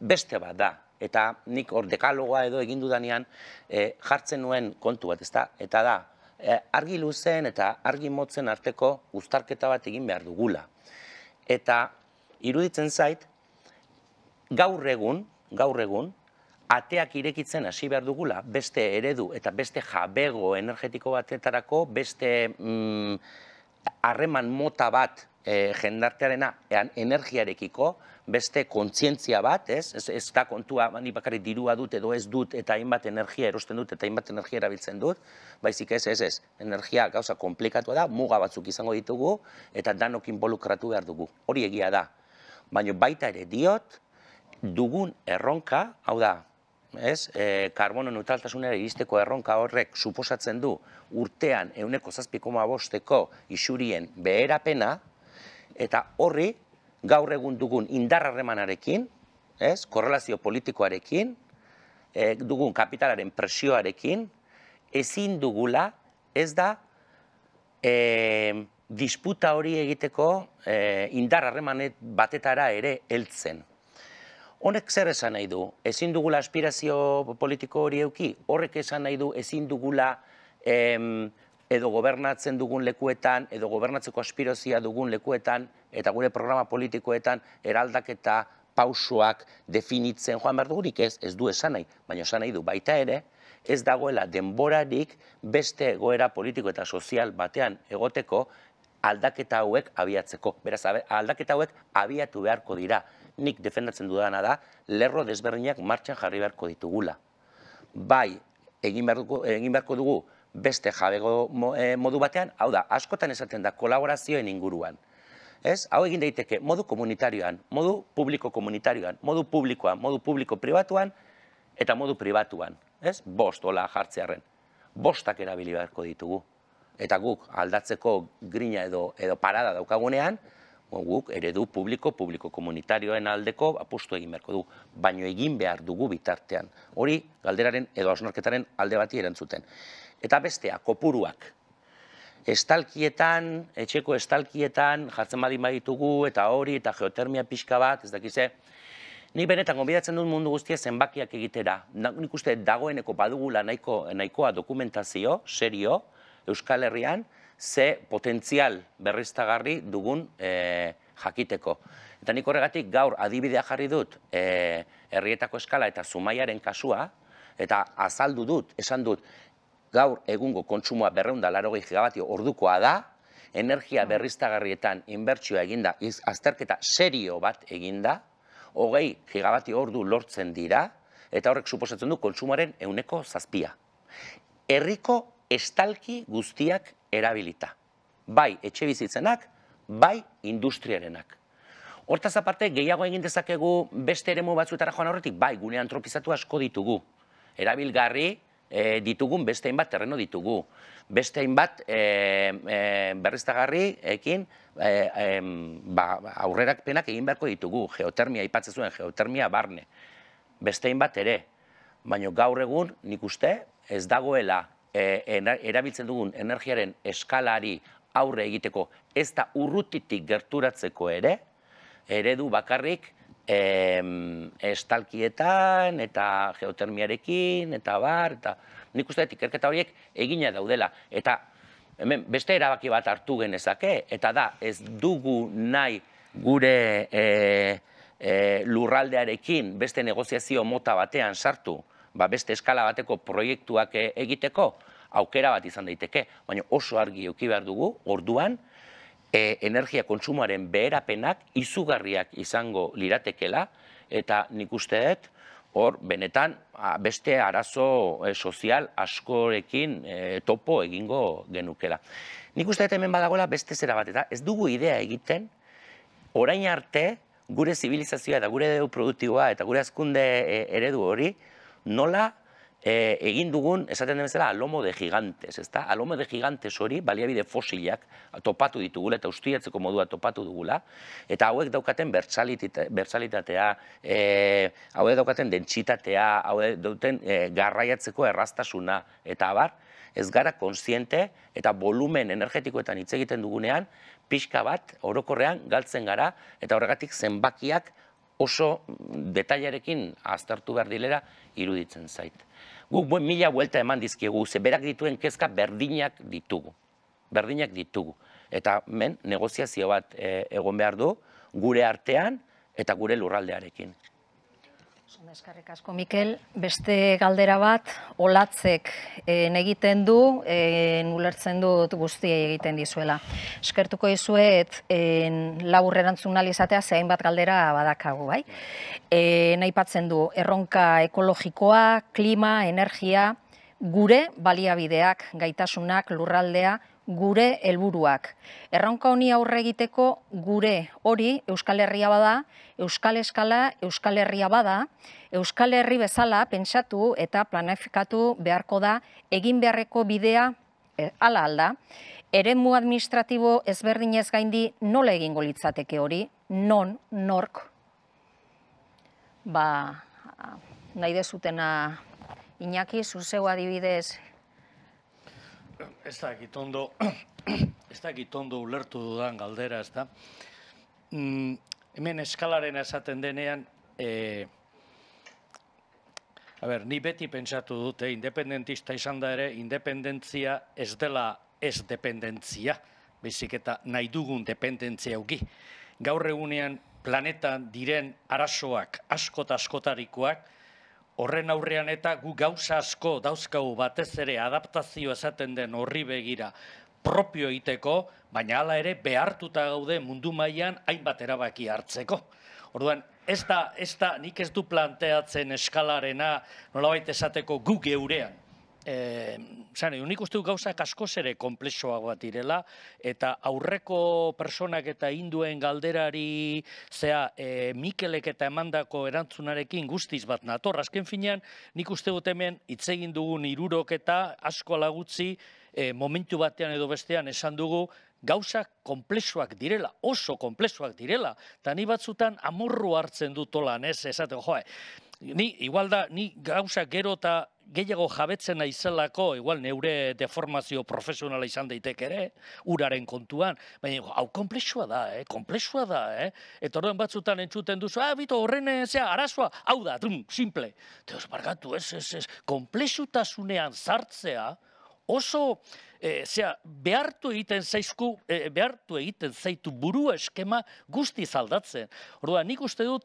beste bat da, eta nik hor dekalogoa edo egin dudanean jartzen nuen kontu bat, ezta? Eta da, Eh, argi luzen eta argi motzen arteko uztarketa bat egin behar dugula. Eta iruditzen zait, gaur egun, gaur egun, ateak irekitzen hasi behar dugula, beste eredu eta beste jabego energetiko batetarako, beste mm, harreman mota bat e, jendartearena eh, energiarekiko, beste kontzientzia bat, ez? Ez, ez da kontua, ba, ni bakarrik dirua dut edo ez dut eta hainbat energia erosten dut eta hainbat energia erabiltzen dut, baizik ez, ez, ez, energia gauza komplikatu da, muga batzuk izango ditugu eta danok involukratu behar dugu, hori egia da. Baina baita ere diot, dugun erronka, hau da, ez, e, karbono neutraltasunera iristeko erronka horrek suposatzen du urtean euneko zazpikoma bosteko isurien beherapena, eta horri gaur egun dugun indar harremanarekin, ez korrelazio politikoarekin, eh dugun kapitalaren presioarekin, ezin dugula ez da eh disputa hori egiteko eh indar harremanet batetara ere heltzen. Honek zer esan nahi du? Ezin dugula aspirazio politiko hori euki, horrek esan nahi du ezin dugula eh edo gobernatzen dugun lekuetan edo gobernatzeko aspirazioa dugun lekuetan eta gure programa politikoetan eraldaketa pausoak definitzen joan behar dugurik ez, ez du esan nahi, baina esan nahi du baita ere, ez dagoela denborarik beste egoera politiko eta sozial batean egoteko aldaketa hauek abiatzeko. Beraz, aldaketa hauek abiatu beharko dira. Nik defendatzen dudana da, lerro desberdinak martxan jarri beharko ditugula. Bai, egin beharko dugu beste jabego eh, modu batean, hau da, askotan esaten da kolaborazioen inguruan. Ez, hau egin daiteke modu komunitarioan, modu publiko komunitarioan, modu publikoan, modu publiko pribatuan eta modu pribatuan, ez? Bost hola jartzearren. Bostak erabili beharko ditugu. Eta guk aldatzeko grina edo edo parada daukagunean, guk eredu publiko publiko komunitarioen aldeko apustu egin beharko du, baino egin behar dugu bitartean. Hori galderaren edo asnorketaren alde bati erantzuten. Eta bestea, kopuruak estalkietan, etxeko estalkietan, jartzen badin baditugu, eta hori, eta geotermia pixka bat, ez dakize, Ni benetan gonbidatzen dut mundu guztia zenbakiak egitera. Nik uste dagoeneko badugula nahiko, nahikoa dokumentazio, serio, Euskal Herrian, ze potentzial berriztagarri dugun e, jakiteko. Eta nik horregatik gaur adibidea jarri dut e, herrietako eskala eta zumaiaren kasua, eta azaldu dut, esan dut, gaur egungo kontsumoa berreunda larogei gigabatio ordukoa da, energia mm. berriztagarrietan inbertsioa eginda, iz, azterketa serio bat eginda, hogei gigabatio ordu lortzen dira, eta horrek suposatzen du kontsumoaren euneko zazpia. Herriko estalki guztiak erabilita. Bai etxe bizitzenak, bai industriarenak. Hortaz aparte, gehiago egin dezakegu beste eremu batzuetara joan horretik, bai, gunean antropizatu asko ditugu. Erabilgarri, Eh, ditugun beste hainbat terreno ditugu. Beste hainbat eh, eh, berreztagarri ekin ba, aurrerak penak egin beharko ditugu. Geotermia, aipatzen zuen, geotermia barne. Beste hainbat ere. Baina gaur egun nik uste ez dagoela erabiltzen dugun energiaren eskalari aurre egiteko ez da urrutitik gerturatzeko ere, eredu bakarrik estalkietan eta geotermiarekin eta bar eta nik uste ikerketa horiek egina daudela eta hemen beste erabaki bat hartu genezake eta da ez dugu nahi gure e, e lurraldearekin beste negoziazio mota batean sartu ba beste eskala bateko proiektuak e, egiteko aukera bat izan daiteke baina oso argi eduki behar dugu orduan e, energia kontsumoaren beherapenak izugarriak izango liratekela eta nik uste dut hor benetan beste arazo e, sozial askorekin e, topo egingo genukela. Nik uste dut hemen badagola beste zera bat eta ez dugu idea egiten orain arte gure zibilizazioa eta gure produktiboa eta gure azkunde e, eredu hori nola e, egin dugun, esaten den bezala, alomo de gigantes, ezta? Alomo de gigantes hori baliabide fosilak topatu ditugula eta ustiatzeko modua topatu dugula, eta hauek daukaten bertsalitatea, e, hauek daukaten dentsitatea, hauek dauten e, eh, garraiatzeko erraztasuna, eta abar, ez gara kontziente eta volumen energetikoetan hitz egiten dugunean, pixka bat orokorrean galtzen gara eta horregatik zenbakiak oso detailarekin aztertu behar dilera iruditzen zait guk mila huelta eman dizkigu, zeberak dituen kezka berdinak ditugu. Berdinak ditugu. Eta men, negoziazio bat eh, egon behar du, gure artean eta gure lurraldearekin. Eskarrik asko, Mikel. Beste galdera bat, olatzek eh, egiten du, en, eh, ulertzen dut guztia egiten dizuela. Eskertuko izuet, en, eh, laur erantzun alizatea, zein bat galdera badakagu, bai? Naipatzen du, erronka ekologikoa, klima, energia, gure baliabideak, gaitasunak, lurraldea, gure helburuak. Erronka honi aurre egiteko gure hori Euskal Herria bada, Euskal Eskala Euskal Herria bada, Euskal Herri bezala pentsatu eta planifikatu beharko da egin beharreko bidea eh, ala alda. Eremu administratibo ezberdinez gaindi nola egingo litzateke hori, non, nork, ba, nahi dezutena Iñaki, zuzeu adibidez Ez da, gitondo, [clears throat] ez ulertu dudan galdera, ez da. Mm, hemen eskalaren esaten denean, e, a ber, ni beti pentsatu dute, independentista izan da ere, independentzia ez dela ez dependentzia, bezik eta nahi dugun dependentzia hugi. Gaur egunean planetan diren arasoak askot askotarikoak, Horren aurrean eta gu gauza asko dauzkau batez ere adaptazio esaten den horri begira propio iteko, baina hala ere behartuta gaude mundu mailan hainbat erabaki hartzeko. Orduan, ez da, ez da, nik ez du planteatzen eskalarena nolabait esateko gu geurean e, zan, unik uste dut gauzak askoz ere komplexoa bat direla, eta aurreko personak eta induen galderari, zea, e, Mikelek eta emandako erantzunarekin guztiz bat nator, azken finean, nik uste dut hemen itzegin dugun irurok eta asko lagutzi e, momentu batean edo bestean esan dugu, gauzak komplexuak direla, oso komplexuak direla, eta ni batzutan amurru hartzen dut tolan, ez, esaten, joa ni, igual da, ni gauza gero eta gehiago jabetzen naizelako, igual neure deformazio profesionala izan daiteke ere, uraren kontuan, baina hau komplexua da, eh? komplexua da, eh? eta orduan batzutan entzuten duzu, ah, bito horren eh, arazoa, hau da, simple. Eta espargatu, ez, ez, ez, komplexutasunean zartzea, oso, e, zea, behartu egiten zaizku, e, behartu egiten zaitu buru eskema guzti zaldatzen. Orduan, nik uste dut,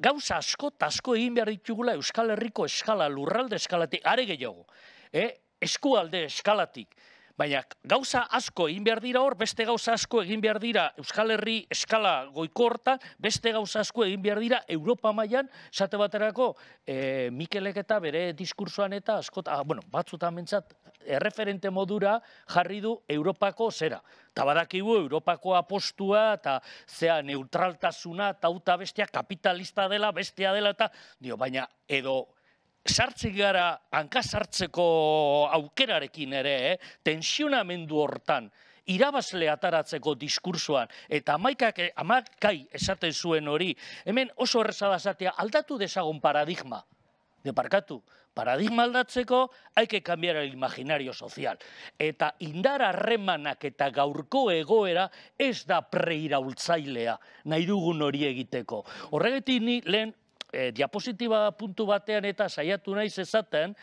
gauza asko asko egin behar ditugula Euskal Herriko eskala lurralde eskalatik are gehiago eh eskualde eskalatik Baina gauza asko egin behar dira hor, beste gauza asko egin behar dira Euskal Herri eskala goiko horta, beste gauza asko egin behar dira Europa mailan sate baterako, e, Mikelek eta bere diskursoan eta asko, a, ah, bueno, batzuta mentzat, erreferente modura jarri du Europako zera. Tabadakigu Europako apostua eta zea neutraltasuna eta uta bestia kapitalista dela, bestia dela eta dio, baina edo sartze gara hanka sartzeko aukerarekin ere, eh? tensionamendu hortan, irabazle ataratzeko diskursoan, eta amaikak, eh, amakai esaten zuen hori, hemen oso zatea, aldatu dezagon paradigma. Deparkatu, paradigma aldatzeko, haike cambiar el imaginario sozial, Eta indar harremanak eta gaurko egoera ez da preiraultzailea, nahi dugun hori egiteko. Horregetik ni lehen e, diapositiba puntu batean eta saiatu naiz ezaten,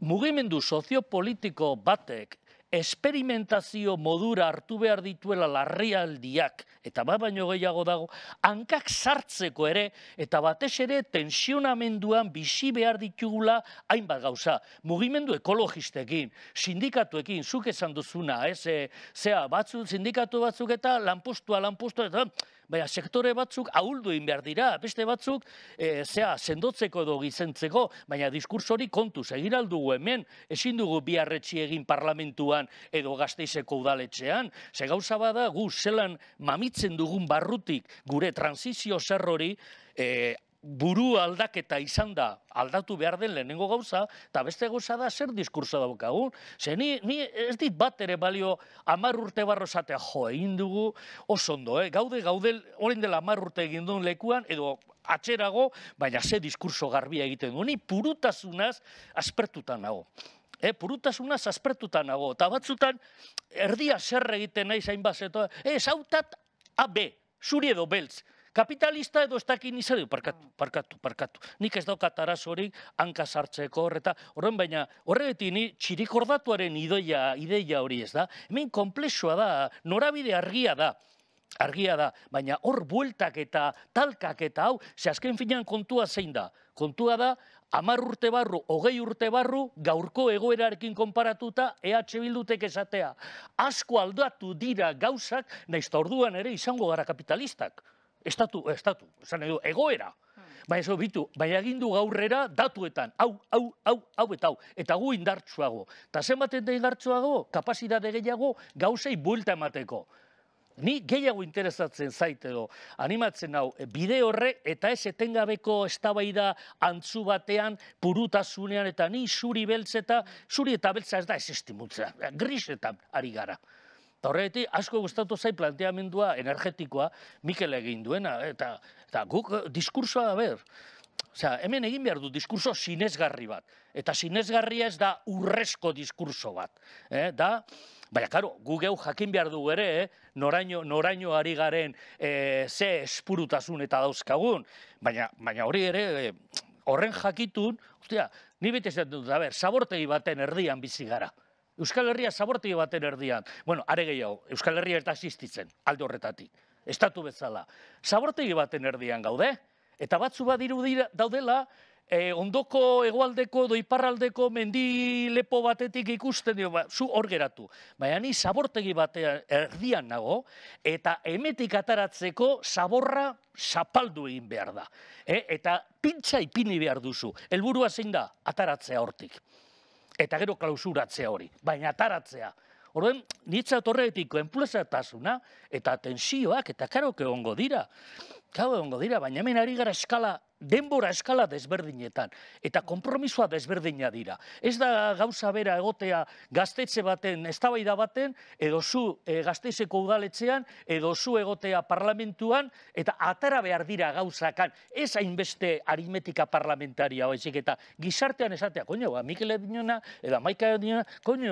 mugimendu soziopolitiko batek, esperimentazio modura hartu behar dituela larrialdiak eta bat baino gehiago dago, hankak sartzeko ere eta batez ere tensionamenduan bizi behar ditugula hainbat gauza. Mugimendu ekologistekin, sindikatuekin, zuk esan duzuna, ez, e, zea, batzu, sindikatu batzuk eta lanpostua, lanpostua, eta, baina sektore batzuk ahuldu egin behar dira, beste batzuk e, zea sendotzeko edo gizentzeko, baina diskurs hori kontu segiraldugu hemen, ezin dugu egin parlamentuan edo gazteizeko udaletxean, ze gauza bada gu zelan mamitzen dugun barrutik gure transizio zerrori, E, buru aldaketa izan da aldatu behar den lehenengo gauza, eta beste gauza da zer diskurso daukagun. Ze ni, ni ez dit bat ere balio amar urte barro zatea jo egin dugu, oso ondo, eh? gaude gaude orain dela amar urte egin duen lekuan, edo atzerago, baina ze diskurso garbia egiten du. Ni purutasunaz aspertutan nago. Purutasunaz eh? purutasuna nago, eta batzutan erdia zer egiten nahi zain bazetoa, ez AB, zuri edo beltz, kapitalista edo ez dakin izan, parkatu, parkatu, parkatu. Nik ez daukat arazo hori, hanka sartzeko horreta, horren baina horretik ni txirikordatuaren idoia, ideia hori ez da, hemen komplexua da, norabide argia da, argia da, baina hor bueltak eta talkak eta hau, ze azken finan kontua zein da, kontua da, Amar urte barru, hogei urte barru, gaurko egoerarekin konparatuta, ehatxe bildutek esatea. Asko aldatu dira gauzak, naizta orduan ere izango gara kapitalistak estatu, estatu, esan edo, egoera. Hmm. Baina zo bitu, baina egindu gaurrera datuetan, hau, hau, hau, hau eta hau, eta gu indartsuago. Eta zenbaten da indartsuago, kapasitate gehiago gauzei buelta emateko. Ni gehiago interesatzen zait edo animatzen hau e, bide horre eta ez etengabeko eztabaida antzu batean purutasunean eta ni zuri beltzeta, hmm. zuri eta beltza ez da ez gris Grisetan ari gara. Eta asko gustatu zai planteamendua energetikoa Mikel egin duena. Eta, eta guk, eh, diskursoa da ber. Osea, hemen egin behar du diskurso sinesgarri bat. Eta sinesgarria ez da urrezko diskurso bat. E, da, baina, karo, gu jakin behar du ere, eh? noraino, noraino ari garen eh, ze espurutasun eta dauzkagun. Baina, baina hori ere, horren jakitun, ustea, ni bete dut, a ber, zabortegi baten erdian bizi gara. Euskal Herria zabortio baten erdian. Bueno, are gehiago, Euskal Herria eta asistitzen, alde horretatik. Estatu bezala. Zabortio baten erdian gaude. Eta batzu bat daudela, e, ondoko egualdeko doiparraldeko mendi lepo batetik ikusten dio, ba, zu hor geratu. Baina ni zabortegi batean erdian nago, eta emetik ataratzeko zaborra zapaldu egin behar da. E, eta pintxa ipini behar duzu, helburua zein da, ataratzea hortik eta gero klausuratzea hori, baina ataratzea. Horren, nitzat horretiko enplezatasuna eta tensioak eta karoke ongo dira. Gau egon dira, baina hemen ari gara eskala, denbora eskala desberdinetan. Eta kompromisoa desberdina dira. Ez da gauza bera egotea gaztetxe baten, ez baten, edo zu e, eh, gaztetxeko udaletzean, edo zu egotea parlamentuan, eta atara behar dira gauzakan. Ez hainbeste aritmetika parlamentaria, oizik, eta gizartean esatea, konio, ba, Mikele Dinona, edo Maika Dinona,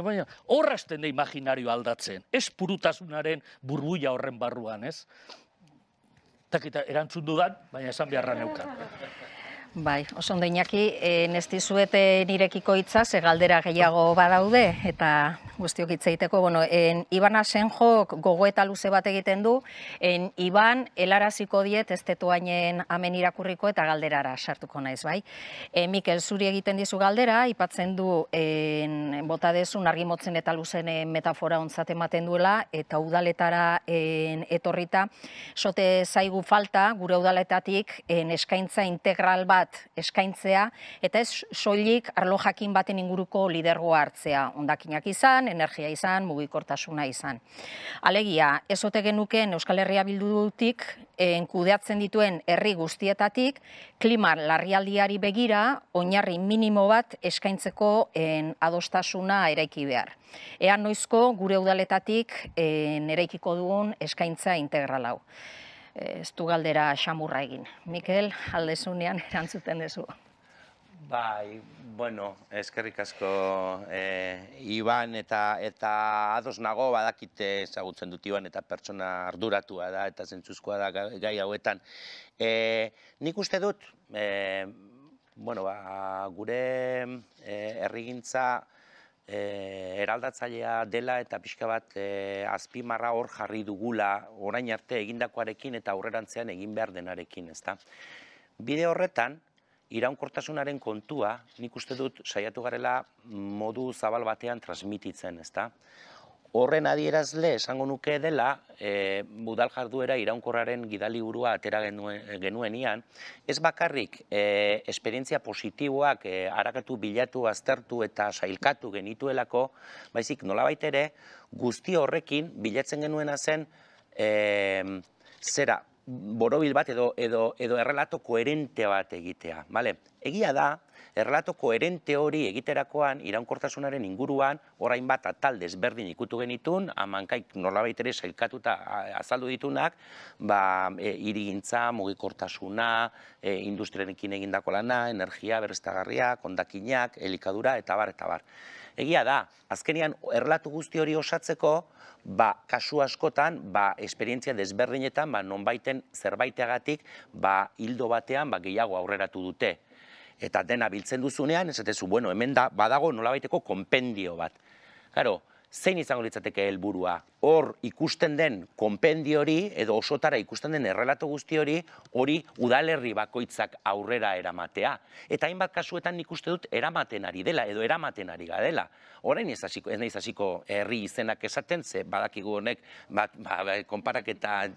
baina, horrasten da imaginario aldatzen. Ez purutasunaren burbuia horren barruan, ez? Eta erantzun dudan, baina esan beharra neukan. [laughs] Bai, oso ondo inaki, e, nesti nirekiko itza, segaldera gehiago badaude, eta guztiok itzeiteko, bueno, en, Iban Asenjok gogo eta luze bat egiten du, en, Iban elaraziko diet ez detu amen irakurriko eta galderara sartuko naiz, bai. E, Mikel, zuri egiten dizu galdera, ipatzen du, en, bota dezu, nargi motzen eta luzen eh, metafora ontzat ematen duela, eta udaletara en, etorrita, sote zaigu falta, gure udaletatik en, eskaintza integral bat eskaintzea eta ez soilik arlo jakin baten inguruko lidergoa hartzea, ondakinak izan, energia izan, mugikortasuna izan. Alegia, ez ote genuken Euskal Herria bildu dutik, enkudeatzen eh, dituen herri guztietatik, klima larrialdiari begira, oinarri minimo bat eskaintzeko adostasuna eraiki behar. Ean noizko gure udaletatik nereikiko eh, dugun eskaintza hau ez du galdera xamurra egin. Mikel, aldezunean erantzuten dezu. Bai, bueno, eskerrik asko eh, Iban eta eta ados nago badakite ezagutzen dut Iban eta pertsona arduratua da eta zentzuzkoa da gai hauetan. Eh, nik uste dut eh, bueno, ba, gure errigintza e, eraldatzailea dela eta pixka bat e, azpimarra hor jarri dugula orain arte egindakoarekin eta aurrerantzean egin behar denarekin, ezta. Bide horretan iraunkortasunaren kontua, nik uste dut saiatu garela modu zabal batean transmititzen, ezta horren adierazle esango nuke dela e, budal jarduera iraunkorraren gidaliburua atera genuenian, ez bakarrik e, esperientzia positiboak e, arakatu bilatu, aztertu eta sailkatu genituelako, baizik nolabait ere, guzti horrekin bilatzen genuena zen e, zera, borobil bat edo, edo, edo errelato koherente bat egitea. Vale? Egia da, Errelato koherente hori egiterakoan, iraunkortasunaren inguruan, orain bat atal desberdin ikutu genitun, amankaik nolabait ere zailkatuta azaldu ditunak, ba, e, irigintza, mugikortasuna, e, egindako lana, energia, berrestagarria, kondakinak, elikadura, eta bar, eta bar. Egia da, azkenean erlatu guzti hori osatzeko, ba, kasu askotan, ba, esperientzia desberdinetan, ba, nonbaiten zerbaiteagatik, ba, hildo batean, ba, gehiago aurreratu dute eta dena biltzen duzunean, ez bueno, hemen da, badago nolabaiteko konpendio bat. Claro, zein izango litzateke helburua? Hor ikusten den konpendio hori edo osotara ikusten den errelato guzti hori, hori udalerri bakoitzak aurrera eramatea. Eta hainbat kasuetan ikuste dut eramaten ari dela edo eramaten ari ga dela. Orain ez hasiko, ez herri izenak esaten ze badakigu honek bat ba, eh,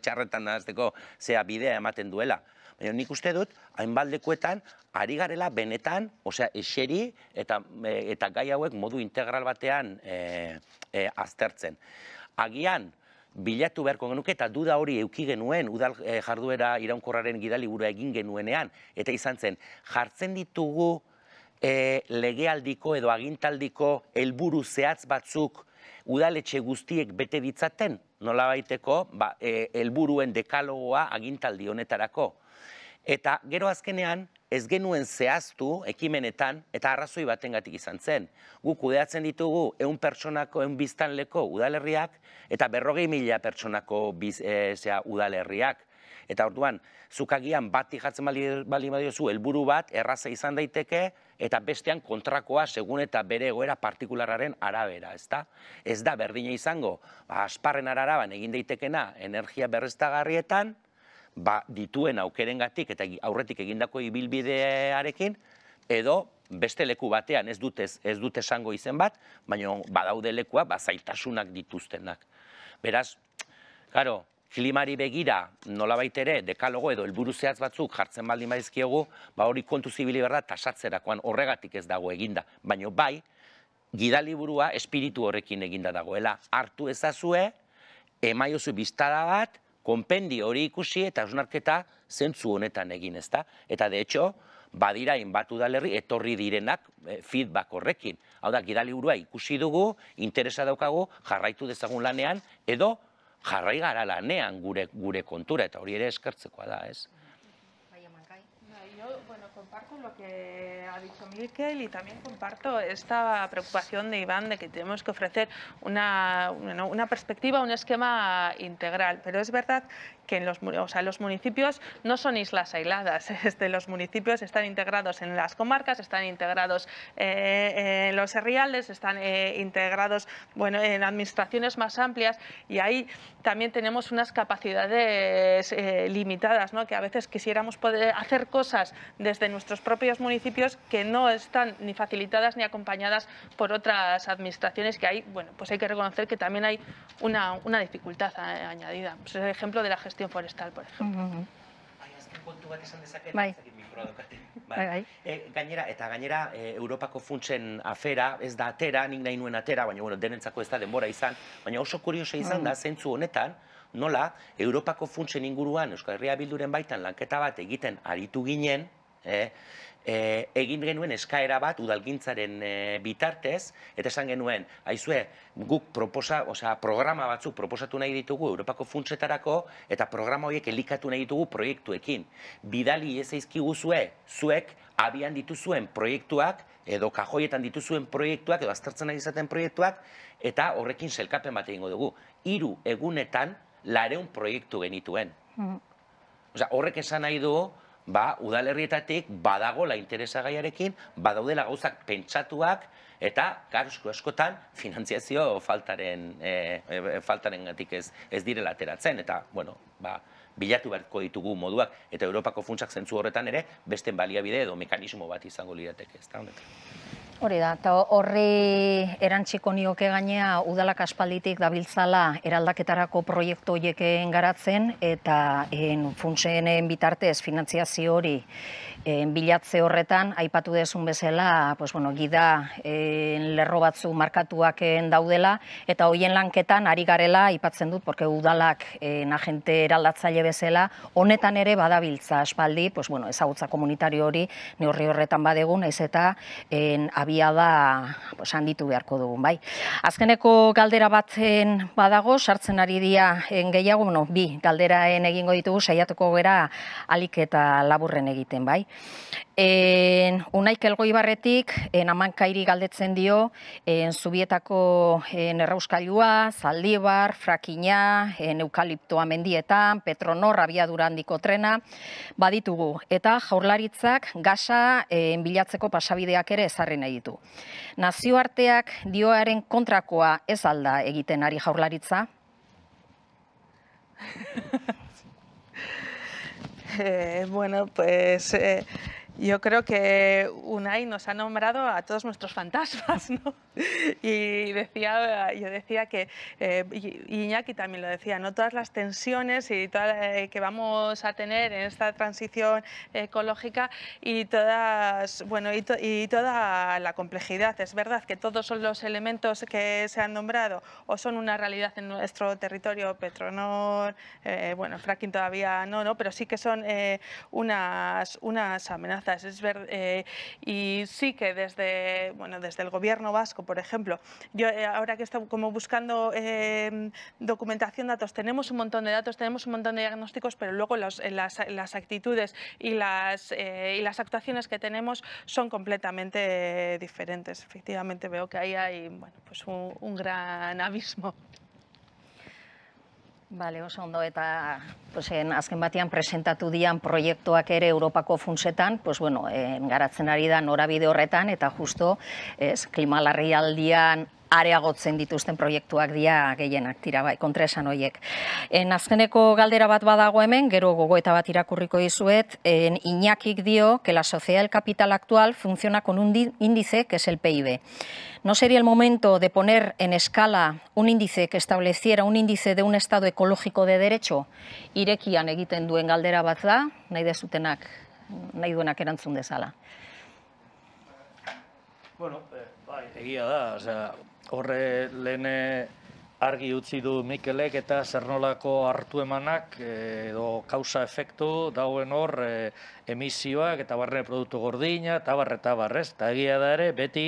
txarretan nazteko zea bidea ematen duela. Baina nik uste dut, hainbaldekuetan, ari garela benetan, osea, eseri eta, e, eta gai hauek modu integral batean e, e, aztertzen. Agian, bilatu beharko genuke eta duda hori euki genuen udal e, jarduera iraunkorraren gidaliburu egin genuenean eta izan zen jartzen ditugu legealdiko edo agintaldiko helburu zehatz batzuk udaletxe guztiek bete ditzaten nola baiteko ba, helburuen dekalogoa agintaldi honetarako. Eta gero azkenean, ez genuen zehaztu ekimenetan eta arrazoi batengatik izan zen. Gu kudeatzen ditugu eun pertsonako eun biztanleko udalerriak eta berrogei mila pertsonako biz, eh, udalerriak. Eta orduan, zukagian bat ikatzen bali, bali helburu bat erraza izan daiteke eta bestean kontrakoa segun eta bere egoera partikulararen arabera, ez da? Ez da, berdina izango, ba, asparren araraban egin daitekena energia berreztagarrietan, ba, dituen aukerengatik eta aurretik egindako ibilbidearekin, edo beste leku batean ez dute ez dute esango izen bat, baina badaude lekua ba zailtasunak dituztenak. Beraz, claro, klimari begira nolabait ere dekalogo edo helburu zehatz batzuk jartzen baldin maizkiegu, ba hori kontu zibili berda tasatzerakoan horregatik ez dago eginda, baina bai gidaliburua espiritu horrekin eginda dagoela. Hartu ezazue, emaiozu biztada bat, konpendio hori ikusi eta osnarketa zentzu honetan egin, ezta? Eta de hecho, badira inbatu dalerri etorri direnak eh, feedback horrekin. Hau da, gidali ikusi dugu, interesa daukagu, jarraitu dezagun lanean, edo jarrai lanean gure, gure kontura, eta hori ere eskertzekoa da, ez? comparto lo que ha dicho Miquel y también comparto esta preocupación de Iván de que tenemos que ofrecer una, una, una perspectiva, un esquema integral. Pero es verdad que los, los municipios no son islas aisladas, [laughs] este, los municipios están integrados en las comarcas, están integrados eh, en los herriales, están eh, integrados bueno, en administraciones más amplias y ahí también tenemos unas capacidades eh, limitadas, ¿no? que a veces quisiéramos poder hacer cosas desde nuestros propios municipios que no están ni facilitadas ni acompañadas por otras administraciones que hay, bueno, pues hay que reconocer que también hay una, dificultad añadida. es pues el ejemplo de la gestión gestión forestal, por ejemplo. Mm kontu bat izan dezaket, bai. ezakit mikroa Bai. bai, bai. Eh, gainera, eta gainera, e, Europako funtsen afera, ez da atera, nik nahi nuen atera, baina, bueno, denentzako ez da denbora izan, baina oso kuriosa izan da, mm. zentzu honetan, nola, Europako funtsen inguruan, Euskal Herria Bilduren baitan, lanketa bat egiten aritu ginen, eh, e, egin genuen eskaera bat udalgintzaren e, bitartez, eta esan genuen, aizue, guk proposa, osea, programa batzuk proposatu nahi ditugu Europako funtsetarako, eta programa horiek elikatu nahi ditugu proiektuekin. Bidali ez zue, zuek abian dituzuen proiektuak, edo kajoietan dituzuen proiektuak, edo aztertzen ari izaten proiektuak, eta horrekin selkapen bat egingo dugu. Hiru egunetan, lareun proiektu genituen. Mm. Osea, horrek esan nahi du, ba, udalerrietatik badago la interesagaiarekin, badaudela gauzak pentsatuak, eta karusko eskotan finantziazio faltaren, e, e ez, ez direla ateratzen, eta, bueno, ba, bilatu beharko ditugu moduak, eta Europako funtsak zentzu horretan ere, beste baliabide edo mekanismo bat izango lirateke, ez honetan. Hori da, eta horri erantziko nioke gainea udalak aspalditik dabiltzala eraldaketarako proiektu horieken garatzen eta en, bitartez finantziazio hori bilatze horretan, aipatu dezun bezala, gida lerro batzu markatuak daudela, eta hoien lanketan ari garela, aipatzen dut, porque udalak en, agente eraldatzaile bezala, honetan ere badabiltza aspaldi, ezagutza komunitario hori, neurri horretan badegun, ez eta en, abia da pues, handitu beharko dugun, bai. Azkeneko galdera batzen badago, sartzen ari dia en gehiago, no, bi galderaen egingo ditugu, saiatuko gera alik eta laburren egiten, bai. En, unaik elgoi barretik, en amankairi galdetzen dio, en, zubietako en, errauskailua, zaldibar, frakina, en, eukaliptoa mendietan, petronor, abiadura handiko trena, baditugu. Eta jaurlaritzak gasa en, eh, bilatzeko pasabideak ere ezarri nahi ditu. Nazioarteak dioaren kontrakoa ez alda egiten ari jaurlaritza? [laughs] eh, bueno, pues... Eh, Yo creo que Unai nos ha nombrado a todos nuestros fantasmas, [laughs] ¿no? Y decía, yo decía que, eh, Iñaki también lo decía, ¿no? Todas las tensiones y toda, eh, que vamos a tener en esta transición ecológica y todas, bueno, y, toda la complejidad. Es verdad que todos son los elementos que se han nombrado o son una realidad en nuestro territorio, Petronor, eh, bueno, fracking todavía no, ¿no? Pero sí que son eh, unas, unas amenazas es eh, y sí que desde, bueno, desde el gobierno vasco, por ejemplo, yo eh, ahora que estoy como buscando eh, documentación, datos, tenemos un montón de datos, tenemos un montón de diagnósticos, pero luego las, las, actitudes y las, y las actuaciones que tenemos son completamente diferentes. Efectivamente veo que ahí hay bueno, pues un gran abismo. Bale, oso ondo eta azken batean presentatu dian proiektuak ere Europako funtsetan, pues bueno, eh, garatzen ari da norabide horretan eta justo, es klimalarrialdian areagotzen dituzten proiektuak dira gehienak tira bai, kontresan hoiek. En azkeneko galdera bat badago hemen, gero gogoeta bat irakurriko dizuet, en Iñakik dio que la sociedad capital actual funciona con un índice que es el PIB. No sería el momento de poner en escala un índice que estableciera un índice de un estado ecológico de derecho? Irekian egiten duen galdera bat da, nahi dezutenak, nahi duenak erantzun dezala. Bueno, eh, bai, egia da, o sea, Horre lehen argi utzi du Mikelek eta zernolako hartu emanak eh, edo kausa efektu dauen hor e, emisioak eta barne produktu gordina, tabarre, tabarrez, eta egia da ere beti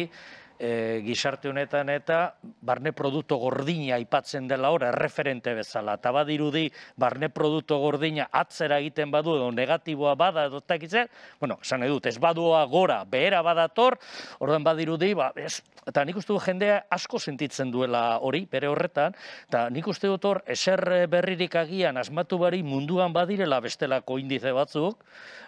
E, gizarte honetan eta barne produktu gordina aipatzen dela hor erreferente bezala. Eta badirudi barne produktu gordina atzera egiten badu edo negatiboa bada edo takitzen, bueno, esan edut, ez badua gora, behera badator, orduan badirudi, ba, eta nik uste du jendea asko sentitzen duela hori, bere horretan, eta nik uste dut hor, eser berririk agian asmatu bari munduan badirela bestelako indize batzuk,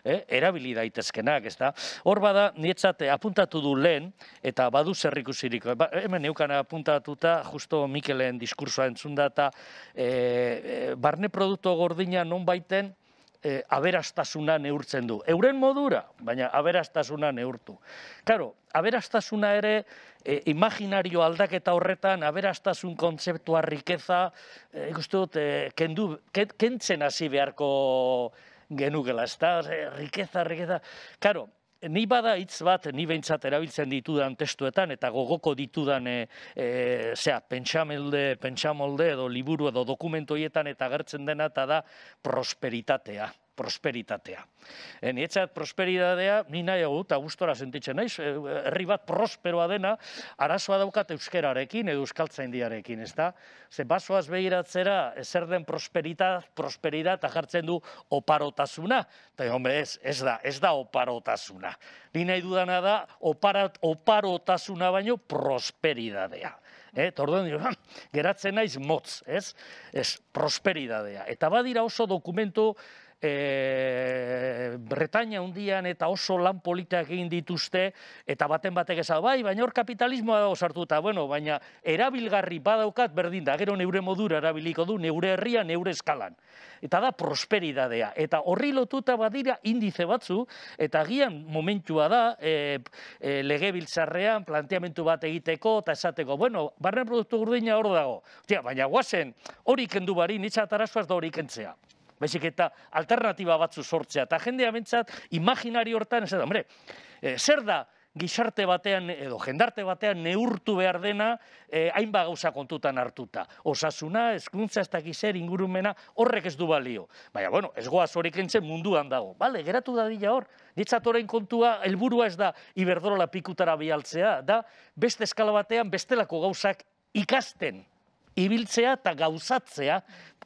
eh, erabili daitezkenak, ez da? Hor bada, nietzate, apuntatu du lehen, eta badu zer ba, hemen neukan apuntatuta, justo Mikelen diskursoa entzun eta e, barne produktu gordina non baiten, E, eh, aberastasuna neurtzen du. Euren modura, baina aberastasuna neurtu. Karo, aberastasuna ere, imaginario aldaketa horretan, aberastasun kontzeptua rikeza, e, dut, kendu, kentzen hasi beharko genugela, ez da, rikeza, rikeza. Karo, ni bada hitz bat ni beintzat erabiltzen ditudan testuetan eta gogoko ditudan e, eh, e, eh, zea, pentsamelde, pentsamolde edo liburu edo dokumentoietan eta agertzen dena eta da prosperitatea prosperitatea. E, Nietzat prosperitatea, ni nahi egut, agustora sentitzen naiz, e, herri bat prosperoa dena, arazoa daukat euskerarekin, edo euskaltza indiarekin. ez da? Ze basoaz behiratzera, zer den prosperitat, prosperitat, jartzen du oparotasuna. Eta, hombre, ez, ez da, ez da oparotasuna. Ni nahi dudana da, oparat, oparotasuna baino prosperidadea. E, tordon, ah, geratzen naiz motz, ez? Ez, prosperidadea. Eta badira oso dokumentu, e, Bretaña hundian eta oso lan polita egin dituzte eta baten batek esan bai baina hor kapitalismoa dago sartuta bueno baina erabilgarri badaukat berdin da gero neure modura erabiliko du neure herria neure eskalan eta da prosperidadea eta horri lotuta badira indize batzu eta agian momentua da e, e, legebiltzarrean planteamendu bat egiteko eta esateko bueno barren produktu gurdina hor dago Tia, baina guazen hori kendu bari nitsa tarasuaz da hori kentzea baizik eta alternatiba batzu sortzea. Eta jendea bentsat, imaginari hortan, ez da, hombre, eh, zer da gixarte batean edo jendarte batean neurtu behar dena eh, hainba gauza kontutan hartuta. Osasuna, eskuntza, ez gizer ingurumena, horrek ez du balio. Baina, bueno, ez goaz horik entzen munduan dago. Bale, geratu dadila hor, Nitzat orain kontua, helburua ez da iberdrola pikutara bialtzea, da beste eskala batean bestelako gauzak ikasten ibiltzea eta gauzatzea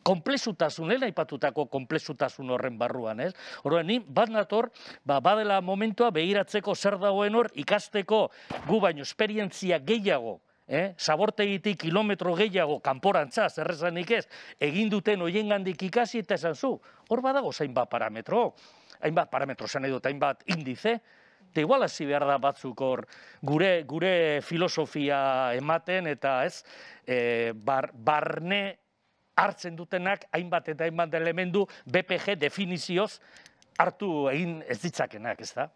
komplezutasun, lehen aipatutako komplezutasun horren barruan, ez? Horren, ni bat nator, ba, badela momentua behiratzeko zer dagoen hor, ikasteko gu baino esperientzia gehiago, eh? sabortegiti kilometro gehiago, kanporantza, zerrezanik ez, egin duten oien gandik ikasi eta esan zu, hor badago zain bat parametro, hainbat parametro zen edo, hainbat indize, eta igual hasi behar da batzuk hor gure, gure filosofia ematen eta ez, e, bar, barne hartzen dutenak hainbat eta hainbat elementu BPG definizioz hartu egin ez ditzakenak, ez da?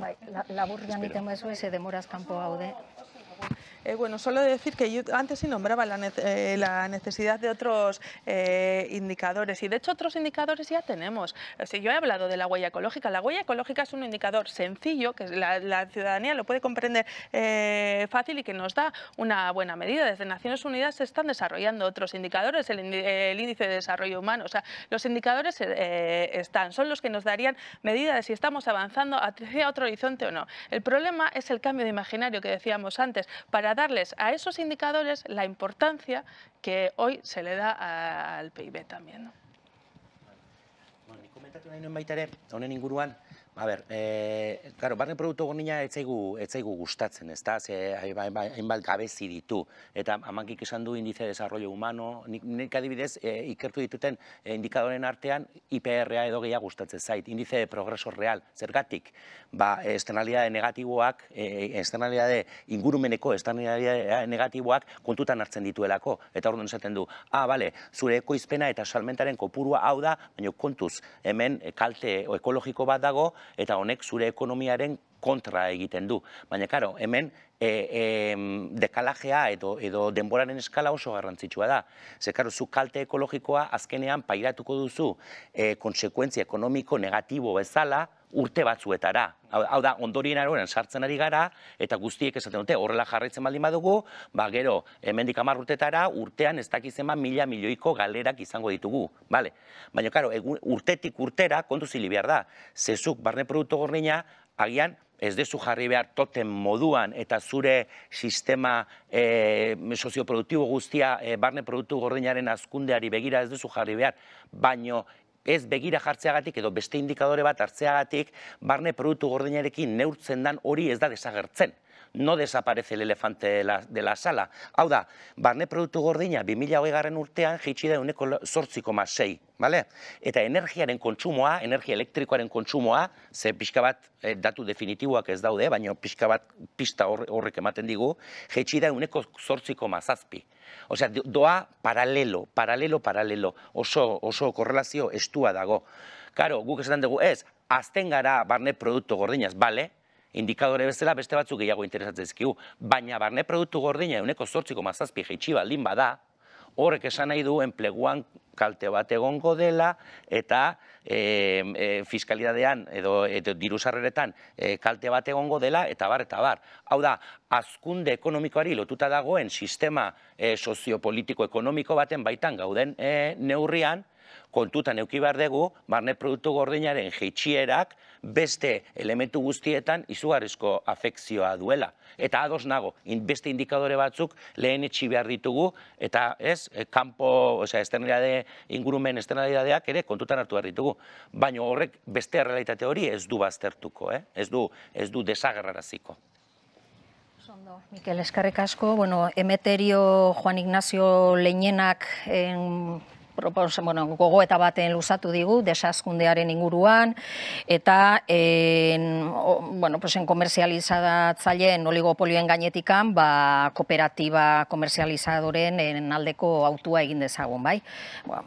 Bai, laburrian itemo zu, ez demoraz kanpo gaude. Eh, bueno, solo decir que yo antes sí nombraba la, eh, necesidad de otros eh, indicadores y de hecho otros indicadores ya tenemos. si yo he hablado de la huella ecológica. La huella ecológica es un indicador sencillo que la, ciudadanía lo puede comprender fácil y que nos da una buena medida. Desde Naciones Unidas se están desarrollando otros indicadores, el, índice de desarrollo humano. O sea, los indicadores están, son los que nos darían medida de si estamos avanzando hacia otro horizonte o no. El problema es el cambio de imaginario que decíamos antes. Para darles a esos indicadores la importancia que hoy se le da al PIB también. A ber, e, claro, barne produktu gornina etzaigu, etzaigu gustatzen, ez da, ze hainbat gabezi ditu. Eta amankik esan du indize desarrollo humano, nik, nik adibidez e, ikertu dituten e, indikadoren artean IPR-a edo gehiago gustatzen zait, indize de progreso real, zergatik, ba, esternalidade negatiboak, e, ingurumeneko esternalidade negatiboak kontutan hartzen dituelako. Eta orduan esaten du, ah, bale, zure ekoizpena eta salmentaren kopurua hau da, baina kontuz, hemen kalte ekologiko bat dago, eta honek zure ekonomiaren kontra egiten du. Baina, karo, hemen e, e, dekalajea edo, edo denboraren eskala oso garrantzitsua da. Zer, karo, zu kalte ekologikoa azkenean pairatuko duzu e, konsekuentzia ekonomiko negatibo bezala, urte batzuetara. Hau da, ondorien aroren sartzen ari gara, eta guztiek esaten dute horrela jarraitzen baldin badugu, ba, gero, hemendik amarr urtetara, urtean ez dakizen ba mila milioiko galerak izango ditugu. Bale? Baina, karo, urtetik urtera, kontu zili da, zezuk barne produktu agian, ez dezu jarri behar toten moduan eta zure sistema eh, sozioproduktibo guztia eh, barne produktu azkundeari begira ez dezu jarri behar, baino ez begira jartzeagatik edo beste indikadore bat hartzeagatik barne produktu gordinarekin neurtzen dan hori ez da desagertzen no desaparece el elefante de la, de la sala. Hau da, barne produktu gordina 2008 garren urtean jitsi da uneko sortziko masei. Vale? Eta energiaren kontsumoa, energia elektrikoaren kontsumoa, ze pixka bat eh, datu definitiboak ez daude, baina pixka bat pista horrek ematen digu, jetxi da uneko zortziko mazazpi. Osea, doa paralelo, paralelo, paralelo. Oso, oso korrelazio estua dago. Karo, guk esaten dugu, ez, azten gara barne produktu gordinaz, bale, indikadore bezala beste batzuk gehiago interesatzen baina barne produktu gordina euneko zortziko mazazpi jeitsi baldin bada, horrek esan nahi du enpleguan kalte bat egongo dela eta e, fiskalidadean edo, edo diru sarreretan e, kalte bat egongo dela eta bar eta bar. Hau da, azkunde ekonomikoari lotuta dagoen sistema e, soziopolitiko ekonomiko baten baitan gauden e, neurrian, kontutan eukibar dugu, barne produktu gordinaren jeitxierak beste elementu guztietan izugarrizko afekzioa duela. Eta ados nago, beste indikadore batzuk lehen etxi behar ditugu, eta ez, eh, kanpo, oza, esternalidade, ingurumen esternalidadeak ere kontutan hartu behar ditugu. Baina horrek beste realitate hori ez du baztertuko, eh? ez du, desagarraraziko. du desagerraraziko. Mikel, eskarrik asko. Bueno, emeterio Juan Ignacio Leinenak bueno, gogo eta baten luzatu digu, desazkundearen inguruan, eta en, o, bueno, pues en oligopolioen gainetikan, ba, kooperatiba komerzializadoren en aldeko autua egin dezagun, bai? Ba,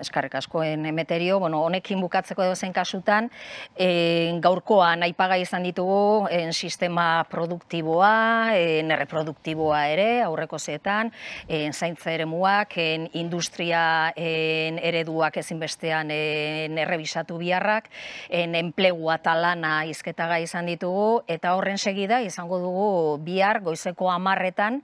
eskarrik askoen emeterio, bueno, honekin bukatzeko edo zen kasutan, en, gaurkoa izan ditugu en, sistema produktiboa, reproduktiboa ere, aurreko zeetan, en, zaintza ere muak, en, industria eh, en ereduak ezin bestean en eh, errebisatu biharrak, en enplegu eta lana izketaga izan ditugu, eta horren segida izango dugu bihar goizeko amarretan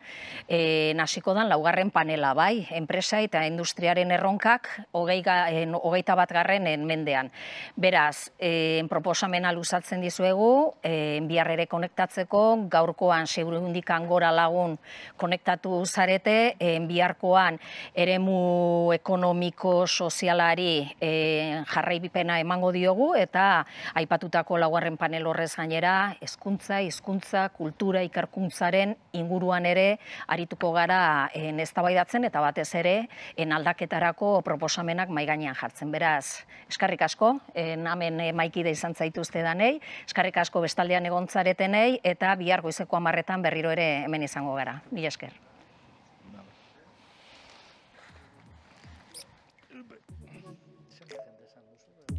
nasiko eh, dan laugarren panela, bai, enpresa eta industriaren erronkak hogeita bat garren mendean. Beraz, en eh, proposamen aluzatzen dizuegu, biharre bihar ere konektatzeko, gaurkoan segurundikan gora lagun konektatu zarete, biharkoan eremu mu ekonomiko sozialari e, eh, jarraibipena emango diogu eta aipatutako laugarren panel horrez gainera hezkuntza, hizkuntza, kultura ikarkuntzaren inguruan ere arituko gara en eh, eztabaidatzen eta batez ere en aldaketarako proposamenak mai gainean jartzen. Beraz, eskarrik asko, en hemen maikide izant zaituzte danei, eskarrik asko bestaldean egontzaretenei eta bihar goizeko 10 berriro ere hemen izango gara. Mila esker.